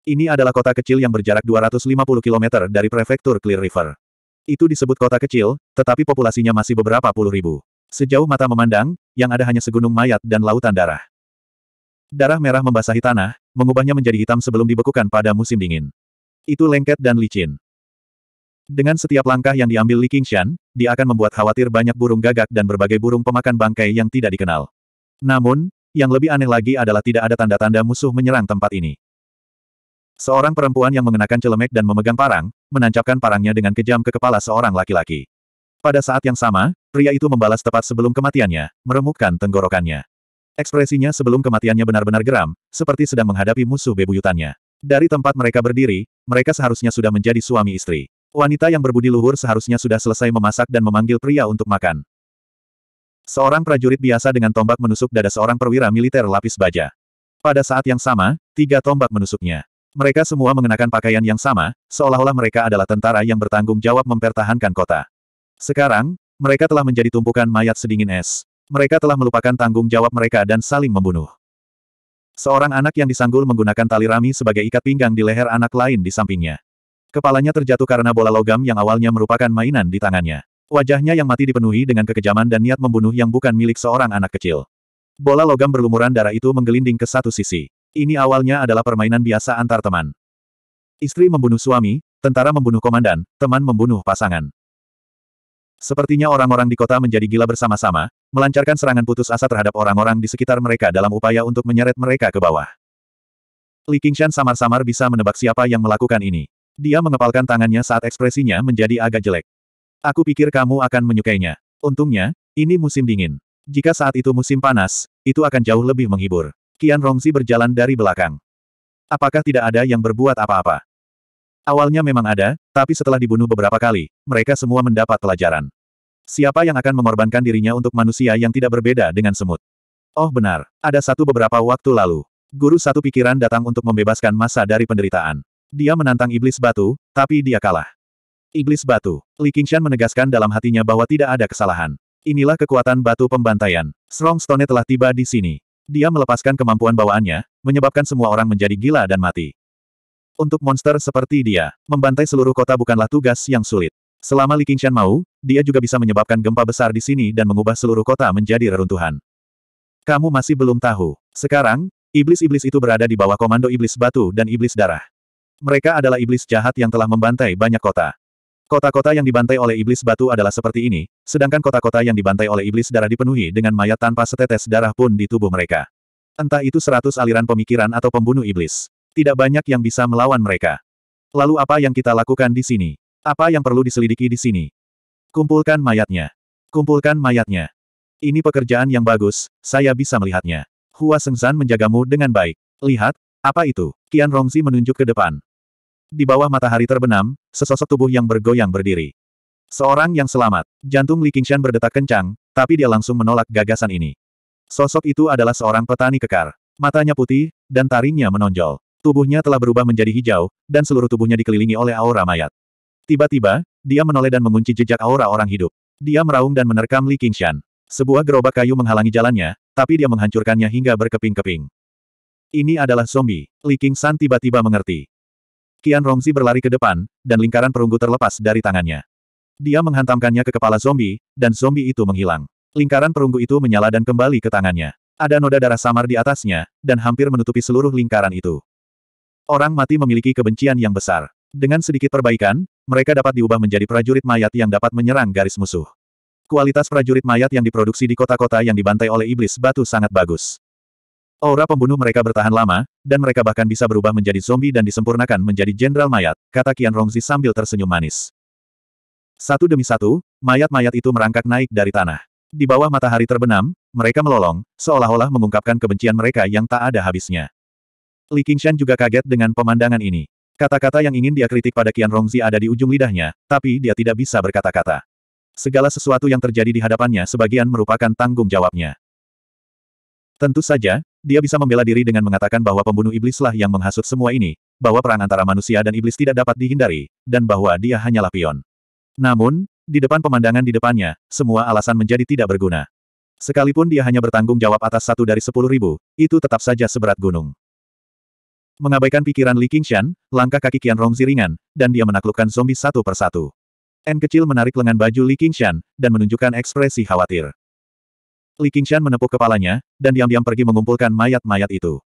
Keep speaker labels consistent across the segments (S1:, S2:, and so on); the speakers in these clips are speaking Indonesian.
S1: Ini adalah kota kecil yang berjarak 250 km dari prefektur Clear River. Itu disebut kota kecil, tetapi populasinya masih beberapa puluh ribu. Sejauh mata memandang, yang ada hanya segunung mayat dan lautan darah. Darah merah membasahi tanah, mengubahnya menjadi hitam sebelum dibekukan pada musim dingin. Itu lengket dan licin. Dengan setiap langkah yang diambil Li Qingshan, dia akan membuat khawatir banyak burung gagak dan berbagai burung pemakan bangkai yang tidak dikenal. Namun, yang lebih aneh lagi adalah tidak ada tanda-tanda musuh menyerang tempat ini. Seorang perempuan yang mengenakan celemek dan memegang parang, menancapkan parangnya dengan kejam ke kepala seorang laki-laki. Pada saat yang sama, pria itu membalas tepat sebelum kematiannya, meremukkan tenggorokannya. Ekspresinya sebelum kematiannya benar-benar geram, seperti sedang menghadapi musuh bebuyutannya. Dari tempat mereka berdiri, mereka seharusnya sudah menjadi suami istri. Wanita yang berbudi luhur seharusnya sudah selesai memasak dan memanggil pria untuk makan. Seorang prajurit biasa dengan tombak menusuk dada seorang perwira militer lapis baja. Pada saat yang sama, tiga tombak menusuknya. Mereka semua mengenakan pakaian yang sama, seolah-olah mereka adalah tentara yang bertanggung jawab mempertahankan kota. Sekarang, mereka telah menjadi tumpukan mayat sedingin es. Mereka telah melupakan tanggung jawab mereka dan saling membunuh. Seorang anak yang disanggul menggunakan tali rami sebagai ikat pinggang di leher anak lain di sampingnya. Kepalanya terjatuh karena bola logam yang awalnya merupakan mainan di tangannya. Wajahnya yang mati dipenuhi dengan kekejaman dan niat membunuh yang bukan milik seorang anak kecil. Bola logam berlumuran darah itu menggelinding ke satu sisi. Ini awalnya adalah permainan biasa antar teman. Istri membunuh suami, tentara membunuh komandan, teman membunuh pasangan. Sepertinya orang-orang di kota menjadi gila bersama-sama, melancarkan serangan putus asa terhadap orang-orang di sekitar mereka dalam upaya untuk menyeret mereka ke bawah. Li Qingshan samar-samar bisa menebak siapa yang melakukan ini. Dia mengepalkan tangannya saat ekspresinya menjadi agak jelek. Aku pikir kamu akan menyukainya. Untungnya, ini musim dingin. Jika saat itu musim panas, itu akan jauh lebih menghibur. Kian Rongzi berjalan dari belakang. Apakah tidak ada yang berbuat apa-apa? Awalnya memang ada, tapi setelah dibunuh beberapa kali, mereka semua mendapat pelajaran. Siapa yang akan mengorbankan dirinya untuk manusia yang tidak berbeda dengan semut? Oh benar, ada satu beberapa waktu lalu. Guru satu pikiran datang untuk membebaskan masa dari penderitaan. Dia menantang iblis batu, tapi dia kalah. Iblis batu. Li Qingshan menegaskan dalam hatinya bahwa tidak ada kesalahan. Inilah kekuatan batu pembantaian. Strong Stone telah tiba di sini. Dia melepaskan kemampuan bawaannya, menyebabkan semua orang menjadi gila dan mati. Untuk monster seperti dia, membantai seluruh kota bukanlah tugas yang sulit. Selama Li Qingshan mau, dia juga bisa menyebabkan gempa besar di sini dan mengubah seluruh kota menjadi reruntuhan. Kamu masih belum tahu. Sekarang, iblis-iblis itu berada di bawah komando iblis batu dan iblis darah. Mereka adalah iblis jahat yang telah membantai banyak kota. Kota-kota yang dibantai oleh iblis batu adalah seperti ini, sedangkan kota-kota yang dibantai oleh iblis darah dipenuhi dengan mayat tanpa setetes darah pun di tubuh mereka. Entah itu seratus aliran pemikiran atau pembunuh iblis. Tidak banyak yang bisa melawan mereka. Lalu apa yang kita lakukan di sini? Apa yang perlu diselidiki di sini? Kumpulkan mayatnya. Kumpulkan mayatnya. Ini pekerjaan yang bagus, saya bisa melihatnya. Hua Sengzan menjagamu dengan baik. Lihat, apa itu? Qian Rongzi menunjuk ke depan. Di bawah matahari terbenam, sesosok tubuh yang bergoyang berdiri. Seorang yang selamat. Jantung Li Qingshan berdetak kencang, tapi dia langsung menolak gagasan ini. Sosok itu adalah seorang petani kekar. Matanya putih, dan taringnya menonjol. Tubuhnya telah berubah menjadi hijau, dan seluruh tubuhnya dikelilingi oleh aura mayat. Tiba-tiba, dia menoleh dan mengunci jejak aura orang hidup. Dia meraung dan menerkam Li Qingshan. Sebuah gerobak kayu menghalangi jalannya, tapi dia menghancurkannya hingga berkeping-keping. Ini adalah zombie. Li Qingshan tiba-tiba mengerti. Kian Rongzi berlari ke depan, dan lingkaran perunggu terlepas dari tangannya. Dia menghantamkannya ke kepala zombie, dan zombie itu menghilang. Lingkaran perunggu itu menyala dan kembali ke tangannya. Ada noda darah samar di atasnya, dan hampir menutupi seluruh lingkaran itu. Orang mati memiliki kebencian yang besar. Dengan sedikit perbaikan, mereka dapat diubah menjadi prajurit mayat yang dapat menyerang garis musuh. Kualitas prajurit mayat yang diproduksi di kota-kota yang dibantai oleh iblis batu sangat bagus. Aura pembunuh mereka bertahan lama, dan mereka bahkan bisa berubah menjadi zombie dan disempurnakan menjadi jenderal mayat, kata Qian Rongzi sambil tersenyum manis. Satu demi satu, mayat-mayat itu merangkak naik dari tanah. Di bawah matahari terbenam, mereka melolong, seolah-olah mengungkapkan kebencian mereka yang tak ada habisnya. Li Qingshan juga kaget dengan pemandangan ini. Kata-kata yang ingin dia kritik pada Qian Rongzi ada di ujung lidahnya, tapi dia tidak bisa berkata-kata. Segala sesuatu yang terjadi di hadapannya sebagian merupakan tanggung jawabnya. Tentu saja, dia bisa membela diri dengan mengatakan bahwa pembunuh iblislah yang menghasut semua ini, bahwa perang antara manusia dan iblis tidak dapat dihindari, dan bahwa dia hanyalah pion. Namun, di depan pemandangan di depannya, semua alasan menjadi tidak berguna. Sekalipun dia hanya bertanggung jawab atas satu dari sepuluh ribu, itu tetap saja seberat gunung. Mengabaikan pikiran Li Qingshan, langkah kaki Qian Rongzi ringan, dan dia menaklukkan zombie satu persatu. N kecil menarik lengan baju Li Qingshan, dan menunjukkan ekspresi khawatir. Li Qingshan menepuk kepalanya, dan diam-diam pergi mengumpulkan mayat-mayat itu.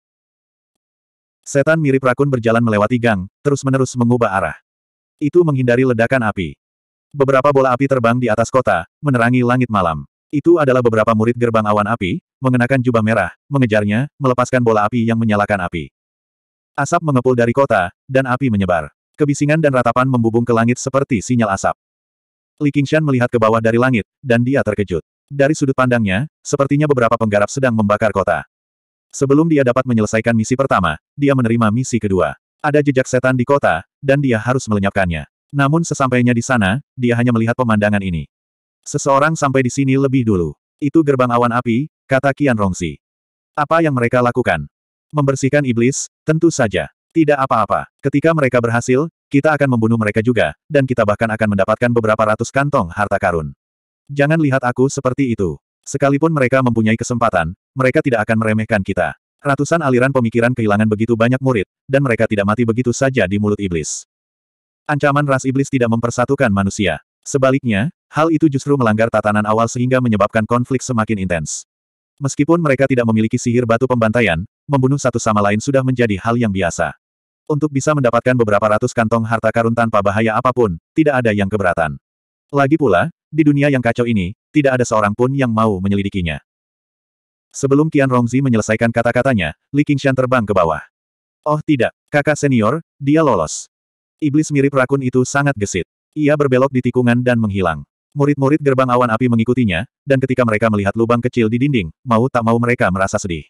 S1: Setan mirip rakun berjalan melewati gang, terus-menerus mengubah arah. Itu menghindari ledakan api. Beberapa bola api terbang di atas kota, menerangi langit malam. Itu adalah beberapa murid gerbang awan api, mengenakan jubah merah, mengejarnya, melepaskan bola api yang menyalakan api. Asap mengepul dari kota, dan api menyebar. Kebisingan dan ratapan membubung ke langit seperti sinyal asap. Li Qingshan melihat ke bawah dari langit, dan dia terkejut. Dari sudut pandangnya, sepertinya beberapa penggarap sedang membakar kota. Sebelum dia dapat menyelesaikan misi pertama, dia menerima misi kedua. Ada jejak setan di kota, dan dia harus melenyapkannya. Namun sesampainya di sana, dia hanya melihat pemandangan ini. Seseorang sampai di sini lebih dulu. Itu gerbang awan api, kata Kian Rongsi. Apa yang mereka lakukan? Membersihkan iblis, tentu saja. Tidak apa-apa. Ketika mereka berhasil, kita akan membunuh mereka juga, dan kita bahkan akan mendapatkan beberapa ratus kantong harta karun. Jangan lihat aku seperti itu. Sekalipun mereka mempunyai kesempatan, mereka tidak akan meremehkan kita. Ratusan aliran pemikiran kehilangan begitu banyak murid, dan mereka tidak mati begitu saja di mulut iblis. Ancaman ras iblis tidak mempersatukan manusia. Sebaliknya, hal itu justru melanggar tatanan awal sehingga menyebabkan konflik semakin intens. Meskipun mereka tidak memiliki sihir batu pembantaian, membunuh satu sama lain sudah menjadi hal yang biasa. Untuk bisa mendapatkan beberapa ratus kantong harta karun tanpa bahaya apapun, tidak ada yang keberatan. Lagi pula, di dunia yang kacau ini, tidak ada seorang pun yang mau menyelidikinya. Sebelum Qian Rongzi menyelesaikan kata-katanya, Li Qingshan terbang ke bawah. Oh tidak, kakak senior, dia lolos. Iblis mirip rakun itu sangat gesit. Ia berbelok di tikungan dan menghilang. Murid-murid gerbang awan api mengikutinya, dan ketika mereka melihat lubang kecil di dinding, mau tak mau mereka merasa sedih.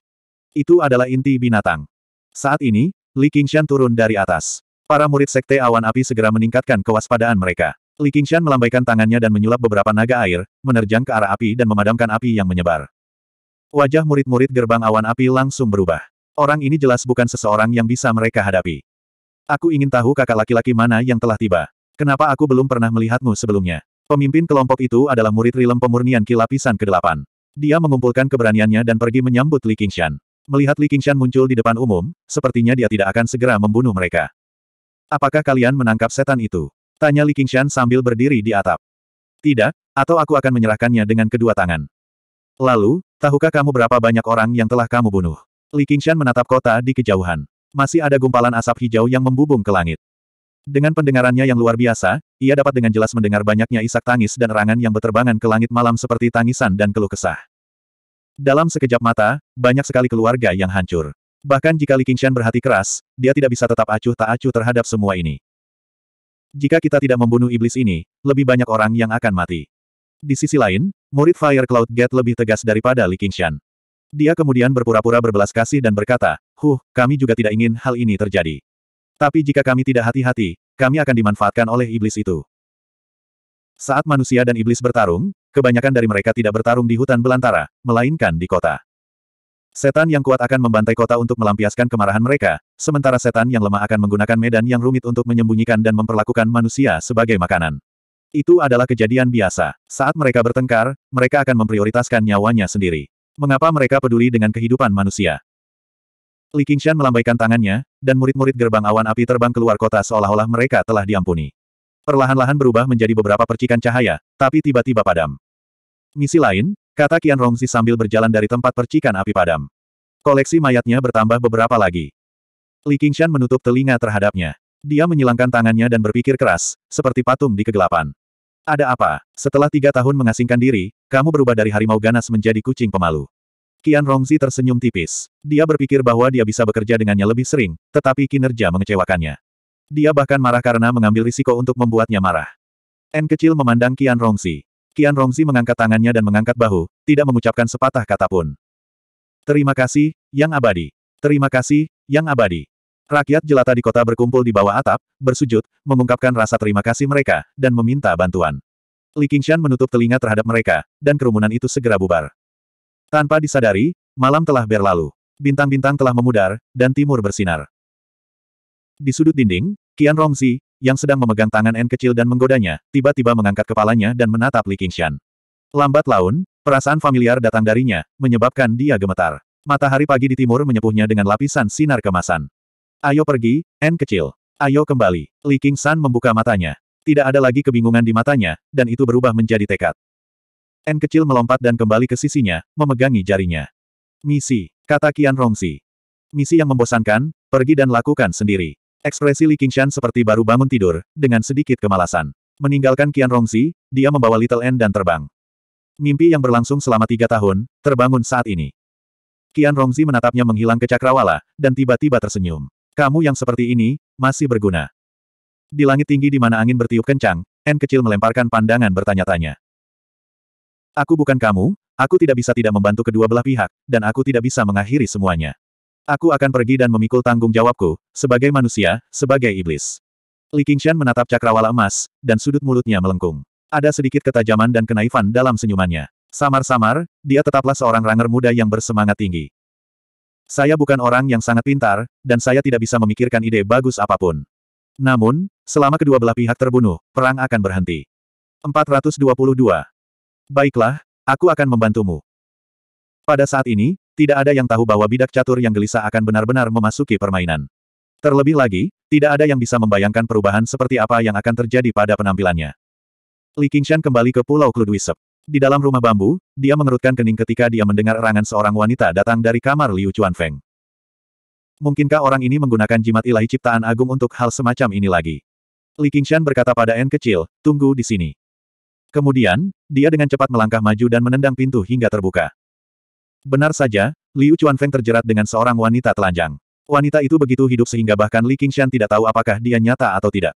S1: Itu adalah inti binatang. Saat ini, Li Qingshan turun dari atas. Para murid sekte awan api segera meningkatkan kewaspadaan mereka. Li Qingshan melambaikan tangannya dan menyulap beberapa naga air, menerjang ke arah api dan memadamkan api yang menyebar. Wajah murid-murid gerbang awan api langsung berubah. Orang ini jelas bukan seseorang yang bisa mereka hadapi. Aku ingin tahu kakak laki-laki mana yang telah tiba. Kenapa aku belum pernah melihatmu sebelumnya? Pemimpin kelompok itu adalah murid Rilem Pemurnian Ki Lapisan ke-8. Dia mengumpulkan keberaniannya dan pergi menyambut Li Qingshan. Melihat Li Qingshan muncul di depan umum, sepertinya dia tidak akan segera membunuh mereka. Apakah kalian menangkap setan itu? Tanya Li Qingshan sambil berdiri di atap. Tidak, atau aku akan menyerahkannya dengan kedua tangan. Lalu, tahukah kamu berapa banyak orang yang telah kamu bunuh? Li Qingshan menatap kota di kejauhan. Masih ada gumpalan asap hijau yang membubung ke langit. Dengan pendengarannya yang luar biasa, ia dapat dengan jelas mendengar banyaknya isak tangis dan erangan yang berterbangan ke langit malam seperti tangisan dan keluh kesah. Dalam sekejap mata, banyak sekali keluarga yang hancur. Bahkan jika Li Qingshan berhati keras, dia tidak bisa tetap acuh tak acuh terhadap semua ini. Jika kita tidak membunuh iblis ini, lebih banyak orang yang akan mati. Di sisi lain, murid Fire Cloud Gate lebih tegas daripada Li Qingshan. Dia kemudian berpura-pura berbelas kasih dan berkata, Huh, kami juga tidak ingin hal ini terjadi. Tapi jika kami tidak hati-hati, kami akan dimanfaatkan oleh iblis itu. Saat manusia dan iblis bertarung, kebanyakan dari mereka tidak bertarung di hutan belantara, melainkan di kota. Setan yang kuat akan membantai kota untuk melampiaskan kemarahan mereka, sementara setan yang lemah akan menggunakan medan yang rumit untuk menyembunyikan dan memperlakukan manusia sebagai makanan. Itu adalah kejadian biasa. Saat mereka bertengkar, mereka akan memprioritaskan nyawanya sendiri. Mengapa mereka peduli dengan kehidupan manusia? Li Qingshan melambaikan tangannya, dan murid-murid gerbang awan api terbang keluar kota seolah-olah mereka telah diampuni. Perlahan-lahan berubah menjadi beberapa percikan cahaya, tapi tiba-tiba padam. Misi lain, Kata Kian Rongzi sambil berjalan dari tempat percikan api padam. Koleksi mayatnya bertambah beberapa lagi. Li Qingshan menutup telinga terhadapnya. Dia menyilangkan tangannya dan berpikir keras, seperti patung di kegelapan. Ada apa? Setelah tiga tahun mengasingkan diri, kamu berubah dari harimau ganas menjadi kucing pemalu. Kian Rongzi tersenyum tipis. Dia berpikir bahwa dia bisa bekerja dengannya lebih sering, tetapi kinerja mengecewakannya. Dia bahkan marah karena mengambil risiko untuk membuatnya marah. N kecil memandang Kian Rongzi. Kian Rongzi mengangkat tangannya dan mengangkat bahu, tidak mengucapkan sepatah kata pun. Terima kasih, Yang Abadi. Terima kasih, Yang Abadi. Rakyat jelata di kota berkumpul di bawah atap, bersujud, mengungkapkan rasa terima kasih mereka, dan meminta bantuan. Li Qingshan menutup telinga terhadap mereka, dan kerumunan itu segera bubar. Tanpa disadari, malam telah berlalu. Bintang-bintang telah memudar, dan timur bersinar. Di sudut dinding, Kian Rongzi, yang sedang memegang tangan N kecil dan menggodanya, tiba-tiba mengangkat kepalanya dan menatap Li Qingshan. Lambat laun, perasaan familiar datang darinya, menyebabkan dia gemetar. Matahari pagi di timur menyepuhnya dengan lapisan sinar kemasan. Ayo pergi, N kecil. Ayo kembali. Li Qingshan membuka matanya. Tidak ada lagi kebingungan di matanya, dan itu berubah menjadi tekad. N kecil melompat dan kembali ke sisinya, memegangi jarinya. Misi, kata Qian Rongsi. Misi yang membosankan, pergi dan lakukan sendiri. Ekspresi Li Qingshan seperti baru bangun tidur, dengan sedikit kemalasan. Meninggalkan Qian Rongzi, dia membawa Little N dan terbang. Mimpi yang berlangsung selama tiga tahun, terbangun saat ini. Qian Rongzi menatapnya menghilang ke cakrawala, dan tiba-tiba tersenyum. Kamu yang seperti ini, masih berguna. Di langit tinggi di mana angin bertiup kencang, N kecil melemparkan pandangan bertanya-tanya. Aku bukan kamu, aku tidak bisa tidak membantu kedua belah pihak, dan aku tidak bisa mengakhiri semuanya. Aku akan pergi dan memikul tanggung jawabku, sebagai manusia, sebagai iblis. Li Qingshan menatap cakrawala emas, dan sudut mulutnya melengkung. Ada sedikit ketajaman dan kenaifan dalam senyumannya. Samar-samar, dia tetaplah seorang ranger muda yang bersemangat tinggi. Saya bukan orang yang sangat pintar, dan saya tidak bisa memikirkan ide bagus apapun. Namun, selama kedua belah pihak terbunuh, perang akan berhenti. 422. Baiklah, aku akan membantumu. Pada saat ini, tidak ada yang tahu bahwa bidak catur yang gelisah akan benar-benar memasuki permainan. Terlebih lagi, tidak ada yang bisa membayangkan perubahan seperti apa yang akan terjadi pada penampilannya. Li Qingshan kembali ke Pulau Kludwisep. Di dalam rumah bambu, dia mengerutkan kening ketika dia mendengar erangan seorang wanita datang dari kamar Liu Chuanfeng. Mungkinkah orang ini menggunakan jimat ilahi ciptaan agung untuk hal semacam ini lagi? Li Qingshan berkata pada N kecil, tunggu di sini. Kemudian, dia dengan cepat melangkah maju dan menendang pintu hingga terbuka. Benar saja, Liu Feng terjerat dengan seorang wanita telanjang. Wanita itu begitu hidup sehingga bahkan Li Qingshan tidak tahu apakah dia nyata atau tidak.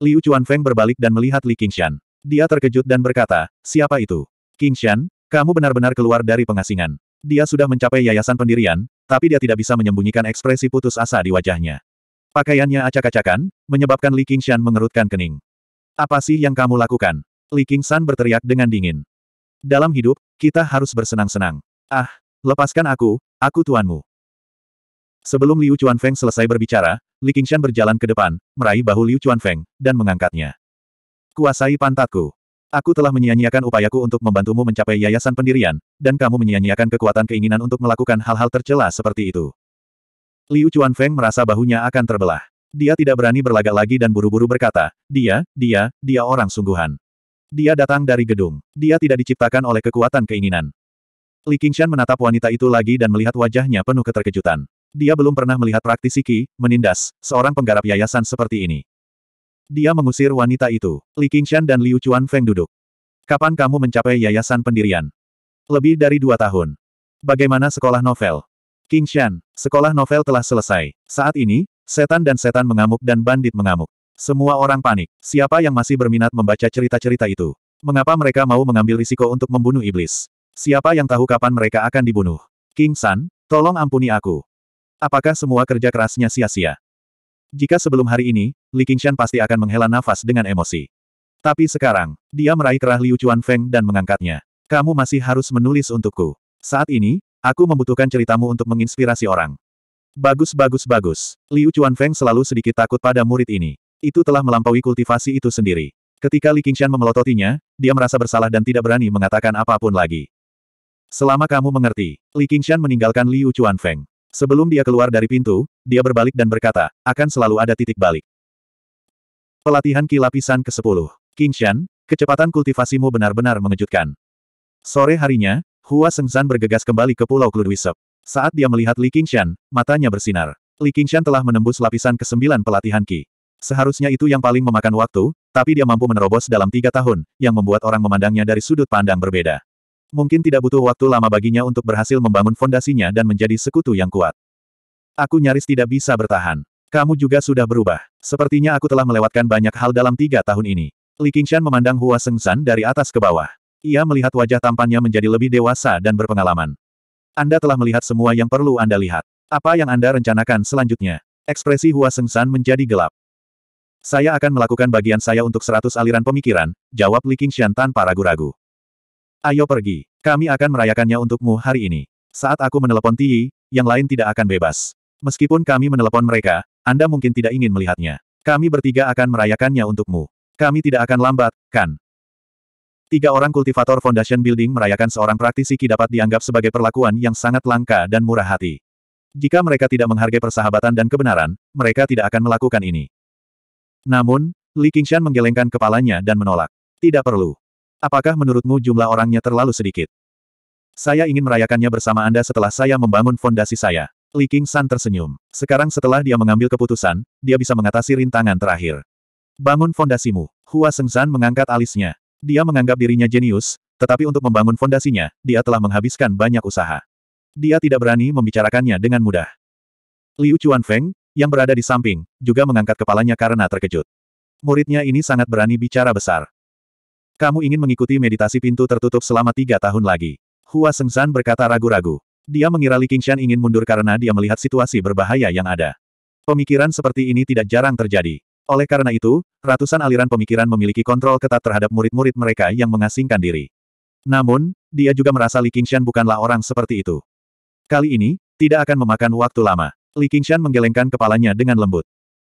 S1: Liu Feng berbalik dan melihat Li Qingshan. Dia terkejut dan berkata, siapa itu? Qingshan, kamu benar-benar keluar dari pengasingan. Dia sudah mencapai yayasan pendirian, tapi dia tidak bisa menyembunyikan ekspresi putus asa di wajahnya. Pakaiannya acak-acakan, menyebabkan Li Qingshan mengerutkan kening. Apa sih yang kamu lakukan? Li Qingshan berteriak dengan dingin. Dalam hidup, kita harus bersenang-senang. Ah, lepaskan aku, aku tuanmu. Sebelum Liu Chuanfeng selesai berbicara, Li Qingshan berjalan ke depan, meraih bahu Liu Chuanfeng, dan mengangkatnya. Kuasai pantatku. Aku telah menyia-nyiakan upayaku untuk membantumu mencapai yayasan pendirian, dan kamu menyia-nyiakan kekuatan keinginan untuk melakukan hal-hal tercela seperti itu. Liu Chuanfeng merasa bahunya akan terbelah. Dia tidak berani berlagak lagi dan buru-buru berkata, dia, dia, dia orang sungguhan. Dia datang dari gedung. Dia tidak diciptakan oleh kekuatan keinginan. Li Qingshan menatap wanita itu lagi dan melihat wajahnya penuh keterkejutan. Dia belum pernah melihat praktisi Qi, menindas, seorang penggarap yayasan seperti ini. Dia mengusir wanita itu. Li Qingshan dan Liu Chuan Feng duduk. Kapan kamu mencapai yayasan pendirian? Lebih dari dua tahun. Bagaimana sekolah novel? Qingshan, sekolah novel telah selesai. Saat ini, setan dan setan mengamuk dan bandit mengamuk. Semua orang panik. Siapa yang masih berminat membaca cerita-cerita itu? Mengapa mereka mau mengambil risiko untuk membunuh iblis? Siapa yang tahu kapan mereka akan dibunuh? King San, tolong ampuni aku. Apakah semua kerja kerasnya sia-sia? Jika sebelum hari ini, Li Qingshan pasti akan menghela nafas dengan emosi. Tapi sekarang, dia meraih kerah Liu Chuan Feng dan mengangkatnya. Kamu masih harus menulis untukku. Saat ini, aku membutuhkan ceritamu untuk menginspirasi orang. Bagus bagus bagus. Liu Feng selalu sedikit takut pada murid ini. Itu telah melampaui kultivasi itu sendiri. Ketika Li Qingshan memelototinya, dia merasa bersalah dan tidak berani mengatakan apapun lagi. Selama kamu mengerti, Li Qingshan meninggalkan Liu Chuanfeng. Sebelum dia keluar dari pintu, dia berbalik dan berkata, akan selalu ada titik balik. Pelatihan Ki Lapisan ke-10. Qingshan, kecepatan kultivasimu benar-benar mengejutkan. Sore harinya, Hua Sengzan bergegas kembali ke Pulau Kluduisep. Saat dia melihat Li Qingshan, matanya bersinar. Li Qingshan telah menembus lapisan ke-9 pelatihan ki. Seharusnya itu yang paling memakan waktu, tapi dia mampu menerobos dalam tiga tahun, yang membuat orang memandangnya dari sudut pandang berbeda. Mungkin tidak butuh waktu lama baginya untuk berhasil membangun fondasinya dan menjadi sekutu yang kuat. Aku nyaris tidak bisa bertahan. Kamu juga sudah berubah. Sepertinya aku telah melewatkan banyak hal dalam tiga tahun ini. Li Qingshan memandang Hua Sengsan dari atas ke bawah. Ia melihat wajah tampannya menjadi lebih dewasa dan berpengalaman. Anda telah melihat semua yang perlu Anda lihat. Apa yang Anda rencanakan selanjutnya? Ekspresi Hua Sengsan menjadi gelap. Saya akan melakukan bagian saya untuk seratus aliran pemikiran, jawab Li Qingshan tanpa ragu-ragu. Ayo pergi. Kami akan merayakannya untukmu hari ini. Saat aku menelepon Tiyi, yang lain tidak akan bebas. Meskipun kami menelepon mereka, Anda mungkin tidak ingin melihatnya. Kami bertiga akan merayakannya untukmu. Kami tidak akan lambat, kan? Tiga orang kultivator Foundation Building merayakan seorang praktisi Ki dapat dianggap sebagai perlakuan yang sangat langka dan murah hati. Jika mereka tidak menghargai persahabatan dan kebenaran, mereka tidak akan melakukan ini. Namun, Li Qingshan menggelengkan kepalanya dan menolak. Tidak perlu. Apakah menurutmu jumlah orangnya terlalu sedikit? Saya ingin merayakannya bersama Anda setelah saya membangun fondasi saya. Li King San tersenyum. Sekarang setelah dia mengambil keputusan, dia bisa mengatasi rintangan terakhir. Bangun fondasimu. Hua Sengzan mengangkat alisnya. Dia menganggap dirinya jenius, tetapi untuk membangun fondasinya, dia telah menghabiskan banyak usaha. Dia tidak berani membicarakannya dengan mudah. Liu Chuan Feng, yang berada di samping, juga mengangkat kepalanya karena terkejut. Muridnya ini sangat berani bicara besar. Kamu ingin mengikuti meditasi pintu tertutup selama tiga tahun lagi. Hua Sengsan berkata ragu-ragu. Dia mengira Li Qingshan ingin mundur karena dia melihat situasi berbahaya yang ada. Pemikiran seperti ini tidak jarang terjadi. Oleh karena itu, ratusan aliran pemikiran memiliki kontrol ketat terhadap murid-murid mereka yang mengasingkan diri. Namun, dia juga merasa Li Qingshan bukanlah orang seperti itu. Kali ini, tidak akan memakan waktu lama. Li Qingshan menggelengkan kepalanya dengan lembut.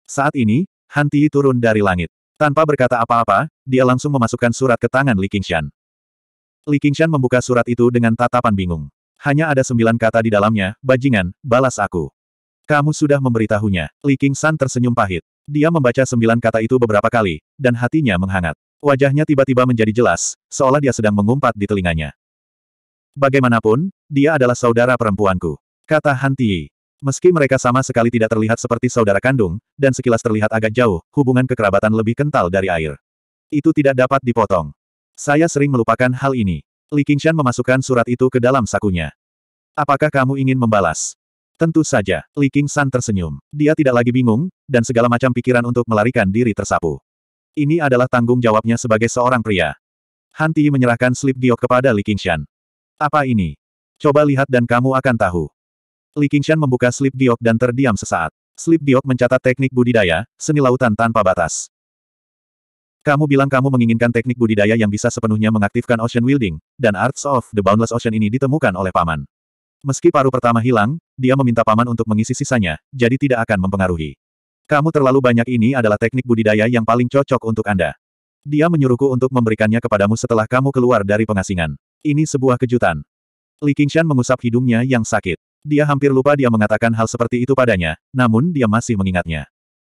S1: Saat ini, Han turun dari langit. Tanpa berkata apa-apa, dia langsung memasukkan surat ke tangan Li Qingshan. Li Qingshan membuka surat itu dengan tatapan bingung. Hanya ada sembilan kata di dalamnya, bajingan, balas aku. Kamu sudah memberitahunya. Li Qingshan tersenyum pahit. Dia membaca sembilan kata itu beberapa kali, dan hatinya menghangat. Wajahnya tiba-tiba menjadi jelas, seolah dia sedang mengumpat di telinganya. Bagaimanapun, dia adalah saudara perempuanku. Kata Han Meski mereka sama sekali tidak terlihat seperti saudara kandung, dan sekilas terlihat agak jauh, hubungan kekerabatan lebih kental dari air. Itu tidak dapat dipotong. Saya sering melupakan hal ini. Li Qingshan memasukkan surat itu ke dalam sakunya. Apakah kamu ingin membalas? Tentu saja, Li Qingshan tersenyum. Dia tidak lagi bingung, dan segala macam pikiran untuk melarikan diri tersapu. Ini adalah tanggung jawabnya sebagai seorang pria. Han Ti menyerahkan slip giok kepada Li Qingshan. Apa ini? Coba lihat dan kamu akan tahu. Li Qingshan membuka slip diok dan terdiam sesaat. Slip diok mencatat teknik budidaya, seni lautan tanpa batas. Kamu bilang kamu menginginkan teknik budidaya yang bisa sepenuhnya mengaktifkan ocean wielding, dan Arts of the Boundless Ocean ini ditemukan oleh paman. Meski paru pertama hilang, dia meminta paman untuk mengisi sisanya, jadi tidak akan mempengaruhi. Kamu terlalu banyak ini adalah teknik budidaya yang paling cocok untuk Anda. Dia menyuruhku untuk memberikannya kepadamu setelah kamu keluar dari pengasingan. Ini sebuah kejutan. Li Qingshan mengusap hidungnya yang sakit. Dia hampir lupa dia mengatakan hal seperti itu padanya, namun dia masih mengingatnya.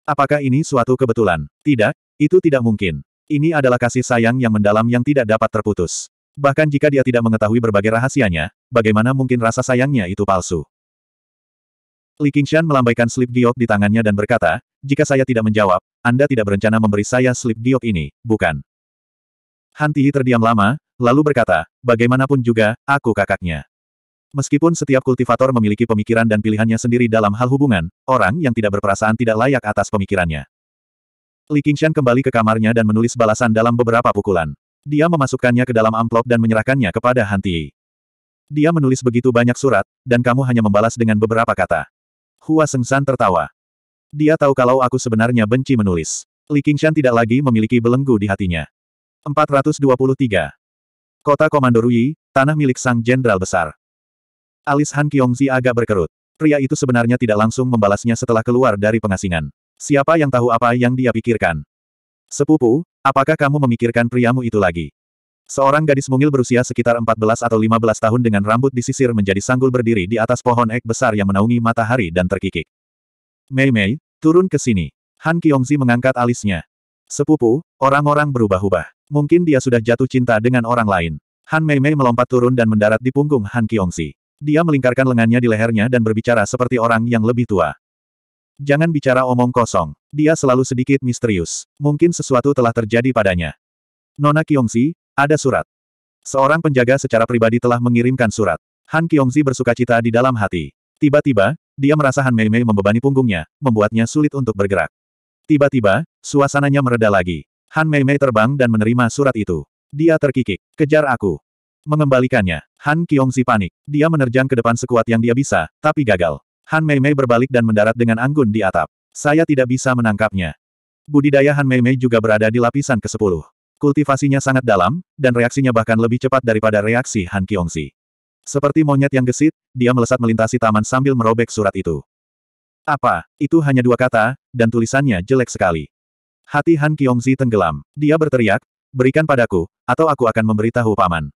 S1: Apakah ini suatu kebetulan? Tidak, itu tidak mungkin. Ini adalah kasih sayang yang mendalam yang tidak dapat terputus. Bahkan jika dia tidak mengetahui berbagai rahasianya, bagaimana mungkin rasa sayangnya itu palsu? Li Qingshan melambaikan slip giok di tangannya dan berkata, jika saya tidak menjawab, Anda tidak berencana memberi saya slip giok ini, bukan? Han Tihi terdiam lama, lalu berkata, bagaimanapun juga, aku kakaknya. Meskipun setiap kultivator memiliki pemikiran dan pilihannya sendiri dalam hal hubungan, orang yang tidak berperasaan tidak layak atas pemikirannya. Li Qingshan kembali ke kamarnya dan menulis balasan dalam beberapa pukulan. Dia memasukkannya ke dalam amplop dan menyerahkannya kepada Han Tiyi. Dia menulis begitu banyak surat, dan kamu hanya membalas dengan beberapa kata. Hua Sengsan tertawa. Dia tahu kalau aku sebenarnya benci menulis. Li Qingshan tidak lagi memiliki belenggu di hatinya. 423. Kota Komando Rui, tanah milik sang jenderal besar. Alis Han Kiongzi agak berkerut. Pria itu sebenarnya tidak langsung membalasnya setelah keluar dari pengasingan. Siapa yang tahu apa yang dia pikirkan? Sepupu, apakah kamu memikirkan priamu itu lagi? Seorang gadis mungil berusia sekitar 14 atau 15 tahun dengan rambut disisir menjadi sanggul berdiri di atas pohon ek besar yang menaungi matahari dan terkikik. Mei Mei, turun ke sini. Han Kiongzi mengangkat alisnya. Sepupu, orang-orang berubah-ubah. Mungkin dia sudah jatuh cinta dengan orang lain. Han Mei Mei melompat turun dan mendarat di punggung Han Kiongzi. Dia melingkarkan lengannya di lehernya dan berbicara seperti orang yang lebih tua. Jangan bicara omong kosong. Dia selalu sedikit misterius. Mungkin sesuatu telah terjadi padanya. Nona Kiongzi, ada surat. Seorang penjaga secara pribadi telah mengirimkan surat. Han Kiongzi cita di dalam hati. Tiba-tiba, dia merasa Han Mei Mei membebani punggungnya, membuatnya sulit untuk bergerak. Tiba-tiba, suasananya mereda lagi. Han Mei Mei terbang dan menerima surat itu. Dia terkikik. Kejar aku. Mengembalikannya, Han Kiongzi panik. Dia menerjang ke depan sekuat yang dia bisa, tapi gagal. Han Mei Mei berbalik dan mendarat dengan anggun di atap. Saya tidak bisa menangkapnya. Budidaya Han Mei Mei juga berada di lapisan ke-10. Kultivasinya sangat dalam, dan reaksinya bahkan lebih cepat daripada reaksi Han Kiongzi. Seperti monyet yang gesit, dia melesat melintasi taman sambil merobek surat itu. Apa? Itu hanya dua kata, dan tulisannya jelek sekali. Hati Han Kiongzi tenggelam. Dia berteriak, berikan padaku, atau aku akan memberitahu paman.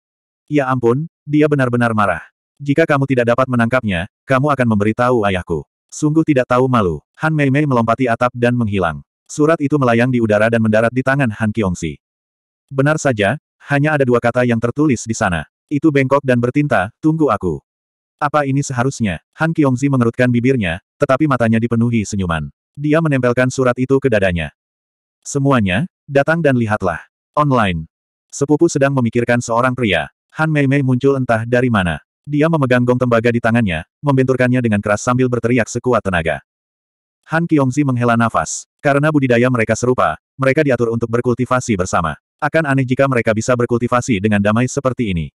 S1: Ya ampun, dia benar-benar marah. Jika kamu tidak dapat menangkapnya, kamu akan memberitahu ayahku. Sungguh tidak tahu malu. Han Mei Mei melompati atap dan menghilang. Surat itu melayang di udara dan mendarat di tangan Han Kiongsi. Benar saja, hanya ada dua kata yang tertulis di sana. Itu bengkok dan bertinta, tunggu aku. Apa ini seharusnya? Han Kiongzi mengerutkan bibirnya, tetapi matanya dipenuhi senyuman. Dia menempelkan surat itu ke dadanya. Semuanya, datang dan lihatlah. Online. Sepupu sedang memikirkan seorang pria. Han Mei Mei muncul entah dari mana. Dia memegang gong tembaga di tangannya, membenturkannya dengan keras sambil berteriak sekuat tenaga. Han Kiongzi menghela nafas. Karena budidaya mereka serupa, mereka diatur untuk berkultivasi bersama. Akan aneh jika mereka bisa berkultivasi dengan damai seperti ini.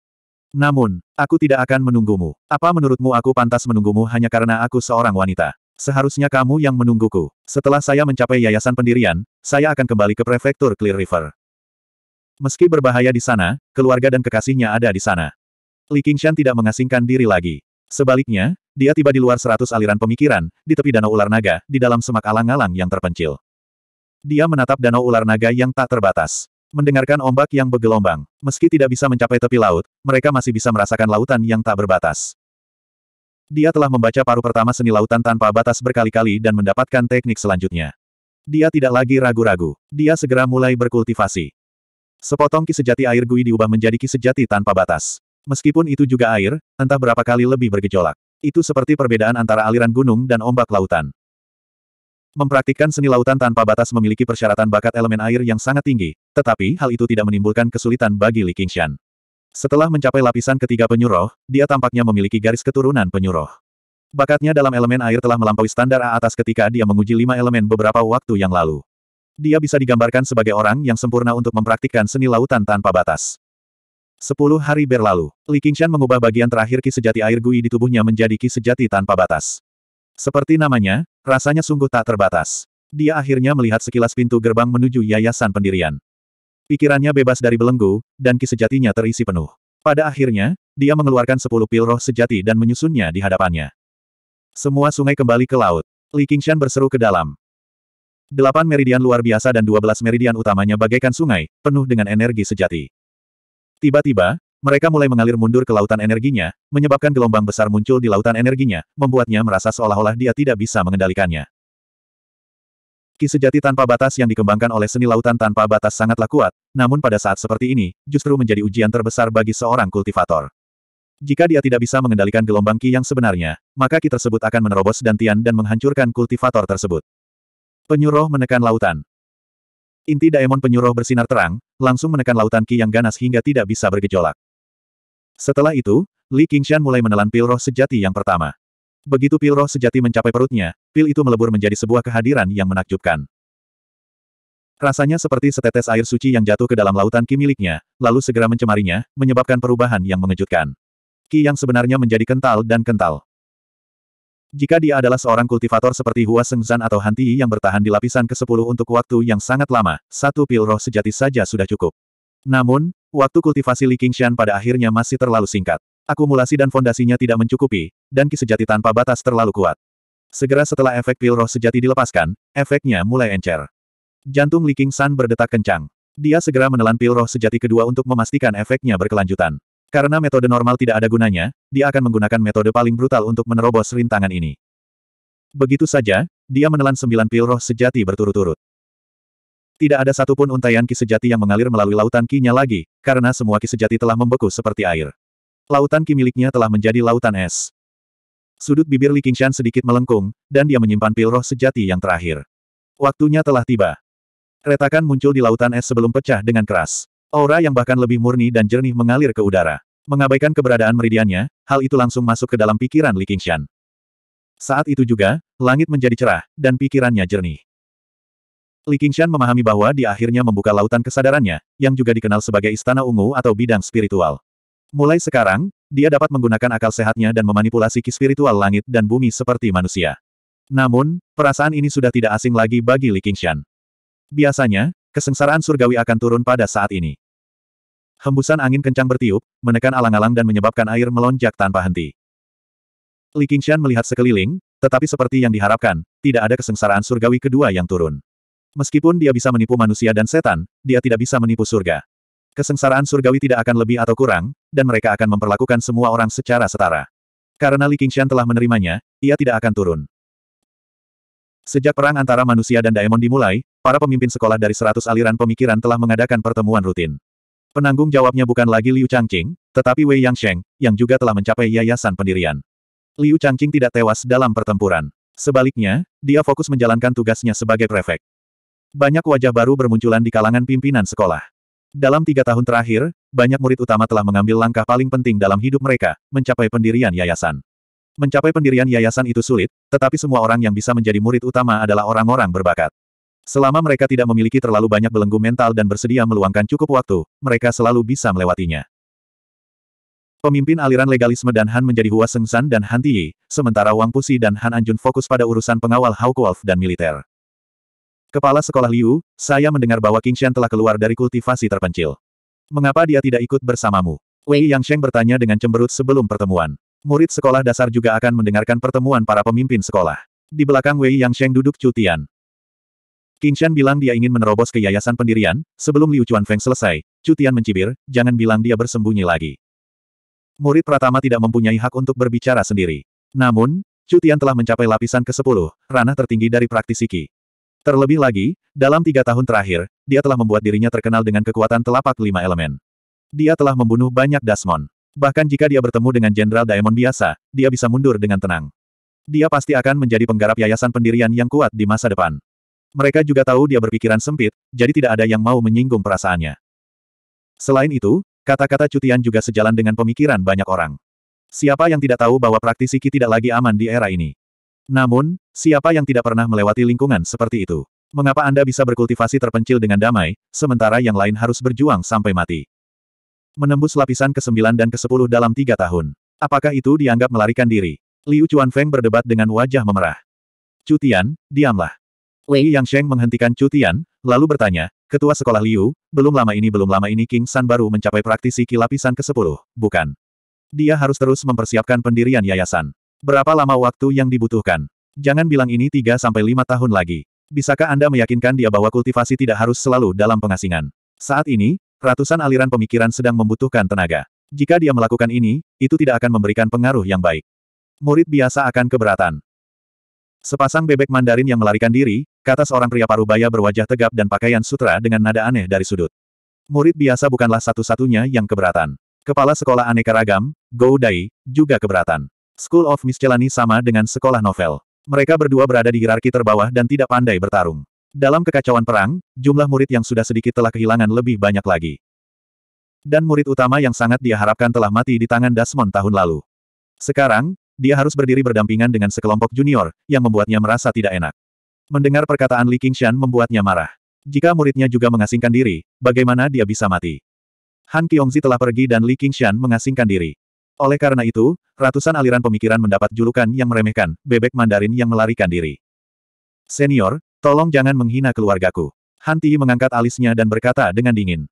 S1: Namun, aku tidak akan menunggumu. Apa menurutmu aku pantas menunggumu hanya karena aku seorang wanita? Seharusnya kamu yang menungguku. Setelah saya mencapai yayasan pendirian, saya akan kembali ke prefektur Clear River. Meski berbahaya di sana, keluarga dan kekasihnya ada di sana. Li Qingshan tidak mengasingkan diri lagi. Sebaliknya, dia tiba di luar seratus aliran pemikiran, di tepi danau ular naga, di dalam semak alang-alang yang terpencil. Dia menatap danau ular naga yang tak terbatas. Mendengarkan ombak yang bergelombang, meski tidak bisa mencapai tepi laut, mereka masih bisa merasakan lautan yang tak berbatas. Dia telah membaca paruh pertama seni lautan tanpa batas berkali-kali dan mendapatkan teknik selanjutnya. Dia tidak lagi ragu-ragu. Dia segera mulai berkultivasi. Sepotong ki sejati air Gui diubah menjadi ki sejati tanpa batas. Meskipun itu juga air, entah berapa kali lebih bergejolak. Itu seperti perbedaan antara aliran gunung dan ombak lautan. Mempraktikkan seni lautan tanpa batas memiliki persyaratan bakat elemen air yang sangat tinggi, tetapi hal itu tidak menimbulkan kesulitan bagi Li Qingshan. Setelah mencapai lapisan ketiga penyuruh, dia tampaknya memiliki garis keturunan penyuruh. Bakatnya dalam elemen air telah melampaui standar A atas ketika dia menguji lima elemen beberapa waktu yang lalu. Dia bisa digambarkan sebagai orang yang sempurna untuk mempraktikkan seni lautan tanpa batas. Sepuluh hari berlalu, Li Qingshan mengubah bagian terakhir ki sejati air gui di tubuhnya menjadi ki sejati tanpa batas. Seperti namanya, rasanya sungguh tak terbatas. Dia akhirnya melihat sekilas pintu gerbang menuju yayasan pendirian. Pikirannya bebas dari belenggu, dan ki sejatinya terisi penuh. Pada akhirnya, dia mengeluarkan sepuluh pil roh sejati dan menyusunnya di hadapannya. Semua sungai kembali ke laut. Li Qingshan berseru ke dalam. Delapan meridian luar biasa dan dua belas meridian utamanya bagaikan sungai, penuh dengan energi sejati. Tiba-tiba, mereka mulai mengalir mundur ke lautan energinya, menyebabkan gelombang besar muncul di lautan energinya, membuatnya merasa seolah-olah dia tidak bisa mengendalikannya. Ki sejati tanpa batas yang dikembangkan oleh seni lautan tanpa batas sangatlah kuat, namun pada saat seperti ini, justru menjadi ujian terbesar bagi seorang kultivator. Jika dia tidak bisa mengendalikan gelombang Ki yang sebenarnya, maka Ki tersebut akan menerobos dantian dan menghancurkan kultivator tersebut. Penyuruh menekan lautan. Inti daemon penyuruh bersinar terang, langsung menekan lautan ki yang ganas hingga tidak bisa bergejolak. Setelah itu, Li Qingshan mulai menelan pil roh sejati yang pertama. Begitu pil roh sejati mencapai perutnya, pil itu melebur menjadi sebuah kehadiran yang menakjubkan. Rasanya seperti setetes air suci yang jatuh ke dalam lautan ki miliknya, lalu segera mencemarinya, menyebabkan perubahan yang mengejutkan. Ki yang sebenarnya menjadi kental dan kental. Jika dia adalah seorang kultivator seperti Hua Sengzan atau Han Tiyi yang bertahan di lapisan ke-10 untuk waktu yang sangat lama, satu pil roh sejati saja sudah cukup. Namun, waktu kultivasi Li Qingshan pada akhirnya masih terlalu singkat. Akumulasi dan fondasinya tidak mencukupi, dan ki sejati tanpa batas terlalu kuat. Segera setelah efek pil roh sejati dilepaskan, efeknya mulai encer. Jantung Li Qingshan berdetak kencang. Dia segera menelan pil roh sejati kedua untuk memastikan efeknya berkelanjutan. Karena metode normal tidak ada gunanya, dia akan menggunakan metode paling brutal untuk menerobos rintangan ini. Begitu saja, dia menelan sembilan pil roh sejati berturut-turut. Tidak ada satupun untaian ki sejati yang mengalir melalui lautan kinya lagi, karena semua ki sejati telah membeku seperti air. Lautan ki miliknya telah menjadi lautan es. Sudut bibir Li Qingshan sedikit melengkung, dan dia menyimpan pil roh sejati yang terakhir. Waktunya telah tiba. Retakan muncul di lautan es sebelum pecah dengan keras. Aura yang bahkan lebih murni dan jernih mengalir ke udara. Mengabaikan keberadaan meridiannya, hal itu langsung masuk ke dalam pikiran Li Qingshan. Saat itu juga, langit menjadi cerah, dan pikirannya jernih. Li Qingshan memahami bahwa dia akhirnya membuka lautan kesadarannya, yang juga dikenal sebagai Istana Ungu atau bidang spiritual. Mulai sekarang, dia dapat menggunakan akal sehatnya dan memanipulasi ki spiritual langit dan bumi seperti manusia. Namun, perasaan ini sudah tidak asing lagi bagi Li Qingshan. Biasanya, kesengsaraan surgawi akan turun pada saat ini. Hembusan angin kencang bertiup, menekan alang-alang dan menyebabkan air melonjak tanpa henti. Li Qingshan melihat sekeliling, tetapi seperti yang diharapkan, tidak ada kesengsaraan surgawi kedua yang turun. Meskipun dia bisa menipu manusia dan setan, dia tidak bisa menipu surga. Kesengsaraan surgawi tidak akan lebih atau kurang, dan mereka akan memperlakukan semua orang secara setara. Karena Li Qingshan telah menerimanya, ia tidak akan turun. Sejak perang antara manusia dan daemon dimulai, para pemimpin sekolah dari seratus aliran pemikiran telah mengadakan pertemuan rutin. Penanggung jawabnya bukan lagi Liu Changqing, tetapi Wei Yangsheng, yang juga telah mencapai yayasan pendirian. Liu Changqing tidak tewas dalam pertempuran. Sebaliknya, dia fokus menjalankan tugasnya sebagai prefek. Banyak wajah baru bermunculan di kalangan pimpinan sekolah. Dalam tiga tahun terakhir, banyak murid utama telah mengambil langkah paling penting dalam hidup mereka, mencapai pendirian yayasan. Mencapai pendirian yayasan itu sulit, tetapi semua orang yang bisa menjadi murid utama adalah orang-orang berbakat. Selama mereka tidak memiliki terlalu banyak belenggu mental dan bersedia meluangkan cukup waktu, mereka selalu bisa melewatinya. Pemimpin aliran legalisme dan Han menjadi Hua Sengsan dan Han Tiyi, sementara Wang Pusi dan Han Anjun fokus pada urusan pengawal Hao Kualf dan militer. Kepala Sekolah Liu, saya mendengar bahwa King Shen telah keluar dari kultivasi terpencil. Mengapa dia tidak ikut bersamamu? Wei Yang Sheng bertanya dengan cemberut sebelum pertemuan. Murid sekolah dasar juga akan mendengarkan pertemuan para pemimpin sekolah. Di belakang Wei Yang Sheng duduk Cutian. King Shan bilang dia ingin menerobos ke yayasan pendirian, sebelum Liu Chuan Feng selesai, Cutian mencibir, jangan bilang dia bersembunyi lagi. Murid Pratama tidak mempunyai hak untuk berbicara sendiri. Namun, Cutian telah mencapai lapisan ke-10, ranah tertinggi dari praktisi Qi. Terlebih lagi, dalam tiga tahun terakhir, dia telah membuat dirinya terkenal dengan kekuatan telapak lima elemen. Dia telah membunuh banyak Dasmon. Bahkan jika dia bertemu dengan Jenderal Daemon biasa, dia bisa mundur dengan tenang. Dia pasti akan menjadi penggarap yayasan pendirian yang kuat di masa depan. Mereka juga tahu dia berpikiran sempit, jadi tidak ada yang mau menyinggung perasaannya. Selain itu, kata-kata cutian juga sejalan dengan pemikiran banyak orang. Siapa yang tidak tahu bahwa praktisi Qi tidak lagi aman di era ini? Namun, siapa yang tidak pernah melewati lingkungan seperti itu? Mengapa Anda bisa berkultivasi terpencil dengan damai, sementara yang lain harus berjuang sampai mati? Menembus lapisan ke-9 dan ke-10 dalam tiga tahun. Apakah itu dianggap melarikan diri? Liu Feng berdebat dengan wajah memerah. Cutian, diamlah. Wei Yang Sheng menghentikan cutian, lalu bertanya, Ketua Sekolah Liu, belum lama ini belum lama ini King San baru mencapai praktisi kilapisan ke-10, bukan? Dia harus terus mempersiapkan pendirian yayasan. Berapa lama waktu yang dibutuhkan? Jangan bilang ini 3-5 tahun lagi. Bisakah Anda meyakinkan dia bahwa kultivasi tidak harus selalu dalam pengasingan? Saat ini, ratusan aliran pemikiran sedang membutuhkan tenaga. Jika dia melakukan ini, itu tidak akan memberikan pengaruh yang baik. Murid biasa akan keberatan. Sepasang bebek Mandarin yang melarikan diri, Kata seorang pria parubaya berwajah tegap dan pakaian sutra dengan nada aneh dari sudut. Murid biasa bukanlah satu-satunya yang keberatan. Kepala sekolah aneka ragam, Go Dai, juga keberatan. School of Miscellany sama dengan sekolah novel. Mereka berdua berada di hierarki terbawah dan tidak pandai bertarung. Dalam kekacauan perang, jumlah murid yang sudah sedikit telah kehilangan lebih banyak lagi. Dan murid utama yang sangat dia harapkan telah mati di tangan Dasmon tahun lalu. Sekarang, dia harus berdiri berdampingan dengan sekelompok junior, yang membuatnya merasa tidak enak. Mendengar perkataan Li Qingshan membuatnya marah. Jika muridnya juga mengasingkan diri, bagaimana dia bisa mati? Han Kiongzi telah pergi dan Li Qingshan mengasingkan diri. Oleh karena itu, ratusan aliran pemikiran mendapat julukan yang meremehkan, bebek Mandarin yang melarikan diri. Senior, tolong jangan menghina keluargaku. Han Ti mengangkat alisnya dan berkata dengan dingin.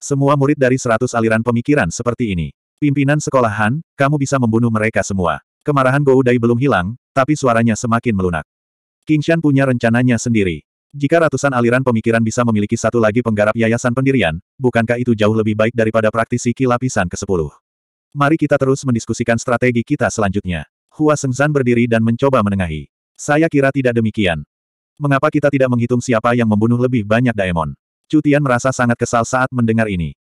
S1: Semua murid dari seratus aliran pemikiran seperti ini. Pimpinan sekolah Han, kamu bisa membunuh mereka semua. Kemarahan Gou Dai belum hilang, tapi suaranya semakin melunak. Kingshan punya rencananya sendiri. Jika ratusan aliran pemikiran bisa memiliki satu lagi penggarap yayasan pendirian, bukankah itu jauh lebih baik daripada praktisi lapisan ke-10? Mari kita terus mendiskusikan strategi kita selanjutnya. Hua Sengzan berdiri dan mencoba menengahi. Saya kira tidak demikian. Mengapa kita tidak menghitung siapa yang membunuh lebih banyak Daemon? Cutian merasa sangat kesal saat mendengar ini.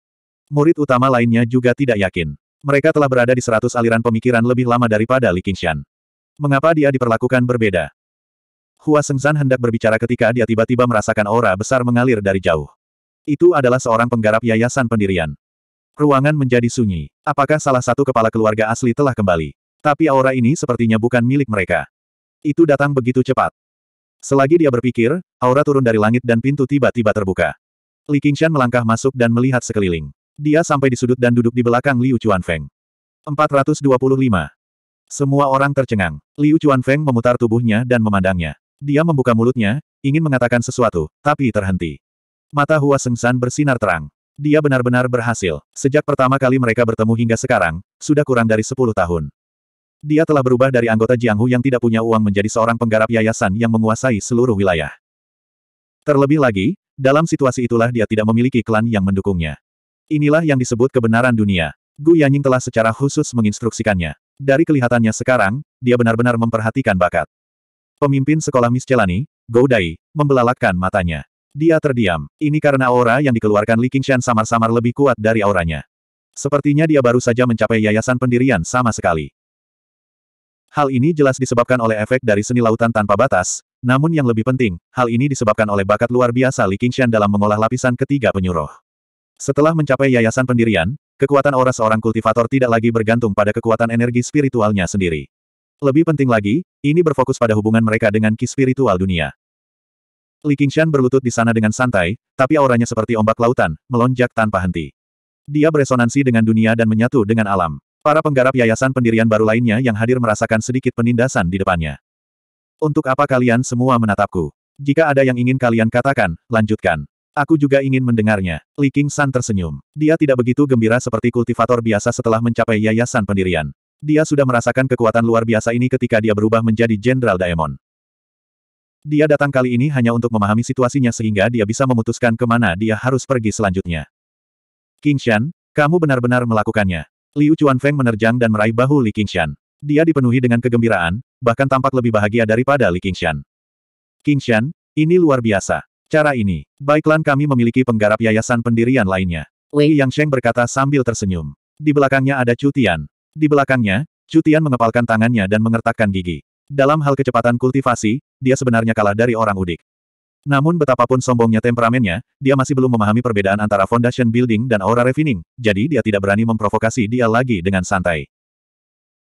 S1: Murid utama lainnya juga tidak yakin. Mereka telah berada di seratus aliran pemikiran lebih lama daripada Li Qingshan. Mengapa dia diperlakukan berbeda? Hua Sengzan hendak berbicara ketika dia tiba-tiba merasakan aura besar mengalir dari jauh. Itu adalah seorang penggarap yayasan pendirian. Ruangan menjadi sunyi. Apakah salah satu kepala keluarga asli telah kembali? Tapi aura ini sepertinya bukan milik mereka. Itu datang begitu cepat. Selagi dia berpikir, aura turun dari langit dan pintu tiba-tiba terbuka. Li Qingshan melangkah masuk dan melihat sekeliling. Dia sampai di sudut dan duduk di belakang Liu Chuanfeng. 425. Semua orang tercengang. Liu Chuanfeng memutar tubuhnya dan memandangnya. Dia membuka mulutnya, ingin mengatakan sesuatu, tapi terhenti. Mata Hua Sengsan bersinar terang. Dia benar-benar berhasil. Sejak pertama kali mereka bertemu hingga sekarang, sudah kurang dari 10 tahun. Dia telah berubah dari anggota Jianghu yang tidak punya uang menjadi seorang penggarap yayasan yang menguasai seluruh wilayah. Terlebih lagi, dalam situasi itulah dia tidak memiliki klan yang mendukungnya. Inilah yang disebut kebenaran dunia. Gu Yanying telah secara khusus menginstruksikannya. Dari kelihatannya sekarang, dia benar-benar memperhatikan bakat. Pemimpin sekolah Miscelani, Goudai, membelalakkan matanya. Dia terdiam. Ini karena aura yang dikeluarkan Li Qingshan samar-samar lebih kuat dari auranya. Sepertinya dia baru saja mencapai yayasan pendirian sama sekali. Hal ini jelas disebabkan oleh efek dari seni lautan tanpa batas, namun yang lebih penting, hal ini disebabkan oleh bakat luar biasa Li Qingshan dalam mengolah lapisan ketiga penyuruh. Setelah mencapai yayasan pendirian, kekuatan aura seorang kultivator tidak lagi bergantung pada kekuatan energi spiritualnya sendiri. Lebih penting lagi, ini berfokus pada hubungan mereka dengan ki spiritual dunia. Li Qingshan berlutut di sana dengan santai, tapi auranya seperti ombak lautan, melonjak tanpa henti. Dia beresonansi dengan dunia dan menyatu dengan alam. Para penggarap yayasan pendirian baru lainnya yang hadir merasakan sedikit penindasan di depannya. Untuk apa kalian semua menatapku? Jika ada yang ingin kalian katakan, lanjutkan. Aku juga ingin mendengarnya. Li Qingshan tersenyum. Dia tidak begitu gembira seperti kultivator biasa setelah mencapai yayasan pendirian. Dia sudah merasakan kekuatan luar biasa ini ketika dia berubah menjadi Jenderal Daemon. Dia datang kali ini hanya untuk memahami situasinya sehingga dia bisa memutuskan kemana dia harus pergi selanjutnya. King Shan, kamu benar-benar melakukannya. Liu Feng menerjang dan meraih bahu Li King Shan. Dia dipenuhi dengan kegembiraan, bahkan tampak lebih bahagia daripada Li King King Shan, ini luar biasa. Cara ini, baiklah kami memiliki penggarap yayasan pendirian lainnya. Wei Yang Sheng berkata sambil tersenyum. Di belakangnya ada cutian. Di belakangnya, Cutian mengepalkan tangannya dan mengertakkan gigi. Dalam hal kecepatan kultivasi, dia sebenarnya kalah dari orang udik. Namun betapapun sombongnya temperamennya, dia masih belum memahami perbedaan antara foundation building dan aura refining, jadi dia tidak berani memprovokasi dia lagi dengan santai.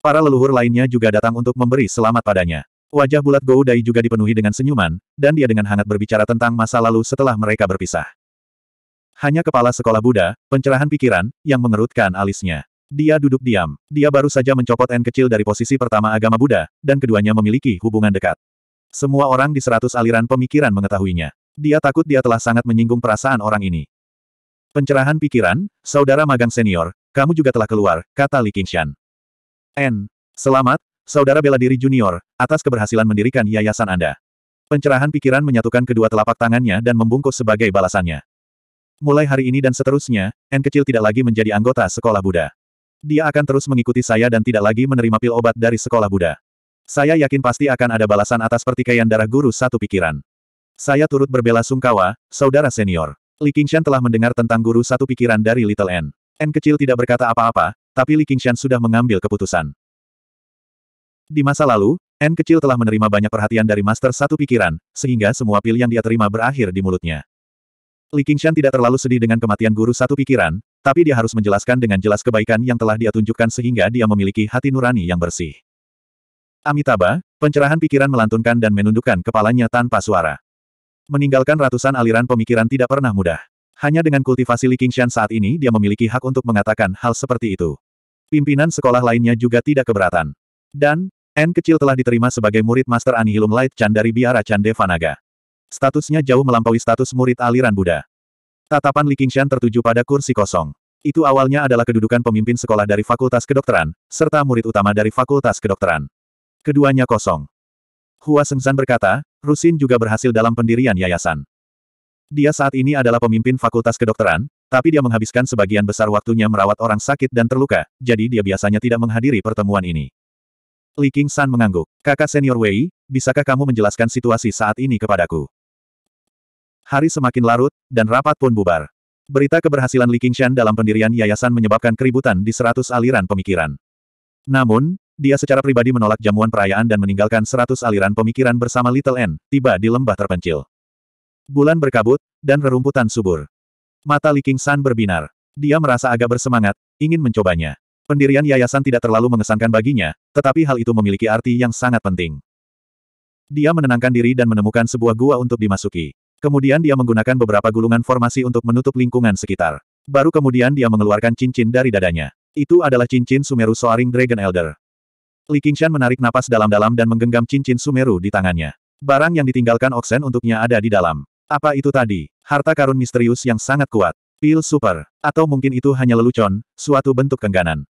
S1: Para leluhur lainnya juga datang untuk memberi selamat padanya. Wajah bulat Gou Dai juga dipenuhi dengan senyuman, dan dia dengan hangat berbicara tentang masa lalu setelah mereka berpisah. Hanya kepala sekolah Buddha, pencerahan pikiran, yang mengerutkan alisnya. Dia duduk diam. Dia baru saja mencopot N kecil dari posisi pertama agama Buddha, dan keduanya memiliki hubungan dekat. Semua orang di seratus aliran pemikiran mengetahuinya. Dia takut dia telah sangat menyinggung perasaan orang ini. Pencerahan pikiran, saudara magang senior, kamu juga telah keluar, kata Li Qingshan. N. Selamat, saudara bela diri junior, atas keberhasilan mendirikan yayasan Anda. Pencerahan pikiran menyatukan kedua telapak tangannya dan membungkus sebagai balasannya. Mulai hari ini dan seterusnya, N kecil tidak lagi menjadi anggota sekolah Buddha. Dia akan terus mengikuti saya dan tidak lagi menerima pil obat dari sekolah Buddha. Saya yakin pasti akan ada balasan atas pertikaian darah guru satu pikiran. Saya turut berbela sungkawa, saudara senior. Li Qingshan telah mendengar tentang guru satu pikiran dari Little N. N kecil tidak berkata apa-apa, tapi Li Qingshan sudah mengambil keputusan. Di masa lalu, N kecil telah menerima banyak perhatian dari Master Satu Pikiran, sehingga semua pil yang dia terima berakhir di mulutnya. Li Qingshan tidak terlalu sedih dengan kematian guru satu pikiran, tapi dia harus menjelaskan dengan jelas kebaikan yang telah dia tunjukkan sehingga dia memiliki hati nurani yang bersih. Amitabha, pencerahan pikiran melantunkan dan menundukkan kepalanya tanpa suara. Meninggalkan ratusan aliran pemikiran tidak pernah mudah. Hanya dengan kultivasi Li Qingshan saat ini dia memiliki hak untuk mengatakan hal seperti itu. Pimpinan sekolah lainnya juga tidak keberatan. Dan, N kecil telah diterima sebagai murid Master Anihilum Light Chan dari Biara Chan Devanaga. Statusnya jauh melampaui status murid aliran Buddha. Tatapan Li Qingshan tertuju pada kursi kosong. Itu awalnya adalah kedudukan pemimpin sekolah dari Fakultas Kedokteran, serta murid utama dari Fakultas Kedokteran. Keduanya kosong. Hua Sengzan berkata, Rusin juga berhasil dalam pendirian yayasan. Dia saat ini adalah pemimpin Fakultas Kedokteran, tapi dia menghabiskan sebagian besar waktunya merawat orang sakit dan terluka, jadi dia biasanya tidak menghadiri pertemuan ini. Li Qingshan mengangguk. Kakak senior Wei, bisakah kamu menjelaskan situasi saat ini kepadaku? Hari semakin larut, dan rapat pun bubar. Berita keberhasilan Li Qingshan dalam pendirian yayasan menyebabkan keributan di seratus aliran pemikiran. Namun, dia secara pribadi menolak jamuan perayaan dan meninggalkan seratus aliran pemikiran bersama Little N, tiba di lembah terpencil. Bulan berkabut, dan rerumputan subur. Mata Li Qingshan berbinar. Dia merasa agak bersemangat, ingin mencobanya. Pendirian yayasan tidak terlalu mengesankan baginya, tetapi hal itu memiliki arti yang sangat penting. Dia menenangkan diri dan menemukan sebuah gua untuk dimasuki. Kemudian dia menggunakan beberapa gulungan formasi untuk menutup lingkungan sekitar. Baru kemudian dia mengeluarkan cincin dari dadanya. Itu adalah cincin Sumeru Soaring Dragon Elder. Li Qingshan menarik napas dalam-dalam dan menggenggam cincin Sumeru di tangannya. Barang yang ditinggalkan Oksen untuknya ada di dalam. Apa itu tadi? Harta karun misterius yang sangat kuat. Pil super. Atau mungkin itu hanya lelucon, suatu bentuk kengganan.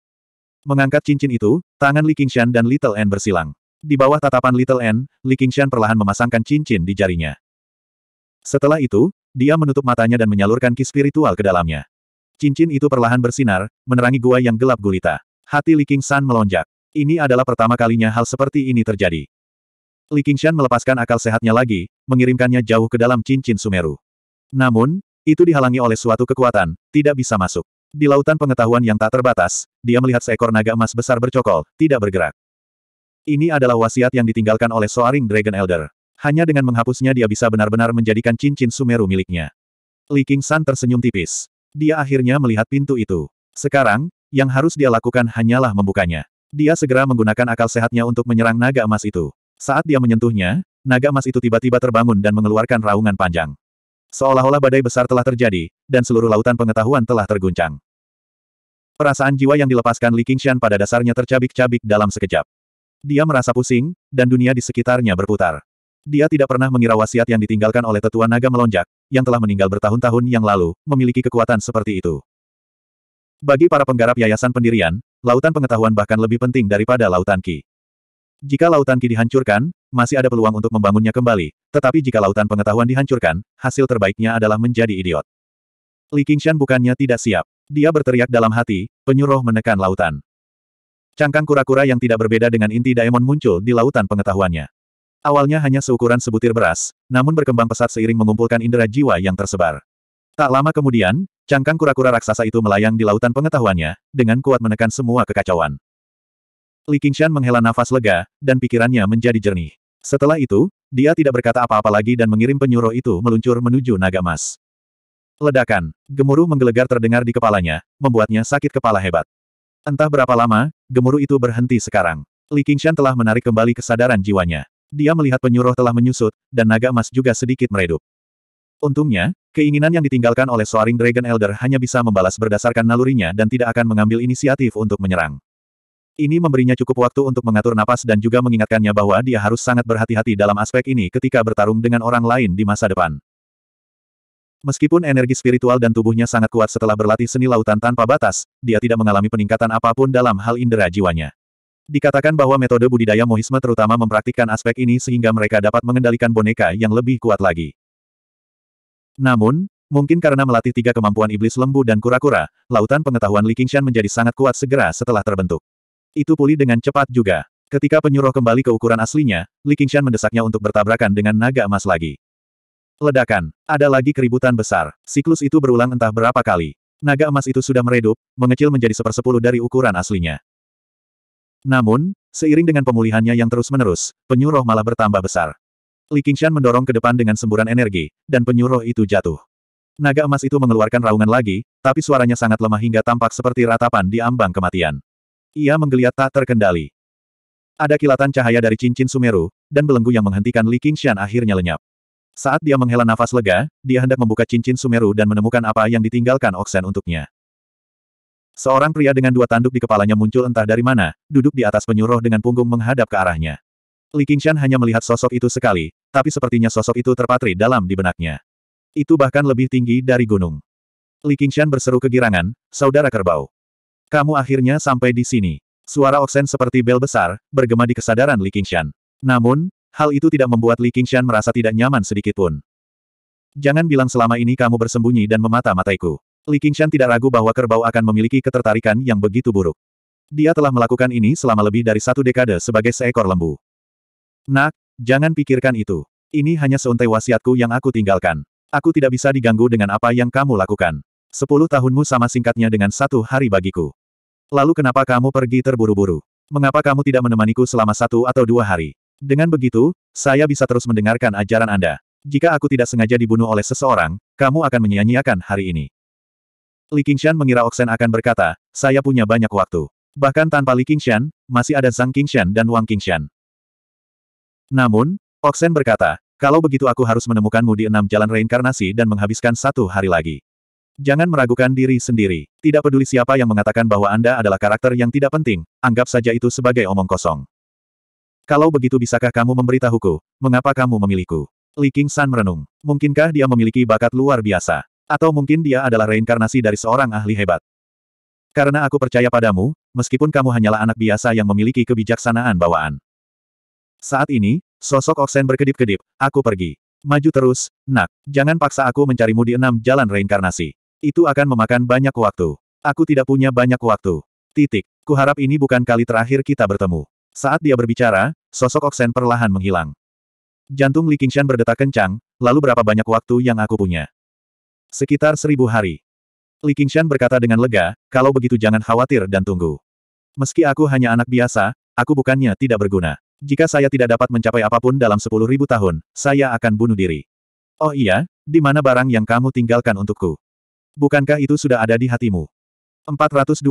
S1: Mengangkat cincin itu, tangan Li Qingshan dan Little N bersilang. Di bawah tatapan Little N, Li Qingshan perlahan memasangkan cincin di jarinya. Setelah itu, dia menutup matanya dan menyalurkan ki spiritual ke dalamnya. Cincin itu perlahan bersinar, menerangi gua yang gelap gulita. Hati Li San melonjak. Ini adalah pertama kalinya hal seperti ini terjadi. Li Shan melepaskan akal sehatnya lagi, mengirimkannya jauh ke dalam cincin Sumeru. Namun, itu dihalangi oleh suatu kekuatan, tidak bisa masuk. Di lautan pengetahuan yang tak terbatas, dia melihat seekor naga emas besar bercokol, tidak bergerak. Ini adalah wasiat yang ditinggalkan oleh Soaring Dragon Elder. Hanya dengan menghapusnya dia bisa benar-benar menjadikan cincin Sumeru miliknya. Li King San tersenyum tipis. Dia akhirnya melihat pintu itu. Sekarang, yang harus dia lakukan hanyalah membukanya. Dia segera menggunakan akal sehatnya untuk menyerang naga emas itu. Saat dia menyentuhnya, naga emas itu tiba-tiba terbangun dan mengeluarkan raungan panjang. Seolah-olah badai besar telah terjadi, dan seluruh lautan pengetahuan telah terguncang. Perasaan jiwa yang dilepaskan Li Qingshan pada dasarnya tercabik-cabik dalam sekejap. Dia merasa pusing, dan dunia di sekitarnya berputar. Dia tidak pernah mengira wasiat yang ditinggalkan oleh tetua naga melonjak, yang telah meninggal bertahun-tahun yang lalu, memiliki kekuatan seperti itu. Bagi para penggarap yayasan pendirian, lautan pengetahuan bahkan lebih penting daripada lautan ki. Jika lautan ki dihancurkan, masih ada peluang untuk membangunnya kembali, tetapi jika lautan pengetahuan dihancurkan, hasil terbaiknya adalah menjadi idiot. Li Qingshan bukannya tidak siap. Dia berteriak dalam hati, penyuruh menekan lautan. Cangkang kura-kura yang tidak berbeda dengan inti daemon muncul di lautan pengetahuannya. Awalnya hanya seukuran sebutir beras, namun berkembang pesat seiring mengumpulkan indera jiwa yang tersebar. Tak lama kemudian, cangkang kura-kura raksasa itu melayang di lautan pengetahuannya, dengan kuat menekan semua kekacauan. Li Qingshan menghela nafas lega, dan pikirannya menjadi jernih. Setelah itu, dia tidak berkata apa-apa lagi dan mengirim penyuruh itu meluncur menuju naga emas. Ledakan, gemuruh menggelegar terdengar di kepalanya, membuatnya sakit kepala hebat. Entah berapa lama, gemuruh itu berhenti sekarang. Li Qingshan telah menarik kembali kesadaran jiwanya. Dia melihat penyuruh telah menyusut, dan naga emas juga sedikit meredup. Untungnya, keinginan yang ditinggalkan oleh Soaring Dragon Elder hanya bisa membalas berdasarkan nalurinya dan tidak akan mengambil inisiatif untuk menyerang. Ini memberinya cukup waktu untuk mengatur napas dan juga mengingatkannya bahwa dia harus sangat berhati-hati dalam aspek ini ketika bertarung dengan orang lain di masa depan. Meskipun energi spiritual dan tubuhnya sangat kuat setelah berlatih seni lautan tanpa batas, dia tidak mengalami peningkatan apapun dalam hal indera jiwanya. Dikatakan bahwa metode budidaya Mohisme terutama mempraktikkan aspek ini sehingga mereka dapat mengendalikan boneka yang lebih kuat lagi. Namun, mungkin karena melatih tiga kemampuan iblis lembu dan kura-kura, lautan pengetahuan Li Qingshan menjadi sangat kuat segera setelah terbentuk. Itu pulih dengan cepat juga. Ketika penyuruh kembali ke ukuran aslinya, Li Qingshan mendesaknya untuk bertabrakan dengan naga emas lagi. Ledakan. Ada lagi keributan besar. Siklus itu berulang entah berapa kali. Naga emas itu sudah meredup, mengecil menjadi sepersepuluh dari ukuran aslinya. Namun, seiring dengan pemulihannya yang terus-menerus, penyuruh malah bertambah besar. Li Qingshan mendorong ke depan dengan semburan energi, dan penyuruh itu jatuh. Naga emas itu mengeluarkan raungan lagi, tapi suaranya sangat lemah hingga tampak seperti ratapan di ambang kematian. Ia menggeliat tak terkendali. Ada kilatan cahaya dari cincin Sumeru, dan belenggu yang menghentikan Li Qingshan akhirnya lenyap. Saat dia menghela nafas lega, dia hendak membuka cincin Sumeru dan menemukan apa yang ditinggalkan Oksen untuknya. Seorang pria dengan dua tanduk di kepalanya muncul entah dari mana, duduk di atas penyuruh dengan punggung menghadap ke arahnya. Li Qingshan hanya melihat sosok itu sekali, tapi sepertinya sosok itu terpatri dalam di benaknya. Itu bahkan lebih tinggi dari gunung. Li Qingshan berseru kegirangan, Saudara Kerbau. Kamu akhirnya sampai di sini. Suara Oksen seperti bel besar, bergema di kesadaran Li Qingshan. Namun, hal itu tidak membuat Li Qingshan merasa tidak nyaman sedikitpun. Jangan bilang selama ini kamu bersembunyi dan memata-mataiku. Li Qingshan tidak ragu bahwa kerbau akan memiliki ketertarikan yang begitu buruk. Dia telah melakukan ini selama lebih dari satu dekade sebagai seekor lembu. Nak, jangan pikirkan itu. Ini hanya seuntai wasiatku yang aku tinggalkan. Aku tidak bisa diganggu dengan apa yang kamu lakukan. Sepuluh tahunmu sama singkatnya dengan satu hari bagiku. Lalu kenapa kamu pergi terburu-buru? Mengapa kamu tidak menemaniku selama satu atau dua hari? Dengan begitu, saya bisa terus mendengarkan ajaran Anda. Jika aku tidak sengaja dibunuh oleh seseorang, kamu akan menyia-nyiakan hari ini. Li Qingshan mengira Oksen akan berkata, saya punya banyak waktu. Bahkan tanpa Li Qingshan, masih ada Zhang Qingshan dan Wang Qingshan. Namun, Oksen berkata, kalau begitu aku harus menemukanmu di enam jalan reinkarnasi dan menghabiskan satu hari lagi. Jangan meragukan diri sendiri. Tidak peduli siapa yang mengatakan bahwa Anda adalah karakter yang tidak penting, anggap saja itu sebagai omong kosong. Kalau begitu bisakah kamu memberitahuku, mengapa kamu memilihku? Li Qingshan merenung. Mungkinkah dia memiliki bakat luar biasa? Atau mungkin dia adalah reinkarnasi dari seorang ahli hebat. Karena aku percaya padamu, meskipun kamu hanyalah anak biasa yang memiliki kebijaksanaan bawaan. Saat ini, sosok Oksen berkedip-kedip, aku pergi. Maju terus, nak. Jangan paksa aku mencarimu di enam jalan reinkarnasi. Itu akan memakan banyak waktu. Aku tidak punya banyak waktu. Titik. Kuharap ini bukan kali terakhir kita bertemu. Saat dia berbicara, sosok Oksen perlahan menghilang. Jantung Li Qingshan berdetak kencang, lalu berapa banyak waktu yang aku punya? Sekitar seribu hari. Li Qingshan berkata dengan lega, kalau begitu jangan khawatir dan tunggu. Meski aku hanya anak biasa, aku bukannya tidak berguna. Jika saya tidak dapat mencapai apapun dalam sepuluh ribu tahun, saya akan bunuh diri. Oh iya, di mana barang yang kamu tinggalkan untukku? Bukankah itu sudah ada di hatimu? 426.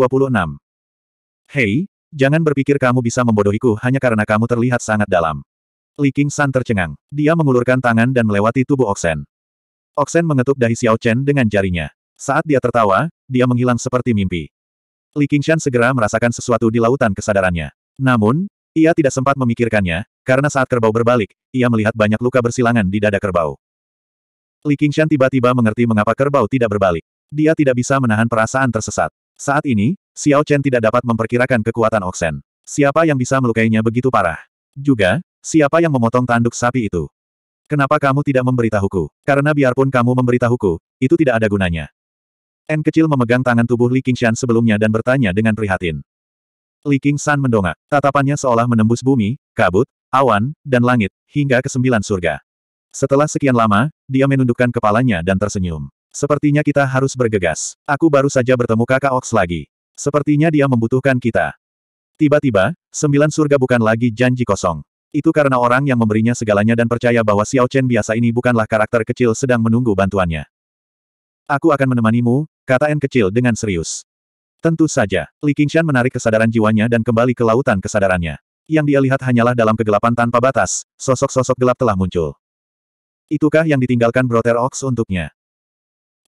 S1: Hei, jangan berpikir kamu bisa membodohiku hanya karena kamu terlihat sangat dalam. Li Qingshan tercengang. Dia mengulurkan tangan dan melewati tubuh Oksen. Oksen mengetuk dahi Xiao Chen dengan jarinya. Saat dia tertawa, dia menghilang seperti mimpi. Li Qingshan segera merasakan sesuatu di lautan kesadarannya. Namun, ia tidak sempat memikirkannya, karena saat kerbau berbalik, ia melihat banyak luka bersilangan di dada kerbau. Li Qingshan tiba-tiba mengerti mengapa kerbau tidak berbalik. Dia tidak bisa menahan perasaan tersesat. Saat ini, Xiao Chen tidak dapat memperkirakan kekuatan Oksen. Siapa yang bisa melukainya begitu parah? Juga, siapa yang memotong tanduk sapi itu? Kenapa kamu tidak memberitahuku? Karena biarpun kamu memberitahuku, itu tidak ada gunanya. N kecil memegang tangan tubuh Li Qingshan sebelumnya dan bertanya dengan prihatin. Li Qingshan mendongak. Tatapannya seolah menembus bumi, kabut, awan, dan langit, hingga ke sembilan surga. Setelah sekian lama, dia menundukkan kepalanya dan tersenyum. Sepertinya kita harus bergegas. Aku baru saja bertemu kakak Ox lagi. Sepertinya dia membutuhkan kita. Tiba-tiba, sembilan surga bukan lagi janji kosong. Itu karena orang yang memberinya segalanya dan percaya bahwa Xiao Chen biasa ini bukanlah karakter kecil sedang menunggu bantuannya. Aku akan menemanimu, kata N kecil dengan serius. Tentu saja, Li Qingshan menarik kesadaran jiwanya dan kembali ke lautan kesadarannya. Yang dia lihat hanyalah dalam kegelapan tanpa batas, sosok-sosok gelap telah muncul. Itukah yang ditinggalkan Brother Ox untuknya?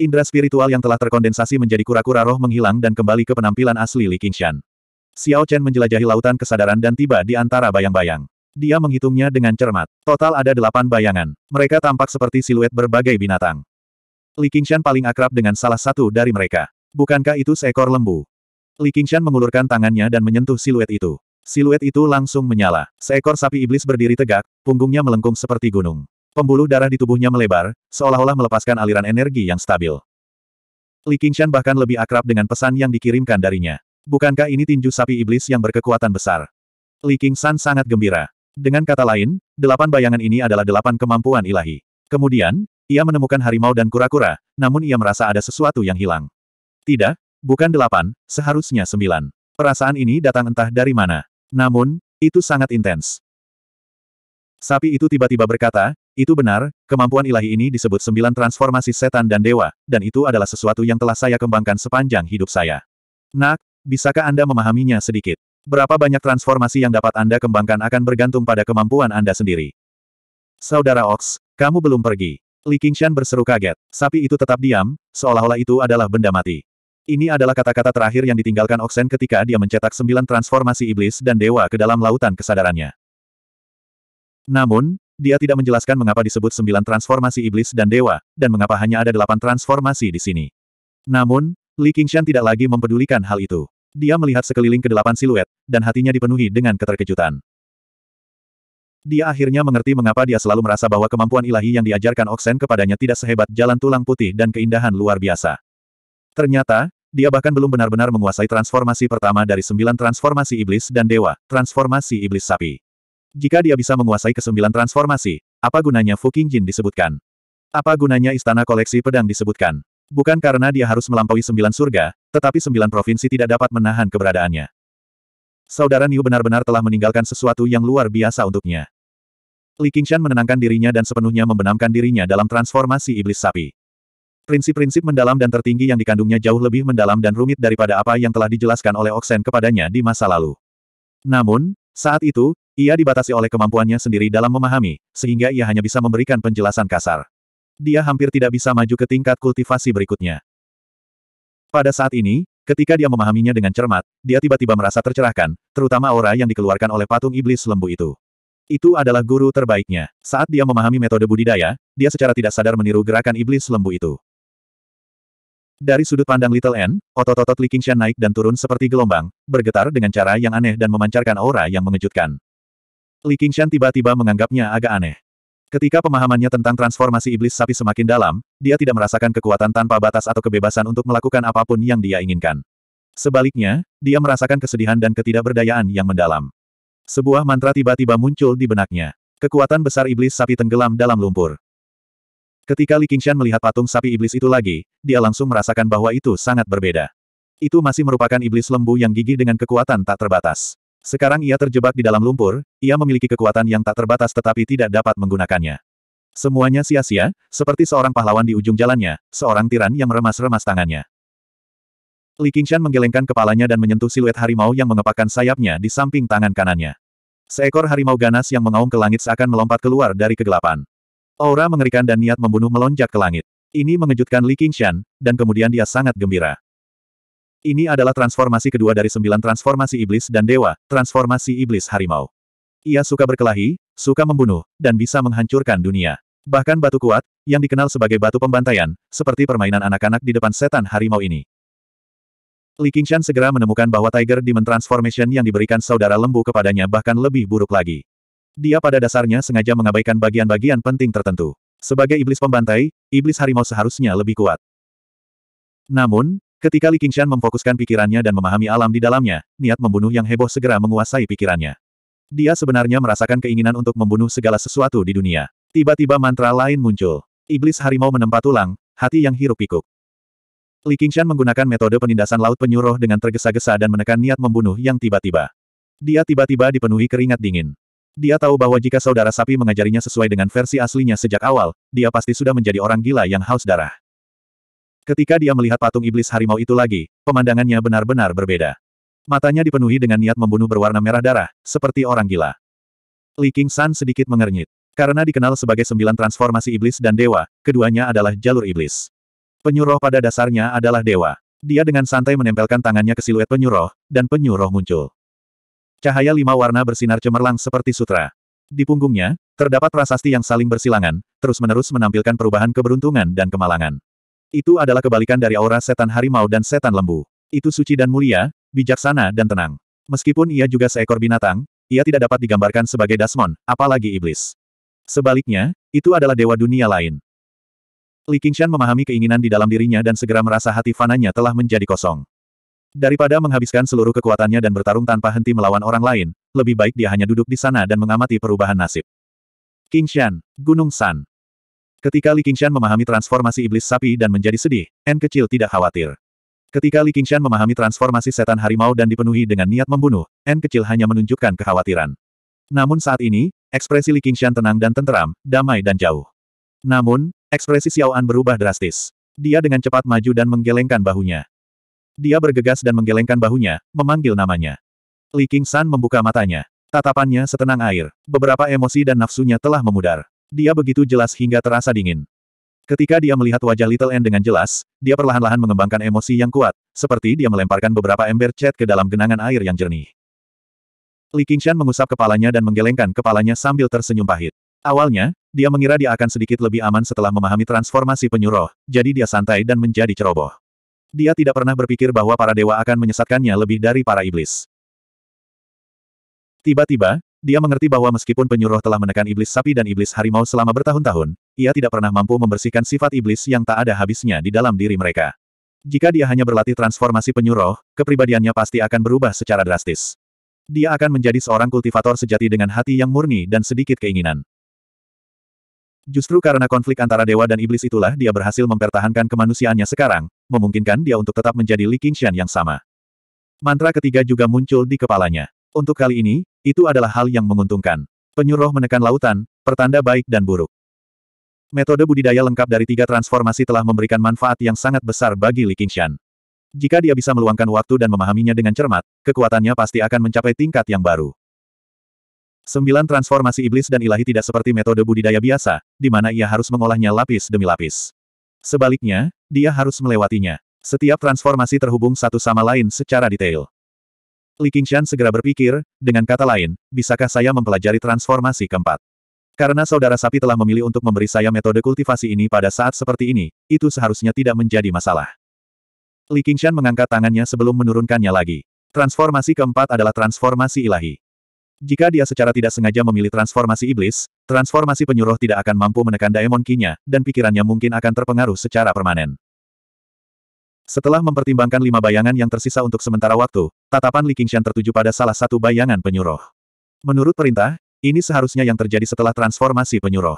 S1: Indra spiritual yang telah terkondensasi menjadi kura-kura roh menghilang dan kembali ke penampilan asli Li Qingshan. Xiao Chen menjelajahi lautan kesadaran dan tiba di antara bayang-bayang. Dia menghitungnya dengan cermat. Total ada delapan bayangan. Mereka tampak seperti siluet berbagai binatang. Li Qingshan paling akrab dengan salah satu dari mereka. Bukankah itu seekor lembu? Li Qingshan mengulurkan tangannya dan menyentuh siluet itu. Siluet itu langsung menyala. Seekor sapi iblis berdiri tegak, punggungnya melengkung seperti gunung. Pembuluh darah di tubuhnya melebar, seolah-olah melepaskan aliran energi yang stabil. Li Qingshan bahkan lebih akrab dengan pesan yang dikirimkan darinya. Bukankah ini tinju sapi iblis yang berkekuatan besar? Li Qingshan sangat gembira. Dengan kata lain, delapan bayangan ini adalah delapan kemampuan ilahi. Kemudian, ia menemukan harimau dan kura-kura, namun ia merasa ada sesuatu yang hilang. Tidak, bukan delapan, seharusnya sembilan. Perasaan ini datang entah dari mana. Namun, itu sangat intens. Sapi itu tiba-tiba berkata, itu benar, kemampuan ilahi ini disebut sembilan transformasi setan dan dewa, dan itu adalah sesuatu yang telah saya kembangkan sepanjang hidup saya. Nak, bisakah Anda memahaminya sedikit? Berapa banyak transformasi yang dapat Anda kembangkan akan bergantung pada kemampuan Anda sendiri. Saudara Ox, kamu belum pergi. Li Qingshan berseru kaget. Sapi itu tetap diam, seolah-olah itu adalah benda mati. Ini adalah kata-kata terakhir yang ditinggalkan Oxen ketika dia mencetak sembilan transformasi iblis dan dewa ke dalam lautan kesadarannya. Namun, dia tidak menjelaskan mengapa disebut sembilan transformasi iblis dan dewa, dan mengapa hanya ada delapan transformasi di sini. Namun, Li Qingshan tidak lagi mempedulikan hal itu. Dia melihat sekeliling ke delapan siluet, dan hatinya dipenuhi dengan keterkejutan. Dia akhirnya mengerti mengapa dia selalu merasa bahwa kemampuan ilahi yang diajarkan Oksen kepadanya tidak sehebat jalan tulang putih dan keindahan luar biasa. Ternyata, dia bahkan belum benar-benar menguasai transformasi pertama dari sembilan transformasi iblis dan dewa, transformasi iblis sapi. Jika dia bisa menguasai kesembilan transformasi, apa gunanya Fuking Jin disebutkan? Apa gunanya istana koleksi pedang disebutkan? Bukan karena dia harus melampaui sembilan surga, tetapi sembilan provinsi tidak dapat menahan keberadaannya. Saudara Niu benar-benar telah meninggalkan sesuatu yang luar biasa untuknya. Li Qingshan menenangkan dirinya dan sepenuhnya membenamkan dirinya dalam transformasi iblis sapi. Prinsip-prinsip mendalam dan tertinggi yang dikandungnya jauh lebih mendalam dan rumit daripada apa yang telah dijelaskan oleh Oksen kepadanya di masa lalu. Namun, saat itu, ia dibatasi oleh kemampuannya sendiri dalam memahami, sehingga ia hanya bisa memberikan penjelasan kasar. Dia hampir tidak bisa maju ke tingkat kultivasi berikutnya. Pada saat ini, ketika dia memahaminya dengan cermat, dia tiba-tiba merasa tercerahkan, terutama aura yang dikeluarkan oleh patung iblis lembu itu. Itu adalah guru terbaiknya. Saat dia memahami metode budidaya, dia secara tidak sadar meniru gerakan iblis lembu itu. Dari sudut pandang Little N, otot-otot Li Qingshan naik dan turun seperti gelombang, bergetar dengan cara yang aneh dan memancarkan aura yang mengejutkan. Li Qingshan tiba-tiba menganggapnya agak aneh. Ketika pemahamannya tentang transformasi iblis sapi semakin dalam, dia tidak merasakan kekuatan tanpa batas atau kebebasan untuk melakukan apapun yang dia inginkan. Sebaliknya, dia merasakan kesedihan dan ketidakberdayaan yang mendalam. Sebuah mantra tiba-tiba muncul di benaknya. Kekuatan besar iblis sapi tenggelam dalam lumpur. Ketika Li Qingshan melihat patung sapi iblis itu lagi, dia langsung merasakan bahwa itu sangat berbeda. Itu masih merupakan iblis lembu yang gigih dengan kekuatan tak terbatas. Sekarang ia terjebak di dalam lumpur, ia memiliki kekuatan yang tak terbatas tetapi tidak dapat menggunakannya. Semuanya sia-sia, seperti seorang pahlawan di ujung jalannya, seorang tiran yang meremas-remas tangannya. Li Qingshan menggelengkan kepalanya dan menyentuh siluet harimau yang mengepakkan sayapnya di samping tangan kanannya. Seekor harimau ganas yang mengaum ke langit seakan melompat keluar dari kegelapan. Aura mengerikan dan niat membunuh melonjak ke langit. Ini mengejutkan Li Qingshan, dan kemudian dia sangat gembira. Ini adalah transformasi kedua dari sembilan transformasi iblis dan dewa, transformasi iblis harimau. Ia suka berkelahi, suka membunuh, dan bisa menghancurkan dunia. Bahkan batu kuat, yang dikenal sebagai batu pembantaian, seperti permainan anak-anak di depan setan harimau ini. Li Qingshan segera menemukan bahwa Tiger Demon Transformation yang diberikan saudara lembu kepadanya bahkan lebih buruk lagi. Dia pada dasarnya sengaja mengabaikan bagian-bagian penting tertentu. Sebagai iblis pembantai, iblis harimau seharusnya lebih kuat. Namun, Ketika Li Qingshan memfokuskan pikirannya dan memahami alam di dalamnya, niat membunuh yang heboh segera menguasai pikirannya. Dia sebenarnya merasakan keinginan untuk membunuh segala sesuatu di dunia. Tiba-tiba mantra lain muncul. Iblis harimau menempa tulang, hati yang hirup pikuk. Li Qingshan menggunakan metode penindasan laut penyuruh dengan tergesa-gesa dan menekan niat membunuh yang tiba-tiba. Dia tiba-tiba dipenuhi keringat dingin. Dia tahu bahwa jika saudara sapi mengajarinya sesuai dengan versi aslinya sejak awal, dia pasti sudah menjadi orang gila yang haus darah. Ketika dia melihat patung iblis harimau itu lagi, pemandangannya benar-benar berbeda. Matanya dipenuhi dengan niat membunuh berwarna merah darah, seperti orang gila. Li King San sedikit mengernyit. Karena dikenal sebagai sembilan transformasi iblis dan dewa, keduanya adalah jalur iblis. Penyuruh pada dasarnya adalah dewa. Dia dengan santai menempelkan tangannya ke siluet penyuruh, dan penyuruh muncul. Cahaya lima warna bersinar cemerlang seperti sutra. Di punggungnya, terdapat prasasti yang saling bersilangan, terus-menerus menampilkan perubahan keberuntungan dan kemalangan. Itu adalah kebalikan dari aura setan harimau dan setan lembu. Itu suci dan mulia, bijaksana dan tenang. Meskipun ia juga seekor binatang, ia tidak dapat digambarkan sebagai Dasmon, apalagi iblis. Sebaliknya, itu adalah dewa dunia lain. Li Qingshan memahami keinginan di dalam dirinya dan segera merasa hati fananya telah menjadi kosong. Daripada menghabiskan seluruh kekuatannya dan bertarung tanpa henti melawan orang lain, lebih baik dia hanya duduk di sana dan mengamati perubahan nasib. Qingshan, Gunung San. Ketika Li Qingshan memahami transformasi iblis sapi dan menjadi sedih, N kecil tidak khawatir. Ketika Li Qingshan memahami transformasi setan harimau dan dipenuhi dengan niat membunuh, N kecil hanya menunjukkan kekhawatiran. Namun saat ini, ekspresi Li Qingshan tenang dan tenteram, damai dan jauh. Namun, ekspresi Xiao An berubah drastis. Dia dengan cepat maju dan menggelengkan bahunya. Dia bergegas dan menggelengkan bahunya, memanggil namanya. Li Qingshan membuka matanya. Tatapannya setenang air. Beberapa emosi dan nafsunya telah memudar. Dia begitu jelas hingga terasa dingin. Ketika dia melihat wajah Little Anne dengan jelas, dia perlahan-lahan mengembangkan emosi yang kuat, seperti dia melemparkan beberapa ember cat ke dalam genangan air yang jernih. Li Qingshan mengusap kepalanya dan menggelengkan kepalanya sambil tersenyum pahit. Awalnya, dia mengira dia akan sedikit lebih aman setelah memahami transformasi penyuruh, jadi dia santai dan menjadi ceroboh. Dia tidak pernah berpikir bahwa para dewa akan menyesatkannya lebih dari para iblis. Tiba-tiba, dia mengerti bahwa meskipun penyuruh telah menekan iblis sapi dan iblis harimau selama bertahun-tahun, ia tidak pernah mampu membersihkan sifat iblis yang tak ada habisnya di dalam diri mereka. Jika dia hanya berlatih transformasi penyuruh, kepribadiannya pasti akan berubah secara drastis. Dia akan menjadi seorang kultivator sejati dengan hati yang murni dan sedikit keinginan. Justru karena konflik antara dewa dan iblis itulah dia berhasil mempertahankan kemanusiaannya sekarang, memungkinkan dia untuk tetap menjadi Li Qingshan yang sama. Mantra ketiga juga muncul di kepalanya. Untuk kali ini, itu adalah hal yang menguntungkan. Penyuruh menekan lautan, pertanda baik dan buruk. Metode budidaya lengkap dari tiga transformasi telah memberikan manfaat yang sangat besar bagi Li Qingshan. Jika dia bisa meluangkan waktu dan memahaminya dengan cermat, kekuatannya pasti akan mencapai tingkat yang baru. Sembilan transformasi iblis dan ilahi tidak seperti metode budidaya biasa, di mana ia harus mengolahnya lapis demi lapis. Sebaliknya, dia harus melewatinya. Setiap transformasi terhubung satu sama lain secara detail. Li Qingshan segera berpikir, dengan kata lain, bisakah saya mempelajari transformasi keempat? Karena saudara sapi telah memilih untuk memberi saya metode kultivasi ini pada saat seperti ini, itu seharusnya tidak menjadi masalah. Li Qingshan mengangkat tangannya sebelum menurunkannya lagi. Transformasi keempat adalah transformasi ilahi. Jika dia secara tidak sengaja memilih transformasi iblis, transformasi penyuruh tidak akan mampu menekan daemon kinya, dan pikirannya mungkin akan terpengaruh secara permanen. Setelah mempertimbangkan lima bayangan yang tersisa untuk sementara waktu, tatapan Li Qingshan tertuju pada salah satu bayangan penyuruh. Menurut perintah, ini seharusnya yang terjadi setelah transformasi penyuruh.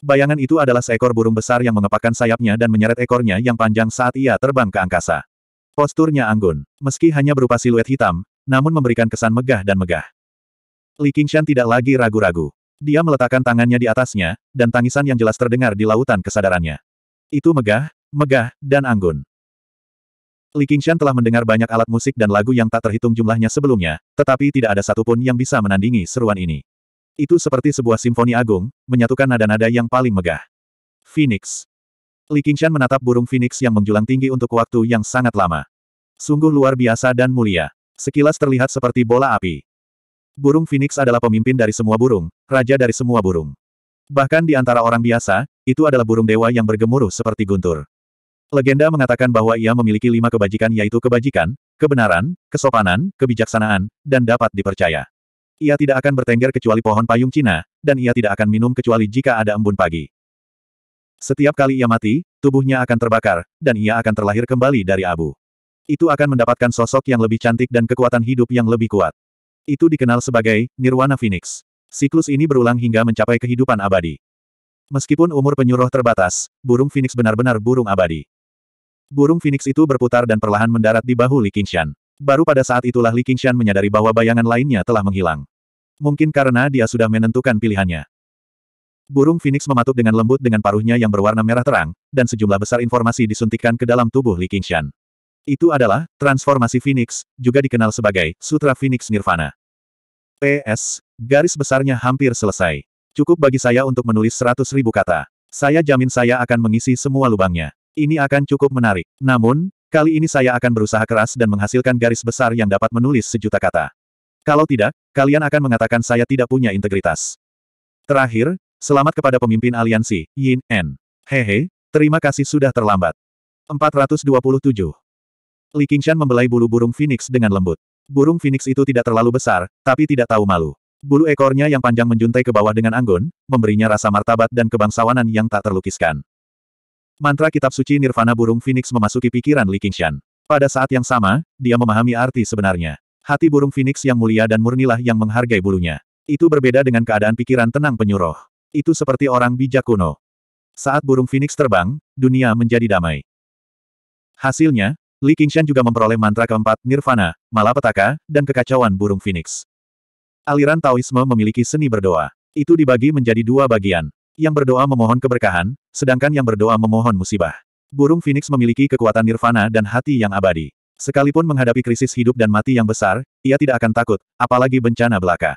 S1: Bayangan itu adalah seekor burung besar yang mengepakkan sayapnya dan menyeret ekornya yang panjang saat ia terbang ke angkasa. Posturnya anggun, meski hanya berupa siluet hitam, namun memberikan kesan megah dan megah. Li Qingshan tidak lagi ragu-ragu. Dia meletakkan tangannya di atasnya, dan tangisan yang jelas terdengar di lautan kesadarannya. Itu megah, megah, dan anggun. Li Qingshan telah mendengar banyak alat musik dan lagu yang tak terhitung jumlahnya sebelumnya, tetapi tidak ada satupun yang bisa menandingi seruan ini. Itu seperti sebuah simfoni agung, menyatukan nada-nada yang paling megah. Phoenix. Li Qingshan menatap burung phoenix yang menjulang tinggi untuk waktu yang sangat lama. Sungguh luar biasa dan mulia. Sekilas terlihat seperti bola api. Burung phoenix adalah pemimpin dari semua burung, raja dari semua burung. Bahkan di antara orang biasa, itu adalah burung dewa yang bergemuruh seperti guntur. Legenda mengatakan bahwa ia memiliki lima kebajikan yaitu kebajikan, kebenaran, kesopanan, kebijaksanaan, dan dapat dipercaya. Ia tidak akan bertengger kecuali pohon payung Cina, dan ia tidak akan minum kecuali jika ada embun pagi. Setiap kali ia mati, tubuhnya akan terbakar, dan ia akan terlahir kembali dari abu. Itu akan mendapatkan sosok yang lebih cantik dan kekuatan hidup yang lebih kuat. Itu dikenal sebagai Nirwana Phoenix. Siklus ini berulang hingga mencapai kehidupan abadi. Meskipun umur penyuruh terbatas, burung phoenix benar-benar burung abadi. Burung Phoenix itu berputar dan perlahan mendarat di bahu Li Qingshan. Baru pada saat itulah Li Qingshan menyadari bahwa bayangan lainnya telah menghilang. Mungkin karena dia sudah menentukan pilihannya. Burung Phoenix mematuk dengan lembut dengan paruhnya yang berwarna merah terang, dan sejumlah besar informasi disuntikkan ke dalam tubuh Li Qingshan. Itu adalah, transformasi Phoenix, juga dikenal sebagai, Sutra Phoenix Nirvana. PS, garis besarnya hampir selesai. Cukup bagi saya untuk menulis 100 ribu kata. Saya jamin saya akan mengisi semua lubangnya. Ini akan cukup menarik. Namun, kali ini saya akan berusaha keras dan menghasilkan garis besar yang dapat menulis sejuta kata. Kalau tidak, kalian akan mengatakan saya tidak punya integritas. Terakhir, selamat kepada pemimpin aliansi, Yin N. Hehe, terima kasih sudah terlambat. 427. Li Qingshan membelai bulu burung phoenix dengan lembut. Burung phoenix itu tidak terlalu besar, tapi tidak tahu malu. Bulu ekornya yang panjang menjuntai ke bawah dengan anggun, memberinya rasa martabat dan kebangsawanan yang tak terlukiskan. Mantra kitab suci Nirvana Burung Phoenix memasuki pikiran Li Qingshan. Pada saat yang sama, dia memahami arti sebenarnya. Hati burung Phoenix yang mulia dan murnilah yang menghargai bulunya. Itu berbeda dengan keadaan pikiran tenang penyuruh. Itu seperti orang bijak kuno. Saat burung Phoenix terbang, dunia menjadi damai. Hasilnya, Li Qingshan juga memperoleh mantra keempat, Nirvana, Malapetaka, dan Kekacauan Burung Phoenix. Aliran Taoisme memiliki seni berdoa. Itu dibagi menjadi dua bagian. Yang berdoa memohon keberkahan, sedangkan yang berdoa memohon musibah. Burung Phoenix memiliki kekuatan nirvana dan hati yang abadi. Sekalipun menghadapi krisis hidup dan mati yang besar, ia tidak akan takut, apalagi bencana belaka.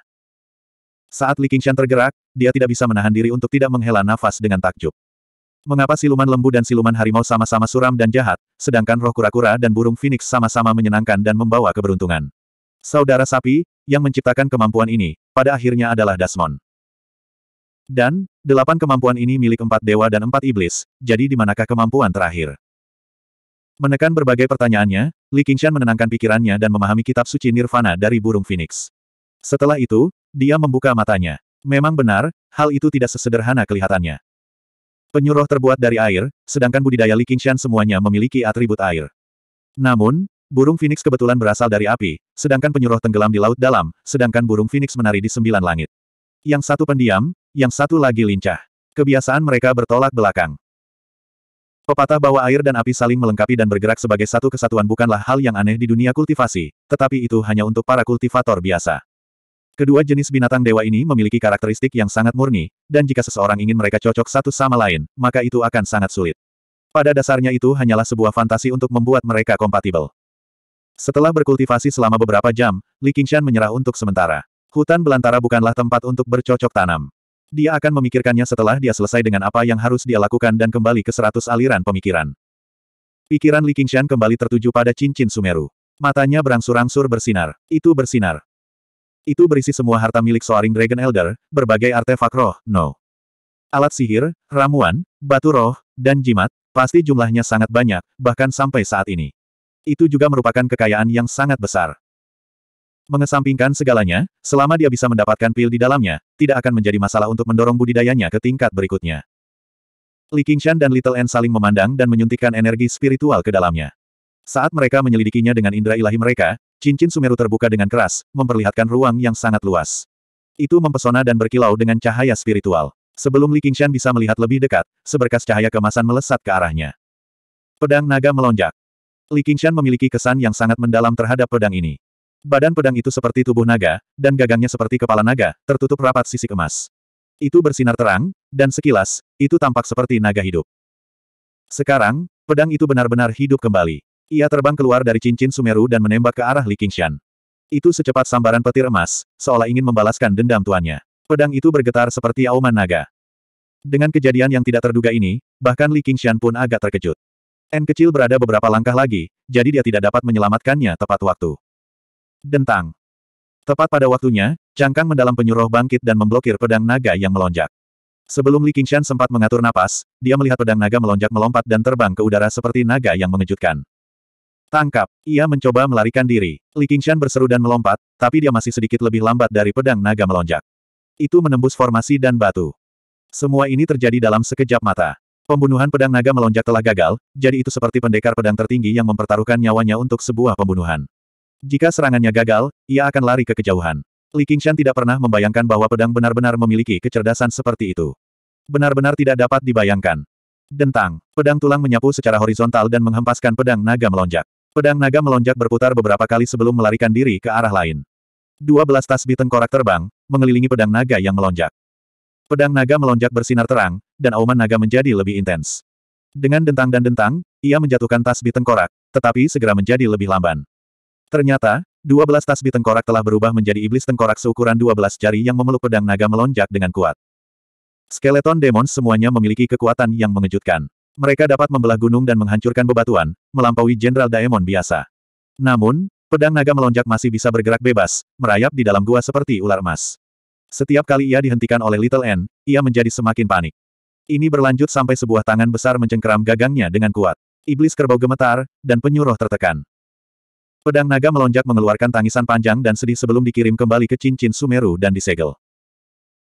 S1: Saat Li Qingshan tergerak, dia tidak bisa menahan diri untuk tidak menghela nafas dengan takjub. Mengapa siluman lembu dan siluman harimau sama-sama suram dan jahat, sedangkan roh kura-kura dan burung phoenix sama-sama menyenangkan dan membawa keberuntungan? Saudara sapi, yang menciptakan kemampuan ini, pada akhirnya adalah Dasmon. Dan, delapan kemampuan ini milik empat dewa dan empat iblis, jadi di manakah kemampuan terakhir? Menekan berbagai pertanyaannya, Li Qingshan menenangkan pikirannya dan memahami kitab suci Nirvana dari burung Phoenix. Setelah itu, dia membuka matanya. Memang benar, hal itu tidak sesederhana kelihatannya. Penyuruh terbuat dari air, sedangkan budidaya Li Qingshan semuanya memiliki atribut air. Namun, burung Phoenix kebetulan berasal dari api, sedangkan penyuruh tenggelam di laut dalam, sedangkan burung Phoenix menari di sembilan langit. Yang satu pendiam, yang satu lagi lincah. Kebiasaan mereka bertolak belakang. Pepatah bahwa air dan api saling melengkapi dan bergerak sebagai satu kesatuan bukanlah hal yang aneh di dunia kultivasi, tetapi itu hanya untuk para kultivator biasa. Kedua jenis binatang dewa ini memiliki karakteristik yang sangat murni, dan jika seseorang ingin mereka cocok satu sama lain, maka itu akan sangat sulit. Pada dasarnya itu hanyalah sebuah fantasi untuk membuat mereka kompatibel. Setelah berkultivasi selama beberapa jam, Li Qingshan menyerah untuk sementara. Hutan belantara bukanlah tempat untuk bercocok tanam. Dia akan memikirkannya setelah dia selesai dengan apa yang harus dia lakukan dan kembali ke seratus aliran pemikiran. Pikiran Li Qingshan kembali tertuju pada cincin Sumeru. Matanya berangsur-angsur bersinar. Itu bersinar. Itu berisi semua harta milik Soaring Dragon Elder, berbagai artefak roh, no. Alat sihir, ramuan, batu roh, dan jimat, pasti jumlahnya sangat banyak, bahkan sampai saat ini. Itu juga merupakan kekayaan yang sangat besar. Mengesampingkan segalanya, selama dia bisa mendapatkan pil di dalamnya, tidak akan menjadi masalah untuk mendorong budidayanya ke tingkat berikutnya. Li Qingshan dan Little N saling memandang dan menyuntikkan energi spiritual ke dalamnya. Saat mereka menyelidikinya dengan indera ilahi mereka, cincin Sumeru terbuka dengan keras, memperlihatkan ruang yang sangat luas. Itu mempesona dan berkilau dengan cahaya spiritual. Sebelum Li Qingshan bisa melihat lebih dekat, seberkas cahaya kemasan melesat ke arahnya. Pedang naga melonjak. Li Qingshan memiliki kesan yang sangat mendalam terhadap pedang ini. Badan pedang itu seperti tubuh naga, dan gagangnya seperti kepala naga, tertutup rapat sisik emas. Itu bersinar terang, dan sekilas, itu tampak seperti naga hidup. Sekarang, pedang itu benar-benar hidup kembali. Ia terbang keluar dari cincin Sumeru dan menembak ke arah Li Qingshan. Itu secepat sambaran petir emas, seolah ingin membalaskan dendam tuannya. Pedang itu bergetar seperti auman naga. Dengan kejadian yang tidak terduga ini, bahkan Li Qingshan pun agak terkejut. N kecil berada beberapa langkah lagi, jadi dia tidak dapat menyelamatkannya tepat waktu. Dentang. Tepat pada waktunya, cangkang mendalam penyuruh bangkit dan memblokir pedang naga yang melonjak. Sebelum Li Qingshan sempat mengatur napas, dia melihat pedang naga melonjak melompat dan terbang ke udara seperti naga yang mengejutkan. Tangkap! Ia mencoba melarikan diri. Li Qingshan berseru dan melompat, tapi dia masih sedikit lebih lambat dari pedang naga melonjak. Itu menembus formasi dan batu. Semua ini terjadi dalam sekejap mata. Pembunuhan pedang naga melonjak telah gagal, jadi itu seperti pendekar pedang tertinggi yang mempertaruhkan nyawanya untuk sebuah pembunuhan. Jika serangannya gagal, ia akan lari ke kejauhan. Li Qingshan tidak pernah membayangkan bahwa pedang benar-benar memiliki kecerdasan seperti itu. Benar-benar tidak dapat dibayangkan. Dentang, pedang tulang menyapu secara horizontal dan menghempaskan pedang naga melonjak. Pedang naga melonjak berputar beberapa kali sebelum melarikan diri ke arah lain. Dua belas tasbih tengkorak terbang, mengelilingi pedang naga yang melonjak. Pedang naga melonjak bersinar terang, dan auman naga menjadi lebih intens. Dengan dentang dan dentang, ia menjatuhkan tasbih tengkorak, tetapi segera menjadi lebih lamban. Ternyata, 12 tasbih tengkorak telah berubah menjadi iblis tengkorak seukuran 12 jari yang memeluk pedang naga melonjak dengan kuat. Skeleton demon semuanya memiliki kekuatan yang mengejutkan. Mereka dapat membelah gunung dan menghancurkan bebatuan, melampaui Jenderal Daemon biasa. Namun, pedang naga melonjak masih bisa bergerak bebas, merayap di dalam gua seperti ular emas. Setiap kali ia dihentikan oleh Little N, ia menjadi semakin panik. Ini berlanjut sampai sebuah tangan besar mencengkeram gagangnya dengan kuat. Iblis kerbau gemetar, dan penyuruh tertekan. Pedang naga melonjak mengeluarkan tangisan panjang dan sedih sebelum dikirim kembali ke cincin Sumeru dan disegel.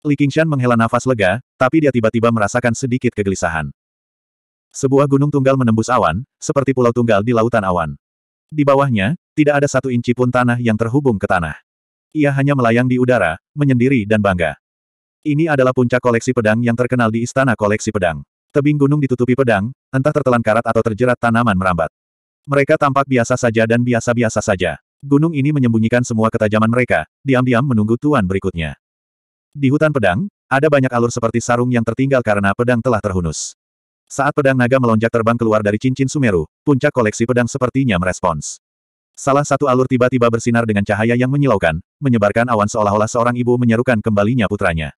S1: Li Qingshan menghela nafas lega, tapi dia tiba-tiba merasakan sedikit kegelisahan. Sebuah gunung tunggal menembus awan, seperti pulau tunggal di lautan awan. Di bawahnya, tidak ada satu inci pun tanah yang terhubung ke tanah. Ia hanya melayang di udara, menyendiri dan bangga. Ini adalah puncak koleksi pedang yang terkenal di Istana Koleksi Pedang. Tebing gunung ditutupi pedang, entah tertelan karat atau terjerat tanaman merambat. Mereka tampak biasa saja dan biasa-biasa saja. Gunung ini menyembunyikan semua ketajaman mereka, diam-diam menunggu tuan berikutnya. Di hutan pedang, ada banyak alur seperti sarung yang tertinggal karena pedang telah terhunus. Saat pedang naga melonjak terbang keluar dari cincin Sumeru, puncak koleksi pedang sepertinya merespons. Salah satu alur tiba-tiba bersinar dengan cahaya yang menyilaukan, menyebarkan awan seolah-olah seorang ibu menyerukan kembalinya putranya.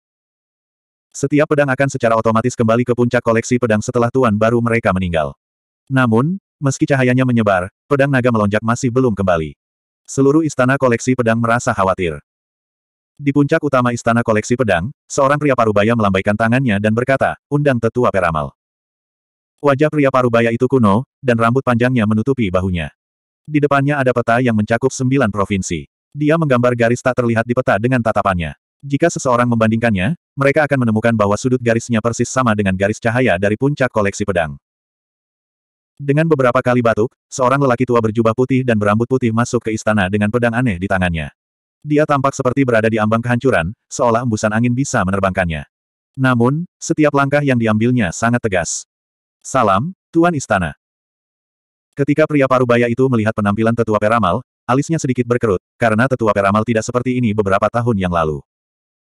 S1: Setiap pedang akan secara otomatis kembali ke puncak koleksi pedang setelah tuan baru mereka meninggal. Namun, Meski cahayanya menyebar, pedang naga melonjak masih belum kembali. Seluruh istana koleksi pedang merasa khawatir. Di puncak utama istana koleksi pedang, seorang pria parubaya melambaikan tangannya dan berkata, undang tetua peramal. Wajah pria parubaya itu kuno, dan rambut panjangnya menutupi bahunya. Di depannya ada peta yang mencakup sembilan provinsi. Dia menggambar garis tak terlihat di peta dengan tatapannya. Jika seseorang membandingkannya, mereka akan menemukan bahwa sudut garisnya persis sama dengan garis cahaya dari puncak koleksi pedang. Dengan beberapa kali batuk, seorang lelaki tua berjubah putih dan berambut putih masuk ke istana dengan pedang aneh di tangannya. Dia tampak seperti berada di ambang kehancuran, seolah embusan angin bisa menerbangkannya. Namun, setiap langkah yang diambilnya sangat tegas. Salam, Tuan Istana. Ketika pria parubaya itu melihat penampilan tetua peramal, alisnya sedikit berkerut, karena tetua peramal tidak seperti ini beberapa tahun yang lalu.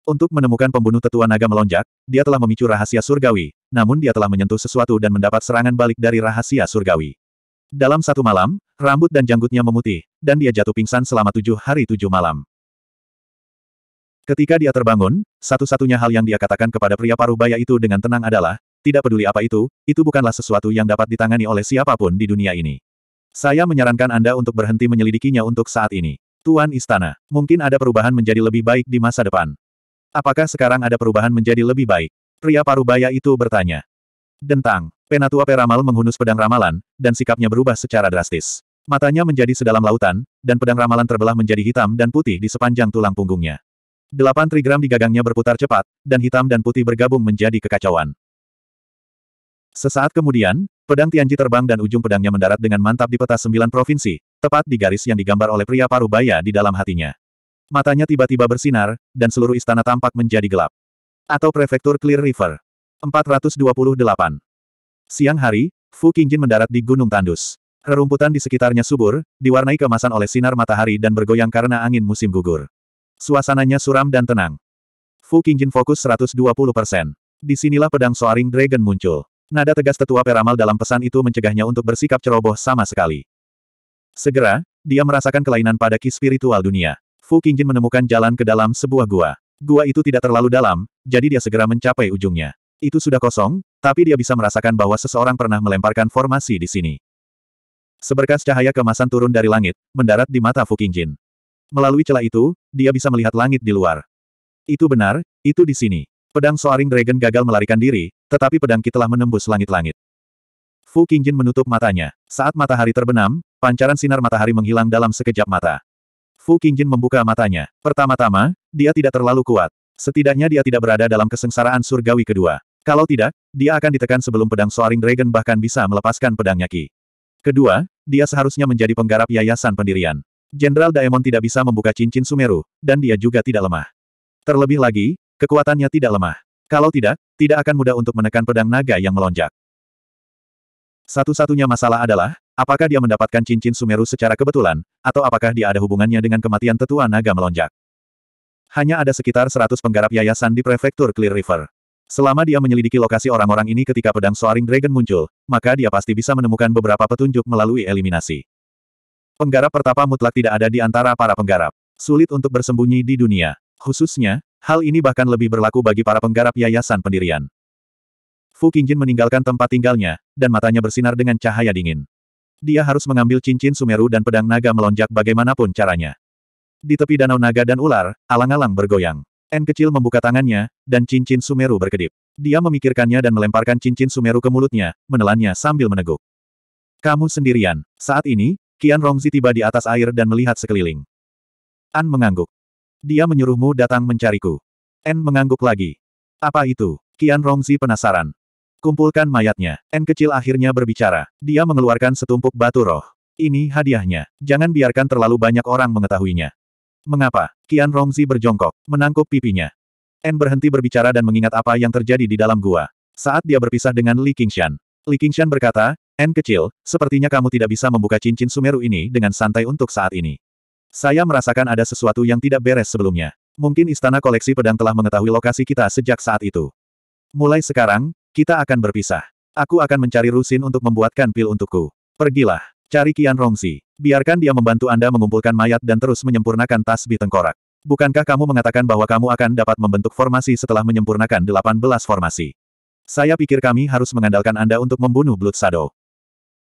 S1: Untuk menemukan pembunuh tetua naga melonjak, dia telah memicu rahasia surgawi, namun dia telah menyentuh sesuatu dan mendapat serangan balik dari rahasia surgawi. Dalam satu malam, rambut dan janggutnya memutih, dan dia jatuh pingsan selama tujuh hari tujuh malam. Ketika dia terbangun, satu-satunya hal yang dia katakan kepada pria paruh baya itu dengan tenang adalah, tidak peduli apa itu, itu bukanlah sesuatu yang dapat ditangani oleh siapapun di dunia ini. Saya menyarankan Anda untuk berhenti menyelidikinya untuk saat ini. Tuan Istana, mungkin ada perubahan menjadi lebih baik di masa depan. Apakah sekarang ada perubahan menjadi lebih baik? Pria parubaya itu bertanya. Dentang, Penatua Peramal menghunus pedang ramalan, dan sikapnya berubah secara drastis. Matanya menjadi sedalam lautan, dan pedang ramalan terbelah menjadi hitam dan putih di sepanjang tulang punggungnya. Delapan trigram di gagangnya berputar cepat, dan hitam dan putih bergabung menjadi kekacauan. Sesaat kemudian, pedang Tianji terbang dan ujung pedangnya mendarat dengan mantap di peta sembilan provinsi, tepat di garis yang digambar oleh pria parubaya di dalam hatinya. Matanya tiba-tiba bersinar, dan seluruh istana tampak menjadi gelap. Atau Prefektur Clear River. 428. Siang hari, Fu Qingjin mendarat di Gunung Tandus. Rerumputan di sekitarnya subur, diwarnai kemasan oleh sinar matahari dan bergoyang karena angin musim gugur. Suasananya suram dan tenang. Fu Qingjin fokus 120%. Disinilah pedang Soaring Dragon muncul. Nada tegas tetua peramal dalam pesan itu mencegahnya untuk bersikap ceroboh sama sekali. Segera, dia merasakan kelainan pada ki spiritual dunia. Fu Qingjin menemukan jalan ke dalam sebuah gua. Gua itu tidak terlalu dalam, jadi dia segera mencapai ujungnya. Itu sudah kosong, tapi dia bisa merasakan bahwa seseorang pernah melemparkan formasi di sini. Seberkas cahaya kemasan turun dari langit, mendarat di mata Fu Melalui celah itu, dia bisa melihat langit di luar. Itu benar, itu di sini. Pedang Soaring Dragon gagal melarikan diri, tetapi pedang Ki telah menembus langit-langit. Fu Qingjin menutup matanya. Saat matahari terbenam, pancaran sinar matahari menghilang dalam sekejap mata. Fu Qingjin membuka matanya. Pertama-tama, dia tidak terlalu kuat. Setidaknya dia tidak berada dalam kesengsaraan surgawi kedua. Kalau tidak, dia akan ditekan sebelum pedang Soaring Dragon bahkan bisa melepaskan pedangnya Ki. Kedua, dia seharusnya menjadi penggarap yayasan pendirian. Jenderal Daemon tidak bisa membuka cincin Sumeru, dan dia juga tidak lemah. Terlebih lagi, kekuatannya tidak lemah. Kalau tidak, tidak akan mudah untuk menekan pedang naga yang melonjak. Satu-satunya masalah adalah, apakah dia mendapatkan cincin Sumeru secara kebetulan, atau apakah dia ada hubungannya dengan kematian tetua naga melonjak. Hanya ada sekitar 100 penggarap yayasan di prefektur Clear River. Selama dia menyelidiki lokasi orang-orang ini ketika pedang Soaring Dragon muncul, maka dia pasti bisa menemukan beberapa petunjuk melalui eliminasi. Penggarap pertapa mutlak tidak ada di antara para penggarap. Sulit untuk bersembunyi di dunia. Khususnya, hal ini bahkan lebih berlaku bagi para penggarap yayasan pendirian. Fu Qingjin meninggalkan tempat tinggalnya, dan matanya bersinar dengan cahaya dingin. Dia harus mengambil cincin Sumeru dan pedang naga melonjak bagaimanapun caranya. Di tepi danau naga dan ular, alang-alang bergoyang. N kecil membuka tangannya, dan cincin Sumeru berkedip. Dia memikirkannya dan melemparkan cincin Sumeru ke mulutnya, menelannya sambil meneguk. Kamu sendirian. Saat ini, Kian Rongzi tiba di atas air dan melihat sekeliling. An mengangguk. Dia menyuruhmu datang mencariku. N mengangguk lagi. Apa itu? Kian Rongzi penasaran. Kumpulkan mayatnya. N kecil akhirnya berbicara. Dia mengeluarkan setumpuk batu roh. Ini hadiahnya. Jangan biarkan terlalu banyak orang mengetahuinya. Mengapa? Kian Rongzi berjongkok, menangkup pipinya. N berhenti berbicara dan mengingat apa yang terjadi di dalam gua. Saat dia berpisah dengan Li Qingshan. Li Qingshan berkata, N kecil, sepertinya kamu tidak bisa membuka cincin Sumeru ini dengan santai untuk saat ini. Saya merasakan ada sesuatu yang tidak beres sebelumnya. Mungkin istana koleksi pedang telah mengetahui lokasi kita sejak saat itu. Mulai sekarang, kita akan berpisah. Aku akan mencari Rusin untuk membuatkan pil untukku. Pergilah. Cari Kian Rongsi. Biarkan dia membantu Anda mengumpulkan mayat dan terus menyempurnakan tasbih tengkorak. Bukankah kamu mengatakan bahwa kamu akan dapat membentuk formasi setelah menyempurnakan 18 formasi? Saya pikir kami harus mengandalkan Anda untuk membunuh Blood Shadow.